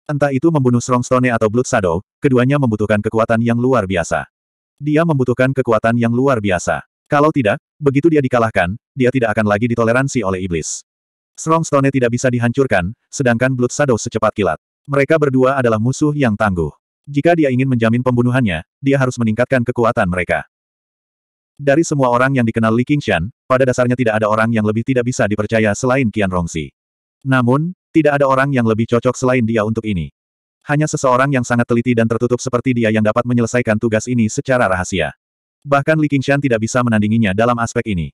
S1: Entah itu membunuh Strongstone atau Blood Shadow, keduanya membutuhkan kekuatan yang luar biasa. Dia membutuhkan kekuatan yang luar biasa. Kalau tidak, begitu dia dikalahkan, dia tidak akan lagi ditoleransi oleh iblis. Strongstone tidak bisa dihancurkan, sedangkan Blood Shadow secepat kilat. Mereka berdua adalah musuh yang tangguh. Jika dia ingin menjamin pembunuhannya, dia harus meningkatkan kekuatan mereka. Dari semua orang yang dikenal Li Qingshan, pada dasarnya tidak ada orang yang lebih tidak bisa dipercaya selain Qian Rongxi. Namun, tidak ada orang yang lebih cocok selain dia untuk ini. Hanya seseorang yang sangat teliti dan tertutup seperti dia yang dapat menyelesaikan tugas ini secara rahasia. Bahkan Li Qingshan tidak bisa menandinginya dalam aspek ini.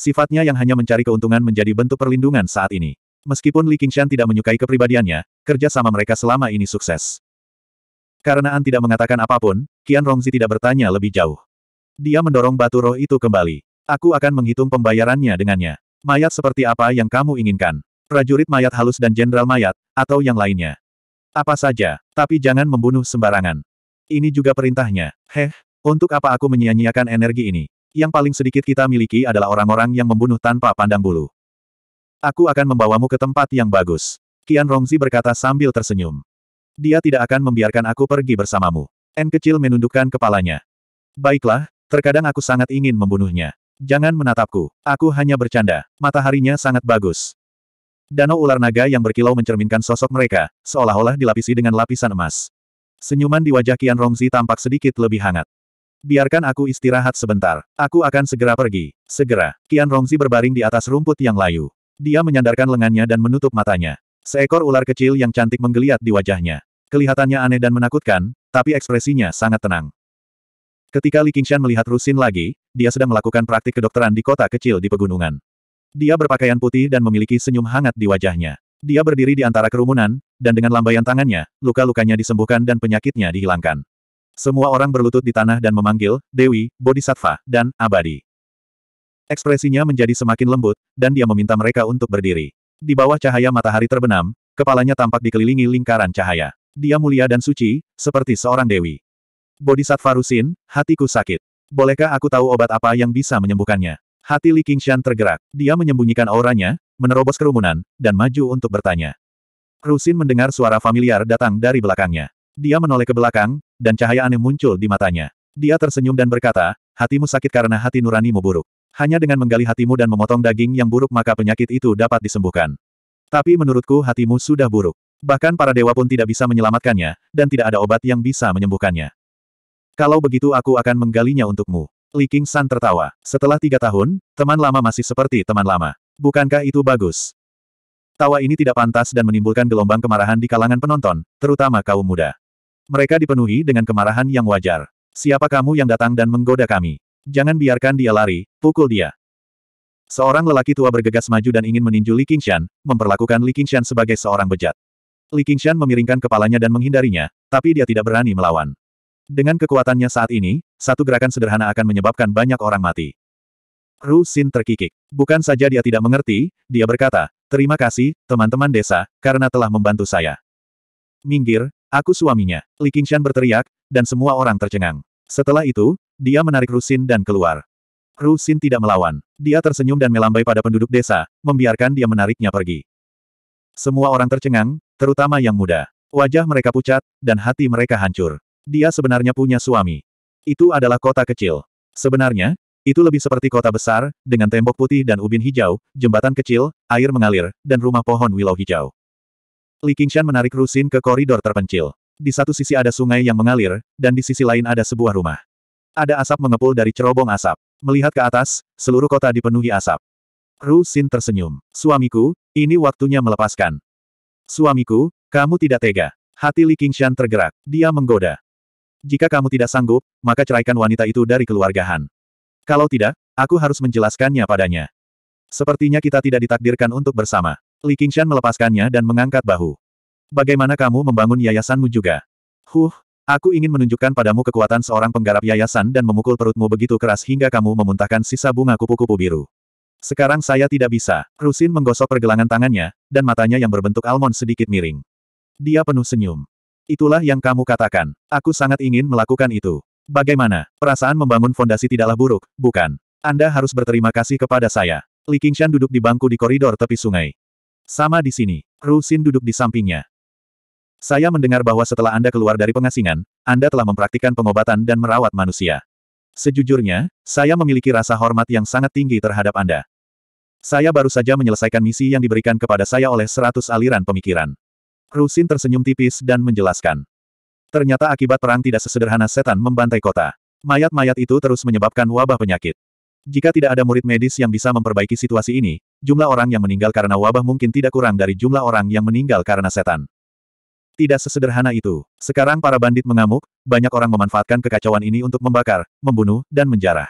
S1: Sifatnya yang hanya mencari keuntungan menjadi bentuk perlindungan saat ini. Meskipun Li Qingshan tidak menyukai kepribadiannya, kerja sama mereka selama ini sukses. Karena An tidak mengatakan apapun, Qian Rongzi tidak bertanya lebih jauh. Dia mendorong batu roh itu kembali. Aku akan menghitung pembayarannya dengannya. Mayat seperti apa yang kamu inginkan? Prajurit mayat halus dan jenderal mayat, atau yang lainnya. Apa saja, tapi jangan membunuh sembarangan. Ini juga perintahnya. Heh, untuk apa aku menyia-nyiakan energi ini? Yang paling sedikit kita miliki adalah orang-orang yang membunuh tanpa pandang bulu. Aku akan membawamu ke tempat yang bagus. Kian Rongzi berkata sambil tersenyum. Dia tidak akan membiarkan aku pergi bersamamu. N kecil menundukkan kepalanya. Baiklah, terkadang aku sangat ingin membunuhnya. Jangan menatapku, aku hanya bercanda. Mataharinya sangat bagus. Danau ular naga yang berkilau mencerminkan sosok mereka, seolah-olah dilapisi dengan lapisan emas. Senyuman di wajah Kian Rongzi tampak sedikit lebih hangat. Biarkan aku istirahat sebentar. Aku akan segera pergi. Segera. Kian Rongzi berbaring di atas rumput yang layu. Dia menyandarkan lengannya dan menutup matanya. Seekor ular kecil yang cantik menggeliat di wajahnya. Kelihatannya aneh dan menakutkan, tapi ekspresinya sangat tenang. Ketika Li Qingshan melihat Rusin lagi, dia sedang melakukan praktik kedokteran di kota kecil di pegunungan. Dia berpakaian putih dan memiliki senyum hangat di wajahnya. Dia berdiri di antara kerumunan, dan dengan lambaian tangannya, luka-lukanya disembuhkan dan penyakitnya dihilangkan. Semua orang berlutut di tanah dan memanggil, Dewi, Bodhisattva, dan Abadi. Ekspresinya menjadi semakin lembut, dan dia meminta mereka untuk berdiri. Di bawah cahaya matahari terbenam, kepalanya tampak dikelilingi lingkaran cahaya. Dia mulia dan suci, seperti seorang dewi. Bodhisattva Rusin, hatiku sakit. Bolehkah aku tahu obat apa yang bisa menyembuhkannya? Hati Li Qingshan tergerak. Dia menyembunyikan auranya, menerobos kerumunan, dan maju untuk bertanya. Rusin mendengar suara familiar datang dari belakangnya. Dia menoleh ke belakang, dan cahaya aneh muncul di matanya. Dia tersenyum dan berkata, hatimu sakit karena hati nuranimu buruk. Hanya dengan menggali hatimu dan memotong daging yang buruk maka penyakit itu dapat disembuhkan. Tapi menurutku hatimu sudah buruk. Bahkan para dewa pun tidak bisa menyelamatkannya, dan tidak ada obat yang bisa menyembuhkannya. Kalau begitu aku akan menggalinya untukmu. Li King San tertawa. Setelah tiga tahun, teman lama masih seperti teman lama. Bukankah itu bagus? Tawa ini tidak pantas dan menimbulkan gelombang kemarahan di kalangan penonton, terutama kaum muda. Mereka dipenuhi dengan kemarahan yang wajar. Siapa kamu yang datang dan menggoda kami? Jangan biarkan dia lari, pukul dia. Seorang lelaki tua bergegas maju dan ingin meninju Li Qingshan, memperlakukan Li Qingshan sebagai seorang bejat. Li Qingshan memiringkan kepalanya dan menghindarinya, tapi dia tidak berani melawan. Dengan kekuatannya saat ini, satu gerakan sederhana akan menyebabkan banyak orang mati. Ru Xin terkikik. Bukan saja dia tidak mengerti, dia berkata, Terima kasih, teman-teman desa, karena telah membantu saya. Minggir, Aku suaminya. Li Qingshan berteriak, dan semua orang tercengang. Setelah itu, dia menarik Rusin dan keluar. Rusin tidak melawan. Dia tersenyum dan melambai pada penduduk desa, membiarkan dia menariknya pergi. Semua orang tercengang, terutama yang muda. Wajah mereka pucat, dan hati mereka hancur. Dia sebenarnya punya suami. Itu adalah kota kecil. Sebenarnya, itu lebih seperti kota besar, dengan tembok putih dan ubin hijau, jembatan kecil, air mengalir, dan rumah pohon wilau hijau. Li Qingshan menarik Rusin ke koridor terpencil. Di satu sisi ada sungai yang mengalir, dan di sisi lain ada sebuah rumah. Ada asap mengepul dari cerobong asap. Melihat ke atas, seluruh kota dipenuhi asap. Rusin tersenyum. Suamiku, ini waktunya melepaskan. Suamiku, kamu tidak tega. Hati Li Qingshan tergerak. Dia menggoda. Jika kamu tidak sanggup, maka ceraikan wanita itu dari keluarga Han. Kalau tidak, aku harus menjelaskannya padanya. Sepertinya kita tidak ditakdirkan untuk bersama. Li Qingshan melepaskannya dan mengangkat bahu. Bagaimana kamu membangun yayasanmu juga? Huh, aku ingin menunjukkan padamu kekuatan seorang penggarap yayasan dan memukul perutmu begitu keras hingga kamu memuntahkan sisa bunga kupu-kupu biru. Sekarang saya tidak bisa. Rusin menggosok pergelangan tangannya, dan matanya yang berbentuk almond sedikit miring. Dia penuh senyum. Itulah yang kamu katakan. Aku sangat ingin melakukan itu. Bagaimana? Perasaan membangun fondasi tidaklah buruk, bukan? Anda harus berterima kasih kepada saya. Li Qingshan duduk di bangku di koridor tepi sungai. Sama di sini. Rusin duduk di sampingnya. Saya mendengar bahwa setelah Anda keluar dari pengasingan, Anda telah mempraktikkan pengobatan dan merawat manusia. Sejujurnya, saya memiliki rasa hormat yang sangat tinggi terhadap Anda. Saya baru saja menyelesaikan misi yang diberikan kepada saya oleh seratus aliran pemikiran. Rusin tersenyum tipis dan menjelaskan. Ternyata akibat perang tidak sesederhana setan membantai kota. Mayat-mayat itu terus menyebabkan wabah penyakit. Jika tidak ada murid medis yang bisa memperbaiki situasi ini, jumlah orang yang meninggal karena wabah mungkin tidak kurang dari jumlah orang yang meninggal karena setan. Tidak sesederhana itu. Sekarang para bandit mengamuk, banyak orang memanfaatkan kekacauan ini untuk membakar, membunuh, dan menjarah.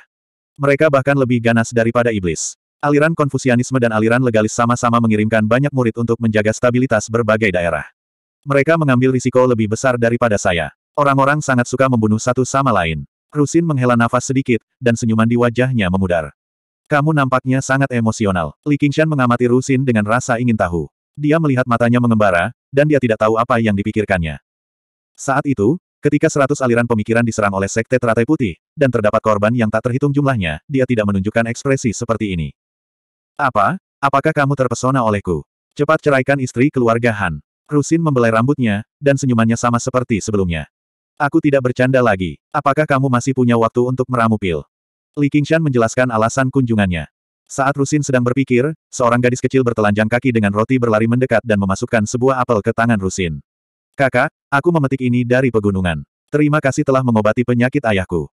S1: Mereka bahkan lebih ganas daripada iblis. Aliran Konfusianisme dan aliran legalis sama-sama mengirimkan banyak murid untuk menjaga stabilitas berbagai daerah. Mereka mengambil risiko lebih besar daripada saya. Orang-orang sangat suka membunuh satu sama lain. Rusin menghela nafas sedikit, dan senyuman di wajahnya memudar. Kamu nampaknya sangat emosional. Li Qingshan mengamati Rusin dengan rasa ingin tahu. Dia melihat matanya mengembara, dan dia tidak tahu apa yang dipikirkannya. Saat itu, ketika seratus aliran pemikiran diserang oleh Sekte Teratai Putih, dan terdapat korban yang tak terhitung jumlahnya, dia tidak menunjukkan ekspresi seperti ini. Apa? Apakah kamu terpesona olehku? Cepat ceraikan istri keluarga Han. Rusin membelai rambutnya, dan senyumannya sama seperti sebelumnya. Aku tidak bercanda lagi. Apakah kamu masih punya waktu untuk meramu pil? Li Qingshan menjelaskan alasan kunjungannya. Saat Rusin sedang berpikir, seorang gadis kecil bertelanjang kaki dengan roti berlari mendekat dan memasukkan sebuah apel ke tangan Rusin. Kakak, aku memetik ini dari pegunungan. Terima kasih telah mengobati penyakit ayahku.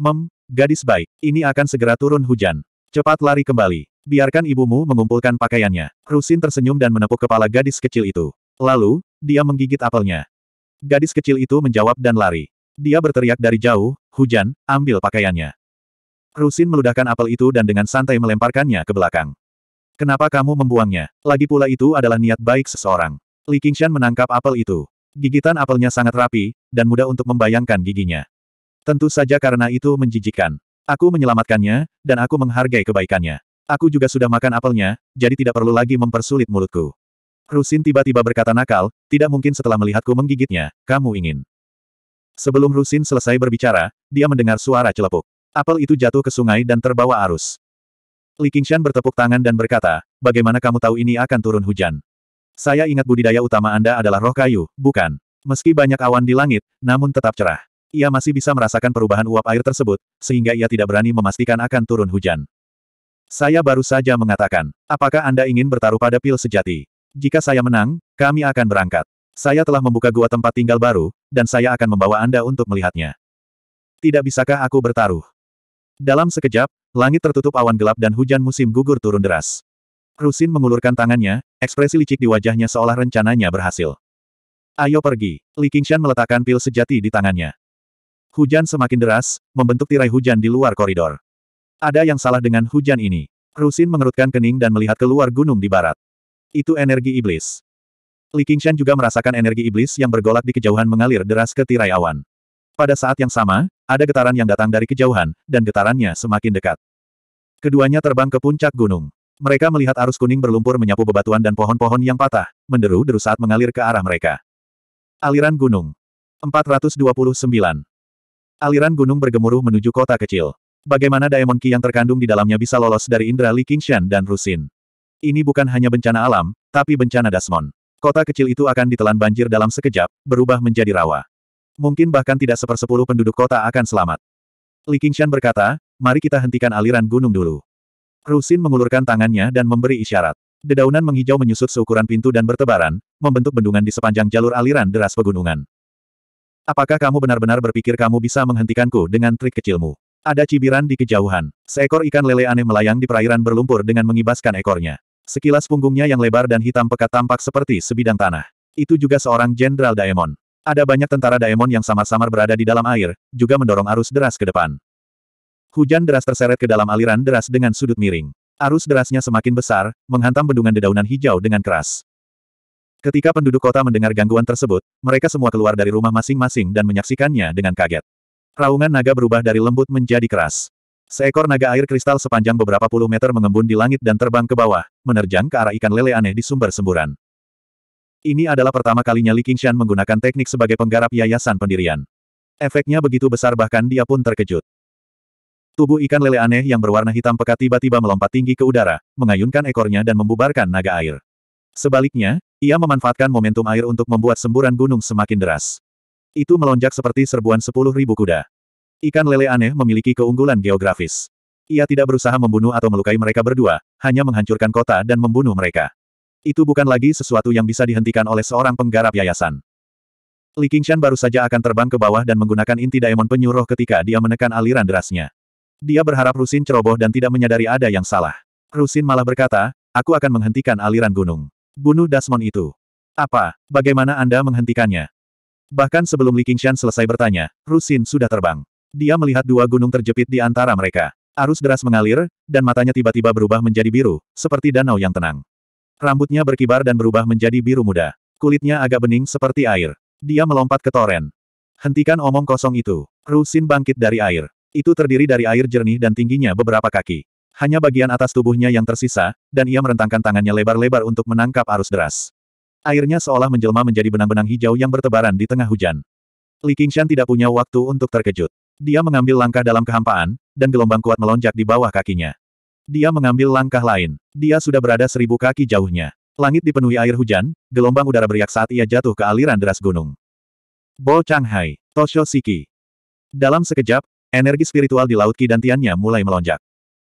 S1: Mem, gadis baik, ini akan segera turun hujan. Cepat lari kembali. Biarkan ibumu mengumpulkan pakaiannya. Rusin tersenyum dan menepuk kepala gadis kecil itu. Lalu, dia menggigit apelnya. Gadis kecil itu menjawab dan lari. Dia berteriak dari jauh, hujan, ambil pakaiannya. Rusin meludahkan apel itu dan dengan santai melemparkannya ke belakang. Kenapa kamu membuangnya? Lagi pula itu adalah niat baik seseorang. Li Qingshan menangkap apel itu. Gigitan apelnya sangat rapi, dan mudah untuk membayangkan giginya. Tentu saja karena itu menjijikkan. Aku menyelamatkannya, dan aku menghargai kebaikannya. Aku juga sudah makan apelnya, jadi tidak perlu lagi mempersulit mulutku. Rusin tiba-tiba berkata nakal, tidak mungkin setelah melihatku menggigitnya, kamu ingin. Sebelum Rusin selesai berbicara, dia mendengar suara celepuk. Apel itu jatuh ke sungai dan terbawa arus. Li Qingshan bertepuk tangan dan berkata, bagaimana kamu tahu ini akan turun hujan? Saya ingat budidaya utama Anda adalah roh kayu, bukan? Meski banyak awan di langit, namun tetap cerah. Ia masih bisa merasakan perubahan uap air tersebut, sehingga ia tidak berani memastikan akan turun hujan. Saya baru saja mengatakan, apakah Anda ingin bertaruh pada pil sejati? Jika saya menang, kami akan berangkat. Saya telah membuka gua tempat tinggal baru, dan saya akan membawa Anda untuk melihatnya. Tidak bisakah aku bertaruh? Dalam sekejap, langit tertutup awan gelap dan hujan musim gugur turun deras. Rusin mengulurkan tangannya, ekspresi licik di wajahnya seolah rencananya berhasil. Ayo pergi. Li Qingshan meletakkan pil sejati di tangannya. Hujan semakin deras, membentuk tirai hujan di luar koridor. Ada yang salah dengan hujan ini. Rusin mengerutkan kening dan melihat keluar gunung di barat. Itu energi iblis. Li Qingshan juga merasakan energi iblis yang bergolak di kejauhan mengalir deras ke tirai awan. Pada saat yang sama, ada getaran yang datang dari kejauhan, dan getarannya semakin dekat. Keduanya terbang ke puncak gunung. Mereka melihat arus kuning berlumpur menyapu bebatuan dan pohon-pohon yang patah, menderu-deru saat mengalir ke arah mereka. Aliran Gunung 429 Aliran gunung bergemuruh menuju kota kecil. Bagaimana Daemon Ki yang terkandung di dalamnya bisa lolos dari Indra Li Qingshan dan Rusin? Ini bukan hanya bencana alam, tapi bencana Dasmon. Kota kecil itu akan ditelan banjir dalam sekejap, berubah menjadi rawa. Mungkin bahkan tidak sepersepuluh penduduk kota akan selamat. Li Qingshan berkata, mari kita hentikan aliran gunung dulu. Rusin mengulurkan tangannya dan memberi isyarat. Dedaunan menghijau menyusut seukuran pintu dan bertebaran, membentuk bendungan di sepanjang jalur aliran deras pegunungan. Apakah kamu benar-benar berpikir kamu bisa menghentikanku dengan trik kecilmu? Ada cibiran di kejauhan. Seekor ikan lele aneh melayang di perairan berlumpur dengan mengibaskan ekornya. Sekilas punggungnya yang lebar dan hitam pekat tampak seperti sebidang tanah. Itu juga seorang jenderal Daemon. Ada banyak tentara Daemon yang samar-samar berada di dalam air, juga mendorong arus deras ke depan. Hujan deras terseret ke dalam aliran deras dengan sudut miring. Arus derasnya semakin besar, menghantam bendungan dedaunan hijau dengan keras. Ketika penduduk kota mendengar gangguan tersebut, mereka semua keluar dari rumah masing-masing dan menyaksikannya dengan kaget. Raungan naga berubah dari lembut menjadi keras. Seekor naga air kristal sepanjang beberapa puluh meter mengembun di langit dan terbang ke bawah, menerjang ke arah ikan lele aneh di sumber semburan. Ini adalah pertama kalinya Li Qingshan menggunakan teknik sebagai penggarap yayasan pendirian. Efeknya begitu besar bahkan dia pun terkejut. Tubuh ikan lele aneh yang berwarna hitam pekat tiba-tiba melompat tinggi ke udara, mengayunkan ekornya dan membubarkan naga air. Sebaliknya, ia memanfaatkan momentum air untuk membuat semburan gunung semakin deras. Itu melonjak seperti serbuan sepuluh ribu kuda. Ikan lele aneh memiliki keunggulan geografis. Ia tidak berusaha membunuh atau melukai mereka berdua, hanya menghancurkan kota dan membunuh mereka. Itu bukan lagi sesuatu yang bisa dihentikan oleh seorang penggarap yayasan. Li Qingshan baru saja akan terbang ke bawah dan menggunakan inti daemon penyuruh ketika dia menekan aliran derasnya. Dia berharap Rusin ceroboh dan tidak menyadari ada yang salah. Rusin malah berkata, aku akan menghentikan aliran gunung. Bunuh Dasmon itu. Apa? Bagaimana Anda menghentikannya? Bahkan sebelum Li Qingshan selesai bertanya, Rusin sudah terbang. Dia melihat dua gunung terjepit di antara mereka. Arus deras mengalir, dan matanya tiba-tiba berubah menjadi biru, seperti danau yang tenang. Rambutnya berkibar dan berubah menjadi biru muda. Kulitnya agak bening seperti air. Dia melompat ke toren. Hentikan omong kosong itu. Rusin bangkit dari air. Itu terdiri dari air jernih dan tingginya beberapa kaki. Hanya bagian atas tubuhnya yang tersisa, dan ia merentangkan tangannya lebar-lebar untuk menangkap arus deras. Airnya seolah menjelma menjadi benang-benang hijau yang bertebaran di tengah hujan. Li Qingshan tidak punya waktu untuk terkejut. Dia mengambil langkah dalam kehampaan, dan gelombang kuat melonjak di bawah kakinya. Dia mengambil langkah lain. Dia sudah berada seribu kaki jauhnya. Langit dipenuhi air hujan, gelombang udara beriak saat ia jatuh ke aliran deras gunung. Bo Hai, Tosho Siki. Dalam sekejap, energi spiritual di Laut Ki Tiannya mulai melonjak.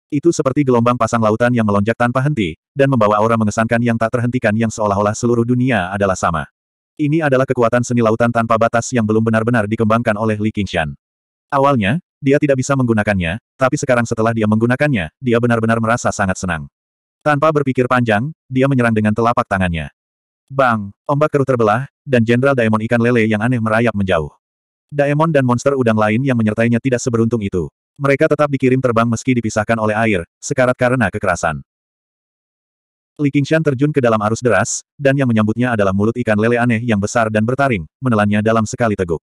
S1: Itu seperti gelombang pasang lautan yang melonjak tanpa henti, dan membawa aura mengesankan yang tak terhentikan yang seolah-olah seluruh dunia adalah sama. Ini adalah kekuatan seni lautan tanpa batas yang belum benar-benar dikembangkan oleh Li Qingshan. Awalnya, dia tidak bisa menggunakannya, tapi sekarang setelah dia menggunakannya, dia benar-benar merasa sangat senang. Tanpa berpikir panjang, dia menyerang dengan telapak tangannya. Bang! Ombak keruh terbelah, dan Jenderal Daemon ikan lele yang aneh merayap menjauh. Daemon dan monster udang lain yang menyertainya tidak seberuntung itu. Mereka tetap dikirim terbang meski dipisahkan oleh air, sekarat karena kekerasan. Li Qingshan terjun ke dalam arus deras, dan yang menyambutnya adalah mulut ikan lele aneh yang besar dan bertaring, menelannya dalam sekali teguk.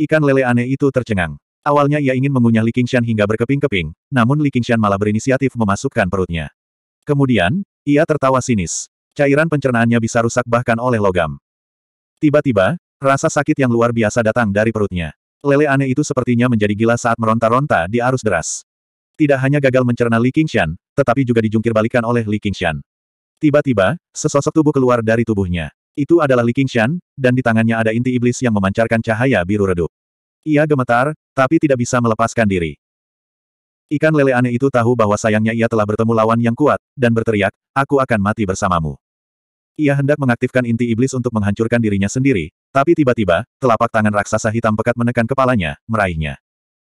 S1: Ikan lele aneh itu tercengang. Awalnya ia ingin mengunyah Li Qingshan hingga berkeping-keping, namun Li Qingshan malah berinisiatif memasukkan perutnya. Kemudian, ia tertawa sinis. Cairan pencernaannya bisa rusak bahkan oleh logam. Tiba-tiba, rasa sakit yang luar biasa datang dari perutnya. Lele aneh itu sepertinya menjadi gila saat meronta-ronta di arus deras. Tidak hanya gagal mencerna Li Qingshan, tetapi juga dijungkirbalikan oleh Li Qingshan. Tiba-tiba, sesosok tubuh keluar dari tubuhnya. Itu adalah Li Qingshan, dan di tangannya ada inti iblis yang memancarkan cahaya biru redup. Ia gemetar, tapi tidak bisa melepaskan diri. Ikan lele aneh itu tahu bahwa sayangnya ia telah bertemu lawan yang kuat, dan berteriak, aku akan mati bersamamu. Ia hendak mengaktifkan inti iblis untuk menghancurkan dirinya sendiri, tapi tiba-tiba, telapak tangan raksasa hitam pekat menekan kepalanya, meraihnya.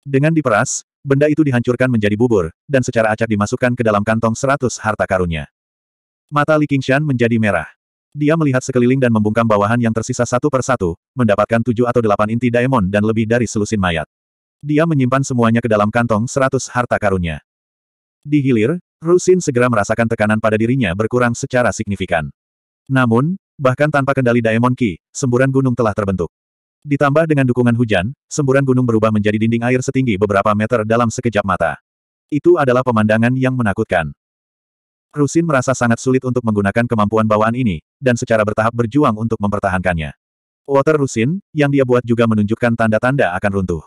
S1: Dengan diperas, benda itu dihancurkan menjadi bubur, dan secara acak dimasukkan ke dalam kantong seratus harta karunnya. Mata Li Qingshan menjadi merah. Dia melihat sekeliling dan membungkam bawahan yang tersisa satu per satu, mendapatkan tujuh atau delapan inti daemon dan lebih dari selusin mayat. Dia menyimpan semuanya ke dalam kantong seratus harta karunnya. Di hilir, Rusin segera merasakan tekanan pada dirinya berkurang secara signifikan. Namun, bahkan tanpa kendali Daemon Ki, semburan gunung telah terbentuk. Ditambah dengan dukungan hujan, semburan gunung berubah menjadi dinding air setinggi beberapa meter dalam sekejap mata. Itu adalah pemandangan yang menakutkan. Rusin merasa sangat sulit untuk menggunakan kemampuan bawaan ini, dan secara bertahap berjuang untuk mempertahankannya. Water Rusin, yang dia buat juga menunjukkan tanda-tanda akan runtuh.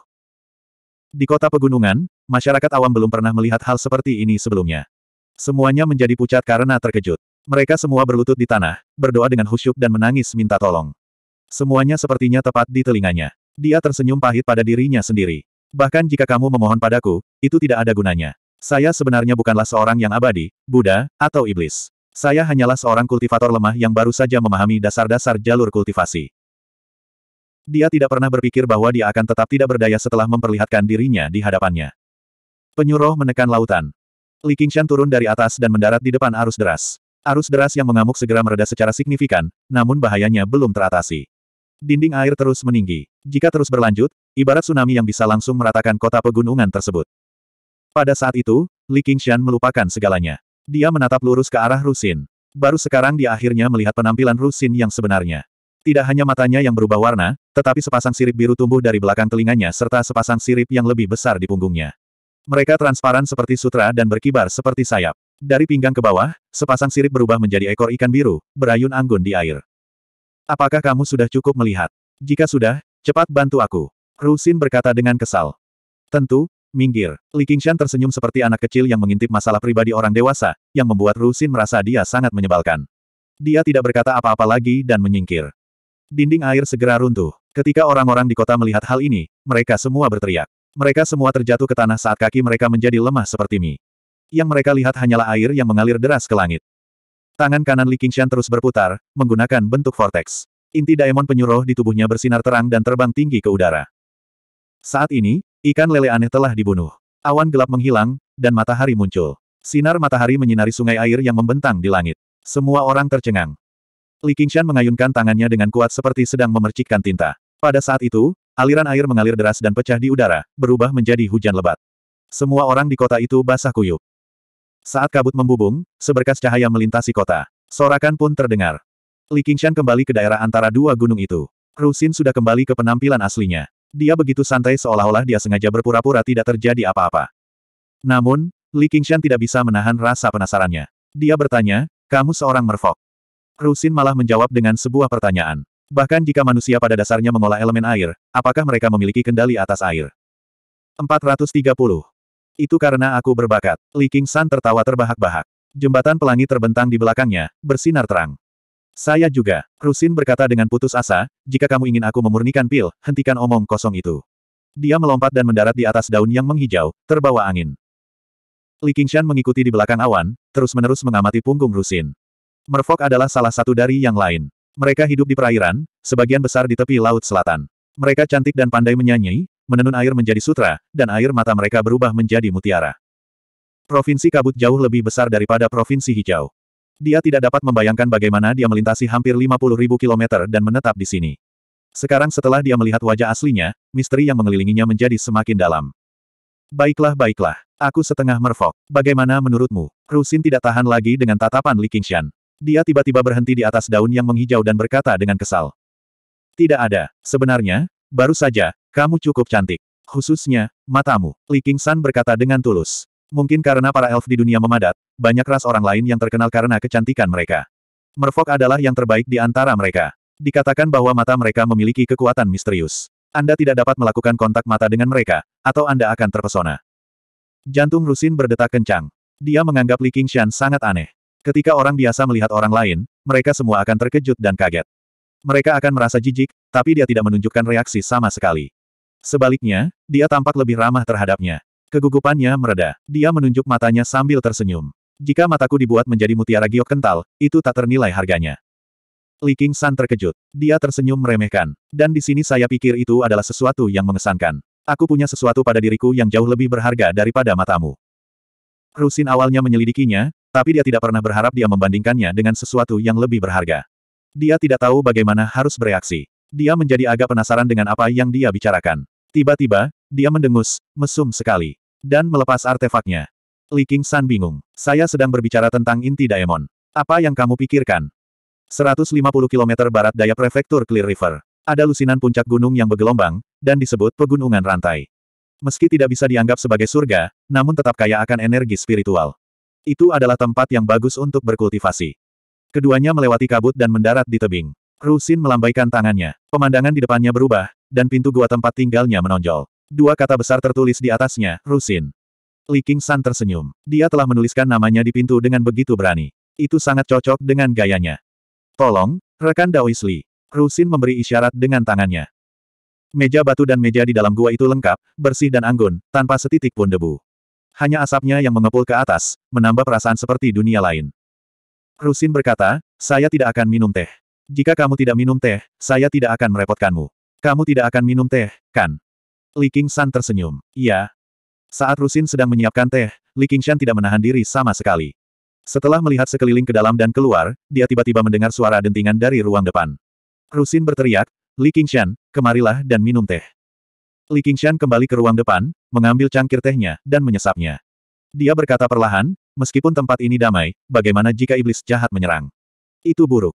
S1: Di kota pegunungan, masyarakat awam belum pernah melihat hal seperti ini sebelumnya. Semuanya menjadi pucat karena terkejut. Mereka semua berlutut di tanah, berdoa dengan khusyuk dan menangis minta tolong. Semuanya sepertinya tepat di telinganya. Dia tersenyum pahit pada dirinya sendiri. Bahkan jika kamu memohon padaku, itu tidak ada gunanya. Saya sebenarnya bukanlah seorang yang abadi, Buddha, atau iblis. Saya hanyalah seorang kultivator lemah yang baru saja memahami dasar-dasar jalur kultivasi. Dia tidak pernah berpikir bahwa dia akan tetap tidak berdaya setelah memperlihatkan dirinya di hadapannya. Penyuruh menekan lautan. Li Qingshan turun dari atas dan mendarat di depan arus deras. Arus deras yang mengamuk segera mereda secara signifikan, namun bahayanya belum teratasi. Dinding air terus meninggi. Jika terus berlanjut, ibarat tsunami yang bisa langsung meratakan kota pegunungan tersebut. Pada saat itu, Li Qingshan melupakan segalanya. Dia menatap lurus ke arah Rusin. Baru sekarang dia akhirnya melihat penampilan Rusin yang sebenarnya. Tidak hanya matanya yang berubah warna, tetapi sepasang sirip biru tumbuh dari belakang telinganya serta sepasang sirip yang lebih besar di punggungnya. Mereka transparan seperti sutra dan berkibar seperti sayap. Dari pinggang ke bawah, sepasang sirip berubah menjadi ekor ikan biru, berayun anggun di air. Apakah kamu sudah cukup melihat? Jika sudah, cepat bantu aku. Rusin berkata dengan kesal. Tentu, Minggir. Li Qingshan tersenyum seperti anak kecil yang mengintip masalah pribadi orang dewasa, yang membuat Rusin merasa dia sangat menyebalkan. Dia tidak berkata apa-apa lagi dan menyingkir. Dinding air segera runtuh. Ketika orang-orang di kota melihat hal ini, mereka semua berteriak. Mereka semua terjatuh ke tanah saat kaki mereka menjadi lemah seperti mie. Yang mereka lihat hanyalah air yang mengalir deras ke langit. Tangan kanan Li Qingshan terus berputar, menggunakan bentuk vortex. Inti daemon penyuruh di tubuhnya bersinar terang dan terbang tinggi ke udara. Saat ini, Ikan lele aneh telah dibunuh. Awan gelap menghilang, dan matahari muncul. Sinar matahari menyinari sungai air yang membentang di langit. Semua orang tercengang. Li Qingshan mengayunkan tangannya dengan kuat seperti sedang memercikkan tinta. Pada saat itu, aliran air mengalir deras dan pecah di udara, berubah menjadi hujan lebat. Semua orang di kota itu basah kuyup. Saat kabut membubung, seberkas cahaya melintasi kota. Sorakan pun terdengar. Li Qingshan kembali ke daerah antara dua gunung itu. Rusin sudah kembali ke penampilan aslinya. Dia begitu santai seolah-olah dia sengaja berpura-pura tidak terjadi apa-apa. Namun, Li Qingshan tidak bisa menahan rasa penasarannya. Dia bertanya, kamu seorang merfok. Rusin malah menjawab dengan sebuah pertanyaan. Bahkan jika manusia pada dasarnya mengolah elemen air, apakah mereka memiliki kendali atas air? 430. Itu karena aku berbakat. Li Qingshan tertawa terbahak-bahak. Jembatan pelangi terbentang di belakangnya, bersinar terang. Saya juga, Rusin berkata dengan putus asa, jika kamu ingin aku memurnikan pil, hentikan omong kosong itu. Dia melompat dan mendarat di atas daun yang menghijau, terbawa angin. Li Qingshan mengikuti di belakang awan, terus-menerus mengamati punggung Rusin. Merfok adalah salah satu dari yang lain. Mereka hidup di perairan, sebagian besar di tepi laut selatan. Mereka cantik dan pandai menyanyi, menenun air menjadi sutra, dan air mata mereka berubah menjadi mutiara. Provinsi kabut jauh lebih besar daripada provinsi hijau. Dia tidak dapat membayangkan bagaimana dia melintasi hampir 50 ribu kilometer dan menetap di sini. Sekarang setelah dia melihat wajah aslinya, misteri yang mengelilinginya menjadi semakin dalam. Baiklah baiklah, aku setengah merfok. Bagaimana menurutmu? Rusin tidak tahan lagi dengan tatapan Li Qingshan. Dia tiba-tiba berhenti di atas daun yang menghijau dan berkata dengan kesal. Tidak ada, sebenarnya, baru saja, kamu cukup cantik. Khususnya, matamu, Li Qingshan berkata dengan tulus. Mungkin karena para elf di dunia memadat, banyak ras orang lain yang terkenal karena kecantikan mereka. Merfolk adalah yang terbaik di antara mereka. Dikatakan bahwa mata mereka memiliki kekuatan misterius. Anda tidak dapat melakukan kontak mata dengan mereka, atau Anda akan terpesona. Jantung Rusin berdetak kencang. Dia menganggap Li Qingshan sangat aneh. Ketika orang biasa melihat orang lain, mereka semua akan terkejut dan kaget. Mereka akan merasa jijik, tapi dia tidak menunjukkan reaksi sama sekali. Sebaliknya, dia tampak lebih ramah terhadapnya. Kegugupannya mereda. Dia menunjuk matanya sambil tersenyum. Jika mataku dibuat menjadi mutiara giok kental, itu tak ternilai harganya. Li King San terkejut. Dia tersenyum meremehkan. Dan di sini saya pikir itu adalah sesuatu yang mengesankan. Aku punya sesuatu pada diriku yang jauh lebih berharga daripada matamu. Rusin awalnya menyelidikinya, tapi dia tidak pernah berharap dia membandingkannya dengan sesuatu yang lebih berharga. Dia tidak tahu bagaimana harus bereaksi. Dia menjadi agak penasaran dengan apa yang dia bicarakan. Tiba-tiba, dia mendengus, mesum sekali. Dan melepas artefaknya. Li King San bingung. Saya sedang berbicara tentang inti Daemon. Apa yang kamu pikirkan? 150 km barat daya prefektur Clear River. Ada lusinan puncak gunung yang bergelombang, dan disebut pegunungan rantai. Meski tidak bisa dianggap sebagai surga, namun tetap kaya akan energi spiritual. Itu adalah tempat yang bagus untuk berkultivasi. Keduanya melewati kabut dan mendarat di tebing. Rusin melambaikan tangannya. Pemandangan di depannya berubah, dan pintu gua tempat tinggalnya menonjol. Dua kata besar tertulis di atasnya, Rusin. Li Qingshan tersenyum. Dia telah menuliskan namanya di pintu dengan begitu berani. Itu sangat cocok dengan gayanya. Tolong, rekan Daois Li. Rusin memberi isyarat dengan tangannya. Meja batu dan meja di dalam gua itu lengkap, bersih dan anggun, tanpa setitik pun debu. Hanya asapnya yang mengepul ke atas, menambah perasaan seperti dunia lain. Rusin berkata, saya tidak akan minum teh. Jika kamu tidak minum teh, saya tidak akan merepotkanmu. Kamu tidak akan minum teh, kan? Li Qingshan tersenyum. Iya. Saat Rusin sedang menyiapkan teh, Li Shan tidak menahan diri sama sekali. Setelah melihat sekeliling ke dalam dan keluar, dia tiba-tiba mendengar suara dentingan dari ruang depan. Rusin berteriak, Li Shan, kemarilah dan minum teh. Li Shan kembali ke ruang depan, mengambil cangkir tehnya, dan menyesapnya. Dia berkata perlahan, meskipun tempat ini damai, bagaimana jika iblis jahat menyerang? Itu buruk.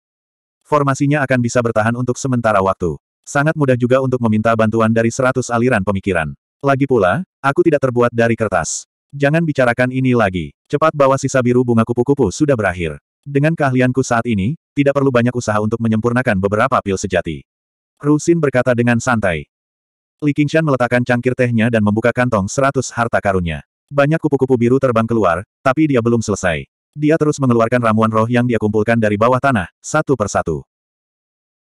S1: Formasinya akan bisa bertahan untuk sementara waktu. Sangat mudah juga untuk meminta bantuan dari seratus aliran pemikiran. Lagi pula, aku tidak terbuat dari kertas. Jangan bicarakan ini lagi. Cepat bawa sisa biru bunga kupu-kupu sudah berakhir. Dengan keahlianku saat ini, tidak perlu banyak usaha untuk menyempurnakan beberapa pil sejati. Rusin berkata dengan santai. Li Qingshan meletakkan cangkir tehnya dan membuka kantong seratus harta karunnya. Banyak kupu-kupu biru terbang keluar, tapi dia belum selesai. Dia terus mengeluarkan ramuan roh yang dia kumpulkan dari bawah tanah, satu persatu.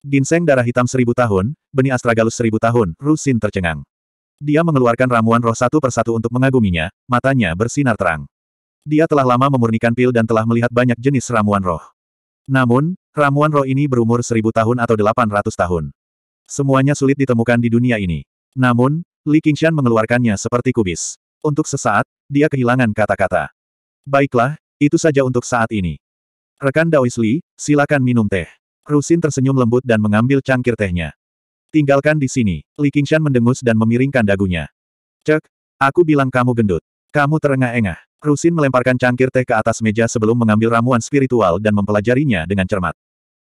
S1: Ginseng darah hitam seribu tahun, benih astragalus seribu tahun, Rusin tercengang. Dia mengeluarkan ramuan roh satu persatu untuk mengaguminya, matanya bersinar terang. Dia telah lama memurnikan pil dan telah melihat banyak jenis ramuan roh. Namun, ramuan roh ini berumur seribu tahun atau delapan ratus tahun. Semuanya sulit ditemukan di dunia ini. Namun, Li Qingshan mengeluarkannya seperti kubis. Untuk sesaat, dia kehilangan kata-kata. Baiklah, itu saja untuk saat ini. Rekan Daois Li, silakan minum teh. Rusin tersenyum lembut dan mengambil cangkir tehnya. Tinggalkan di sini. Li Qingshan mendengus dan memiringkan dagunya. Cek, aku bilang kamu gendut. Kamu terengah-engah. Rusin melemparkan cangkir teh ke atas meja sebelum mengambil ramuan spiritual dan mempelajarinya dengan cermat.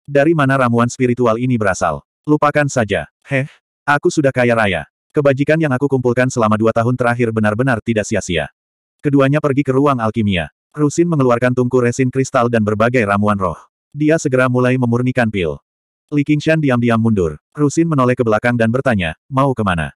S1: Dari mana ramuan spiritual ini berasal? Lupakan saja. Heh, aku sudah kaya raya. Kebajikan yang aku kumpulkan selama dua tahun terakhir benar-benar tidak sia-sia. Keduanya pergi ke ruang alkimia. Rusin mengeluarkan tungku resin kristal dan berbagai ramuan roh. Dia segera mulai memurnikan pil. Li Qingshan diam-diam mundur. Rusin menoleh ke belakang dan bertanya, mau kemana?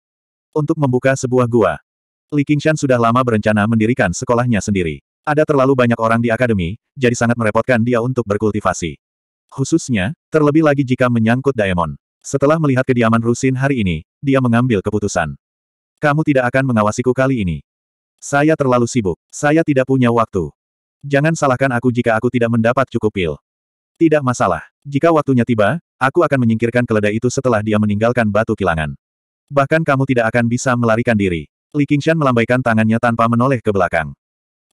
S1: Untuk membuka sebuah gua. Li Qingshan sudah lama berencana mendirikan sekolahnya sendiri. Ada terlalu banyak orang di akademi, jadi sangat merepotkan dia untuk berkultivasi. Khususnya, terlebih lagi jika menyangkut Daemon. Setelah melihat kediaman Rusin hari ini, dia mengambil keputusan. Kamu tidak akan mengawasiku kali ini. Saya terlalu sibuk. Saya tidak punya waktu. Jangan salahkan aku jika aku tidak mendapat cukup pil. Tidak masalah. Jika waktunya tiba, aku akan menyingkirkan keledai itu setelah dia meninggalkan batu kilangan. Bahkan kamu tidak akan bisa melarikan diri. Li Qingshan melambaikan tangannya tanpa menoleh ke belakang.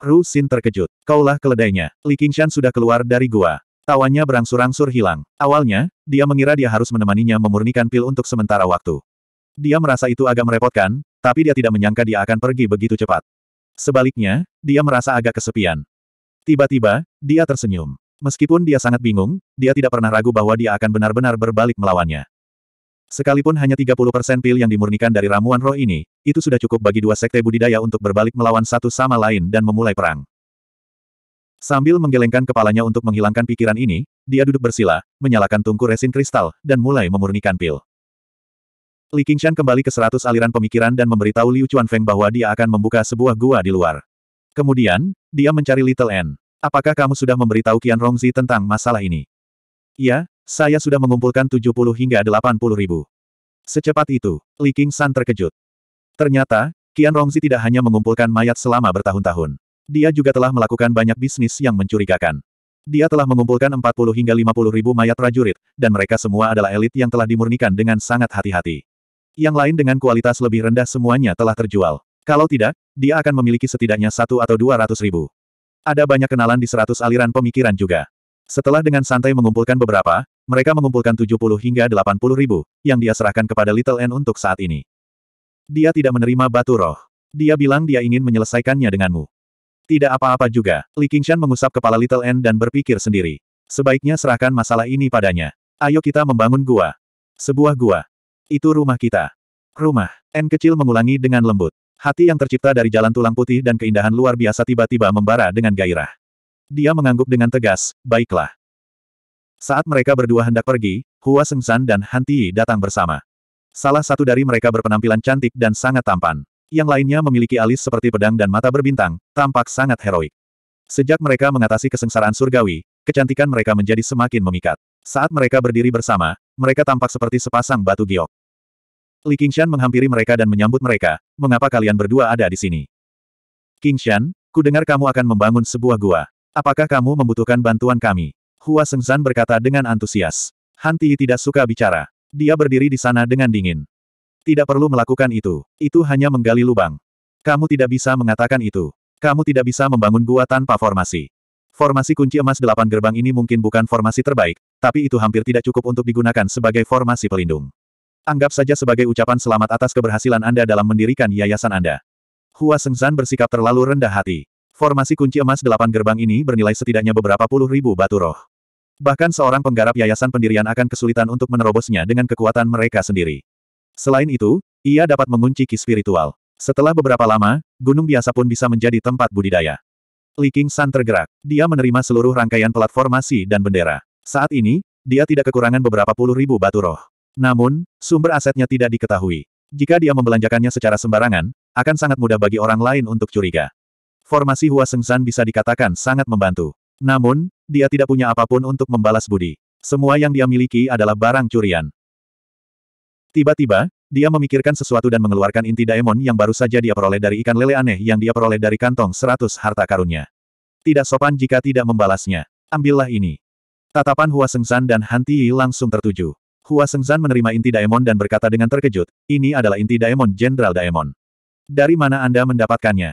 S1: Ru Xin terkejut. Kaulah keledainya. Li Qingshan sudah keluar dari gua. Tawanya berangsur-angsur hilang. Awalnya, dia mengira dia harus menemaninya memurnikan pil untuk sementara waktu. Dia merasa itu agak merepotkan, tapi dia tidak menyangka dia akan pergi begitu cepat. Sebaliknya, dia merasa agak kesepian. Tiba-tiba, dia tersenyum. Meskipun dia sangat bingung, dia tidak pernah ragu bahwa dia akan benar-benar berbalik melawannya. Sekalipun hanya 30% pil yang dimurnikan dari ramuan roh ini, itu sudah cukup bagi dua sekte budidaya untuk berbalik melawan satu sama lain dan memulai perang. Sambil menggelengkan kepalanya untuk menghilangkan pikiran ini, dia duduk bersila, menyalakan tungku resin kristal, dan mulai memurnikan pil. Li Qingshan kembali ke seratus aliran pemikiran dan memberitahu Liu Chuanfeng bahwa dia akan membuka sebuah gua di luar. Kemudian, dia mencari Little N. Apakah kamu sudah memberitahu Qian Rongzi tentang masalah ini? Ya, saya sudah mengumpulkan 70 hingga 80 ribu. Secepat itu, Li King San terkejut. Ternyata, Qian Rongzi tidak hanya mengumpulkan mayat selama bertahun-tahun. Dia juga telah melakukan banyak bisnis yang mencurigakan. Dia telah mengumpulkan 40 hingga 50 ribu mayat prajurit, dan mereka semua adalah elit yang telah dimurnikan dengan sangat hati-hati. Yang lain dengan kualitas lebih rendah semuanya telah terjual. Kalau tidak, dia akan memiliki setidaknya satu atau dua ratus ribu. Ada banyak kenalan di seratus aliran pemikiran juga. Setelah dengan santai mengumpulkan beberapa, mereka mengumpulkan 70 hingga 80 ribu, yang dia serahkan kepada Little N untuk saat ini. Dia tidak menerima batu roh. Dia bilang dia ingin menyelesaikannya denganmu. Tidak apa-apa juga, Li Qingshan mengusap kepala Little N dan berpikir sendiri. Sebaiknya serahkan masalah ini padanya. Ayo kita membangun gua. Sebuah gua. Itu rumah kita. Rumah. N kecil mengulangi dengan lembut. Hati yang tercipta dari jalan tulang putih dan keindahan luar biasa tiba-tiba membara dengan gairah. Dia mengangguk dengan tegas, baiklah. Saat mereka berdua hendak pergi, Hua Sengsan dan Han Tiyi datang bersama. Salah satu dari mereka berpenampilan cantik dan sangat tampan. Yang lainnya memiliki alis seperti pedang dan mata berbintang, tampak sangat heroik. Sejak mereka mengatasi kesengsaraan surgawi, kecantikan mereka menjadi semakin memikat. Saat mereka berdiri bersama, mereka tampak seperti sepasang batu giok. Li Qingshan menghampiri mereka dan menyambut mereka, mengapa kalian berdua ada di sini? Qingshan, dengar kamu akan membangun sebuah gua. Apakah kamu membutuhkan bantuan kami? Hua Sengzan berkata dengan antusias. Han Tiyi tidak suka bicara. Dia berdiri di sana dengan dingin. Tidak perlu melakukan itu. Itu hanya menggali lubang. Kamu tidak bisa mengatakan itu. Kamu tidak bisa membangun gua tanpa formasi. Formasi kunci emas delapan gerbang ini mungkin bukan formasi terbaik, tapi itu hampir tidak cukup untuk digunakan sebagai formasi pelindung. Anggap saja sebagai ucapan selamat atas keberhasilan Anda dalam mendirikan yayasan Anda. Hua Sengzan bersikap terlalu rendah hati. Formasi kunci emas delapan gerbang ini bernilai setidaknya beberapa puluh ribu batu roh. Bahkan seorang penggarap yayasan pendirian akan kesulitan untuk menerobosnya dengan kekuatan mereka sendiri. Selain itu, ia dapat mengunci ki spiritual. Setelah beberapa lama, gunung biasa pun bisa menjadi tempat budidaya. Li King San tergerak. Dia menerima seluruh rangkaian platformasi dan bendera. Saat ini, dia tidak kekurangan beberapa puluh ribu batu roh. Namun, sumber asetnya tidak diketahui. Jika dia membelanjakannya secara sembarangan, akan sangat mudah bagi orang lain untuk curiga. Formasi Hua Sengzan bisa dikatakan sangat membantu. Namun, dia tidak punya apapun untuk membalas budi. Semua yang dia miliki adalah barang curian. Tiba-tiba, dia memikirkan sesuatu dan mengeluarkan inti daemon yang baru saja dia peroleh dari ikan lele aneh yang dia peroleh dari kantong seratus harta karunnya. Tidak sopan jika tidak membalasnya. Ambillah ini. Tatapan Hua Sengsan dan Hanti langsung tertuju. Hua Sengzan menerima inti daemon dan berkata dengan terkejut, ini adalah inti daemon Jenderal Daemon. Dari mana Anda mendapatkannya?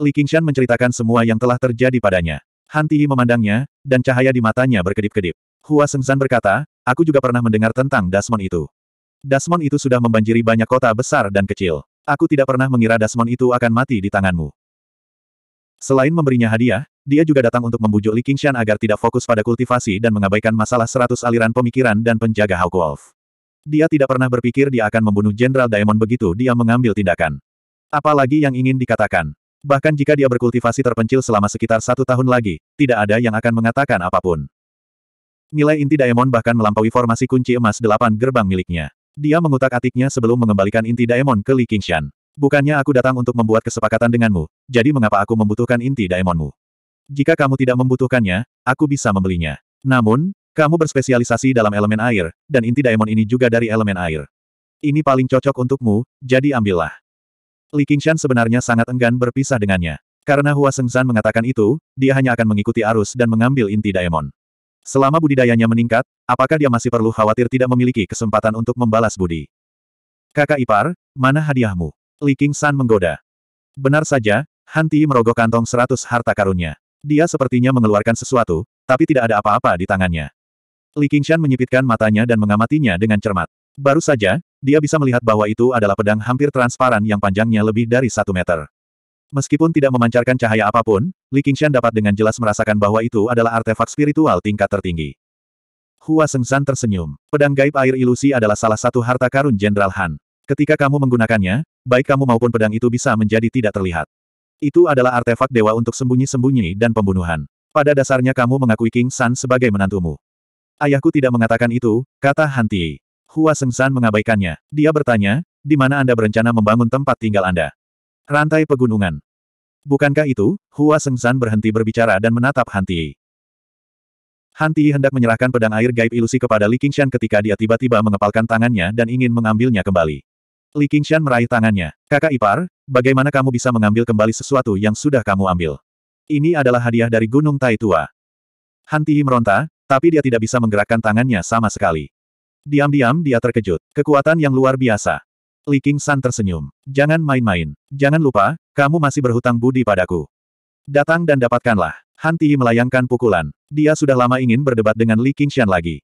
S1: Li Qingshan menceritakan semua yang telah terjadi padanya. Han Tihi memandangnya, dan cahaya di matanya berkedip-kedip. Hua Sengzan berkata, aku juga pernah mendengar tentang Dasmon itu. Dasmon itu sudah membanjiri banyak kota besar dan kecil. Aku tidak pernah mengira Dasmon itu akan mati di tanganmu. Selain memberinya hadiah, dia juga datang untuk membujuk Li Qingshan agar tidak fokus pada kultivasi dan mengabaikan masalah seratus aliran pemikiran dan penjaga Hawk Wolf. Dia tidak pernah berpikir dia akan membunuh Jenderal Daemon begitu dia mengambil tindakan. Apalagi yang ingin dikatakan. Bahkan jika dia berkultivasi terpencil selama sekitar satu tahun lagi, tidak ada yang akan mengatakan apapun. Nilai inti Daemon bahkan melampaui formasi kunci emas delapan gerbang miliknya. Dia mengutak atiknya sebelum mengembalikan inti Daemon ke Li Qingshan. Bukannya aku datang untuk membuat kesepakatan denganmu, jadi mengapa aku membutuhkan inti Daemonmu? Jika kamu tidak membutuhkannya, aku bisa membelinya. Namun, kamu berspesialisasi dalam elemen air, dan inti diamond ini juga dari elemen air. Ini paling cocok untukmu, jadi ambillah. Li Qingshan sebenarnya sangat enggan berpisah dengannya. Karena Hua Sengzan mengatakan itu, dia hanya akan mengikuti arus dan mengambil inti diamond. Selama budidayanya meningkat, apakah dia masih perlu khawatir tidak memiliki kesempatan untuk membalas budi? Kakak ipar, mana hadiahmu? Li Qingshan menggoda. Benar saja, Hanti merogoh kantong seratus harta karunnya. Dia sepertinya mengeluarkan sesuatu, tapi tidak ada apa-apa di tangannya. Li Qingshan menyipitkan matanya dan mengamatinya dengan cermat. Baru saja, dia bisa melihat bahwa itu adalah pedang hampir transparan yang panjangnya lebih dari satu meter. Meskipun tidak memancarkan cahaya apapun, Li Qingshan dapat dengan jelas merasakan bahwa itu adalah artefak spiritual tingkat tertinggi. Hua Sengsan tersenyum. Pedang gaib air ilusi adalah salah satu harta karun Jenderal Han. Ketika kamu menggunakannya, baik kamu maupun pedang itu bisa menjadi tidak terlihat. Itu adalah artefak dewa untuk sembunyi-sembunyi dan pembunuhan. Pada dasarnya kamu mengakui King San sebagai menantumu. Ayahku tidak mengatakan itu, kata Han Hua Sengsan mengabaikannya. Dia bertanya, di mana Anda berencana membangun tempat tinggal Anda? Rantai pegunungan. Bukankah itu? Hua Sengsan berhenti berbicara dan menatap Han Tii. Han hendak menyerahkan pedang air gaib ilusi kepada Li Qingshan ketika dia tiba-tiba mengepalkan tangannya dan ingin mengambilnya kembali. Li Qingshan meraih tangannya. Kakak ipar, Bagaimana kamu bisa mengambil kembali sesuatu yang sudah kamu ambil? Ini adalah hadiah dari Gunung Tai Tua. Han Tihi meronta, tapi dia tidak bisa menggerakkan tangannya sama sekali. Diam-diam dia terkejut. Kekuatan yang luar biasa. Li King San tersenyum. Jangan main-main. Jangan lupa, kamu masih berhutang budi padaku. Datang dan dapatkanlah. Han Tihi melayangkan pukulan. Dia sudah lama ingin berdebat dengan Li Shan lagi.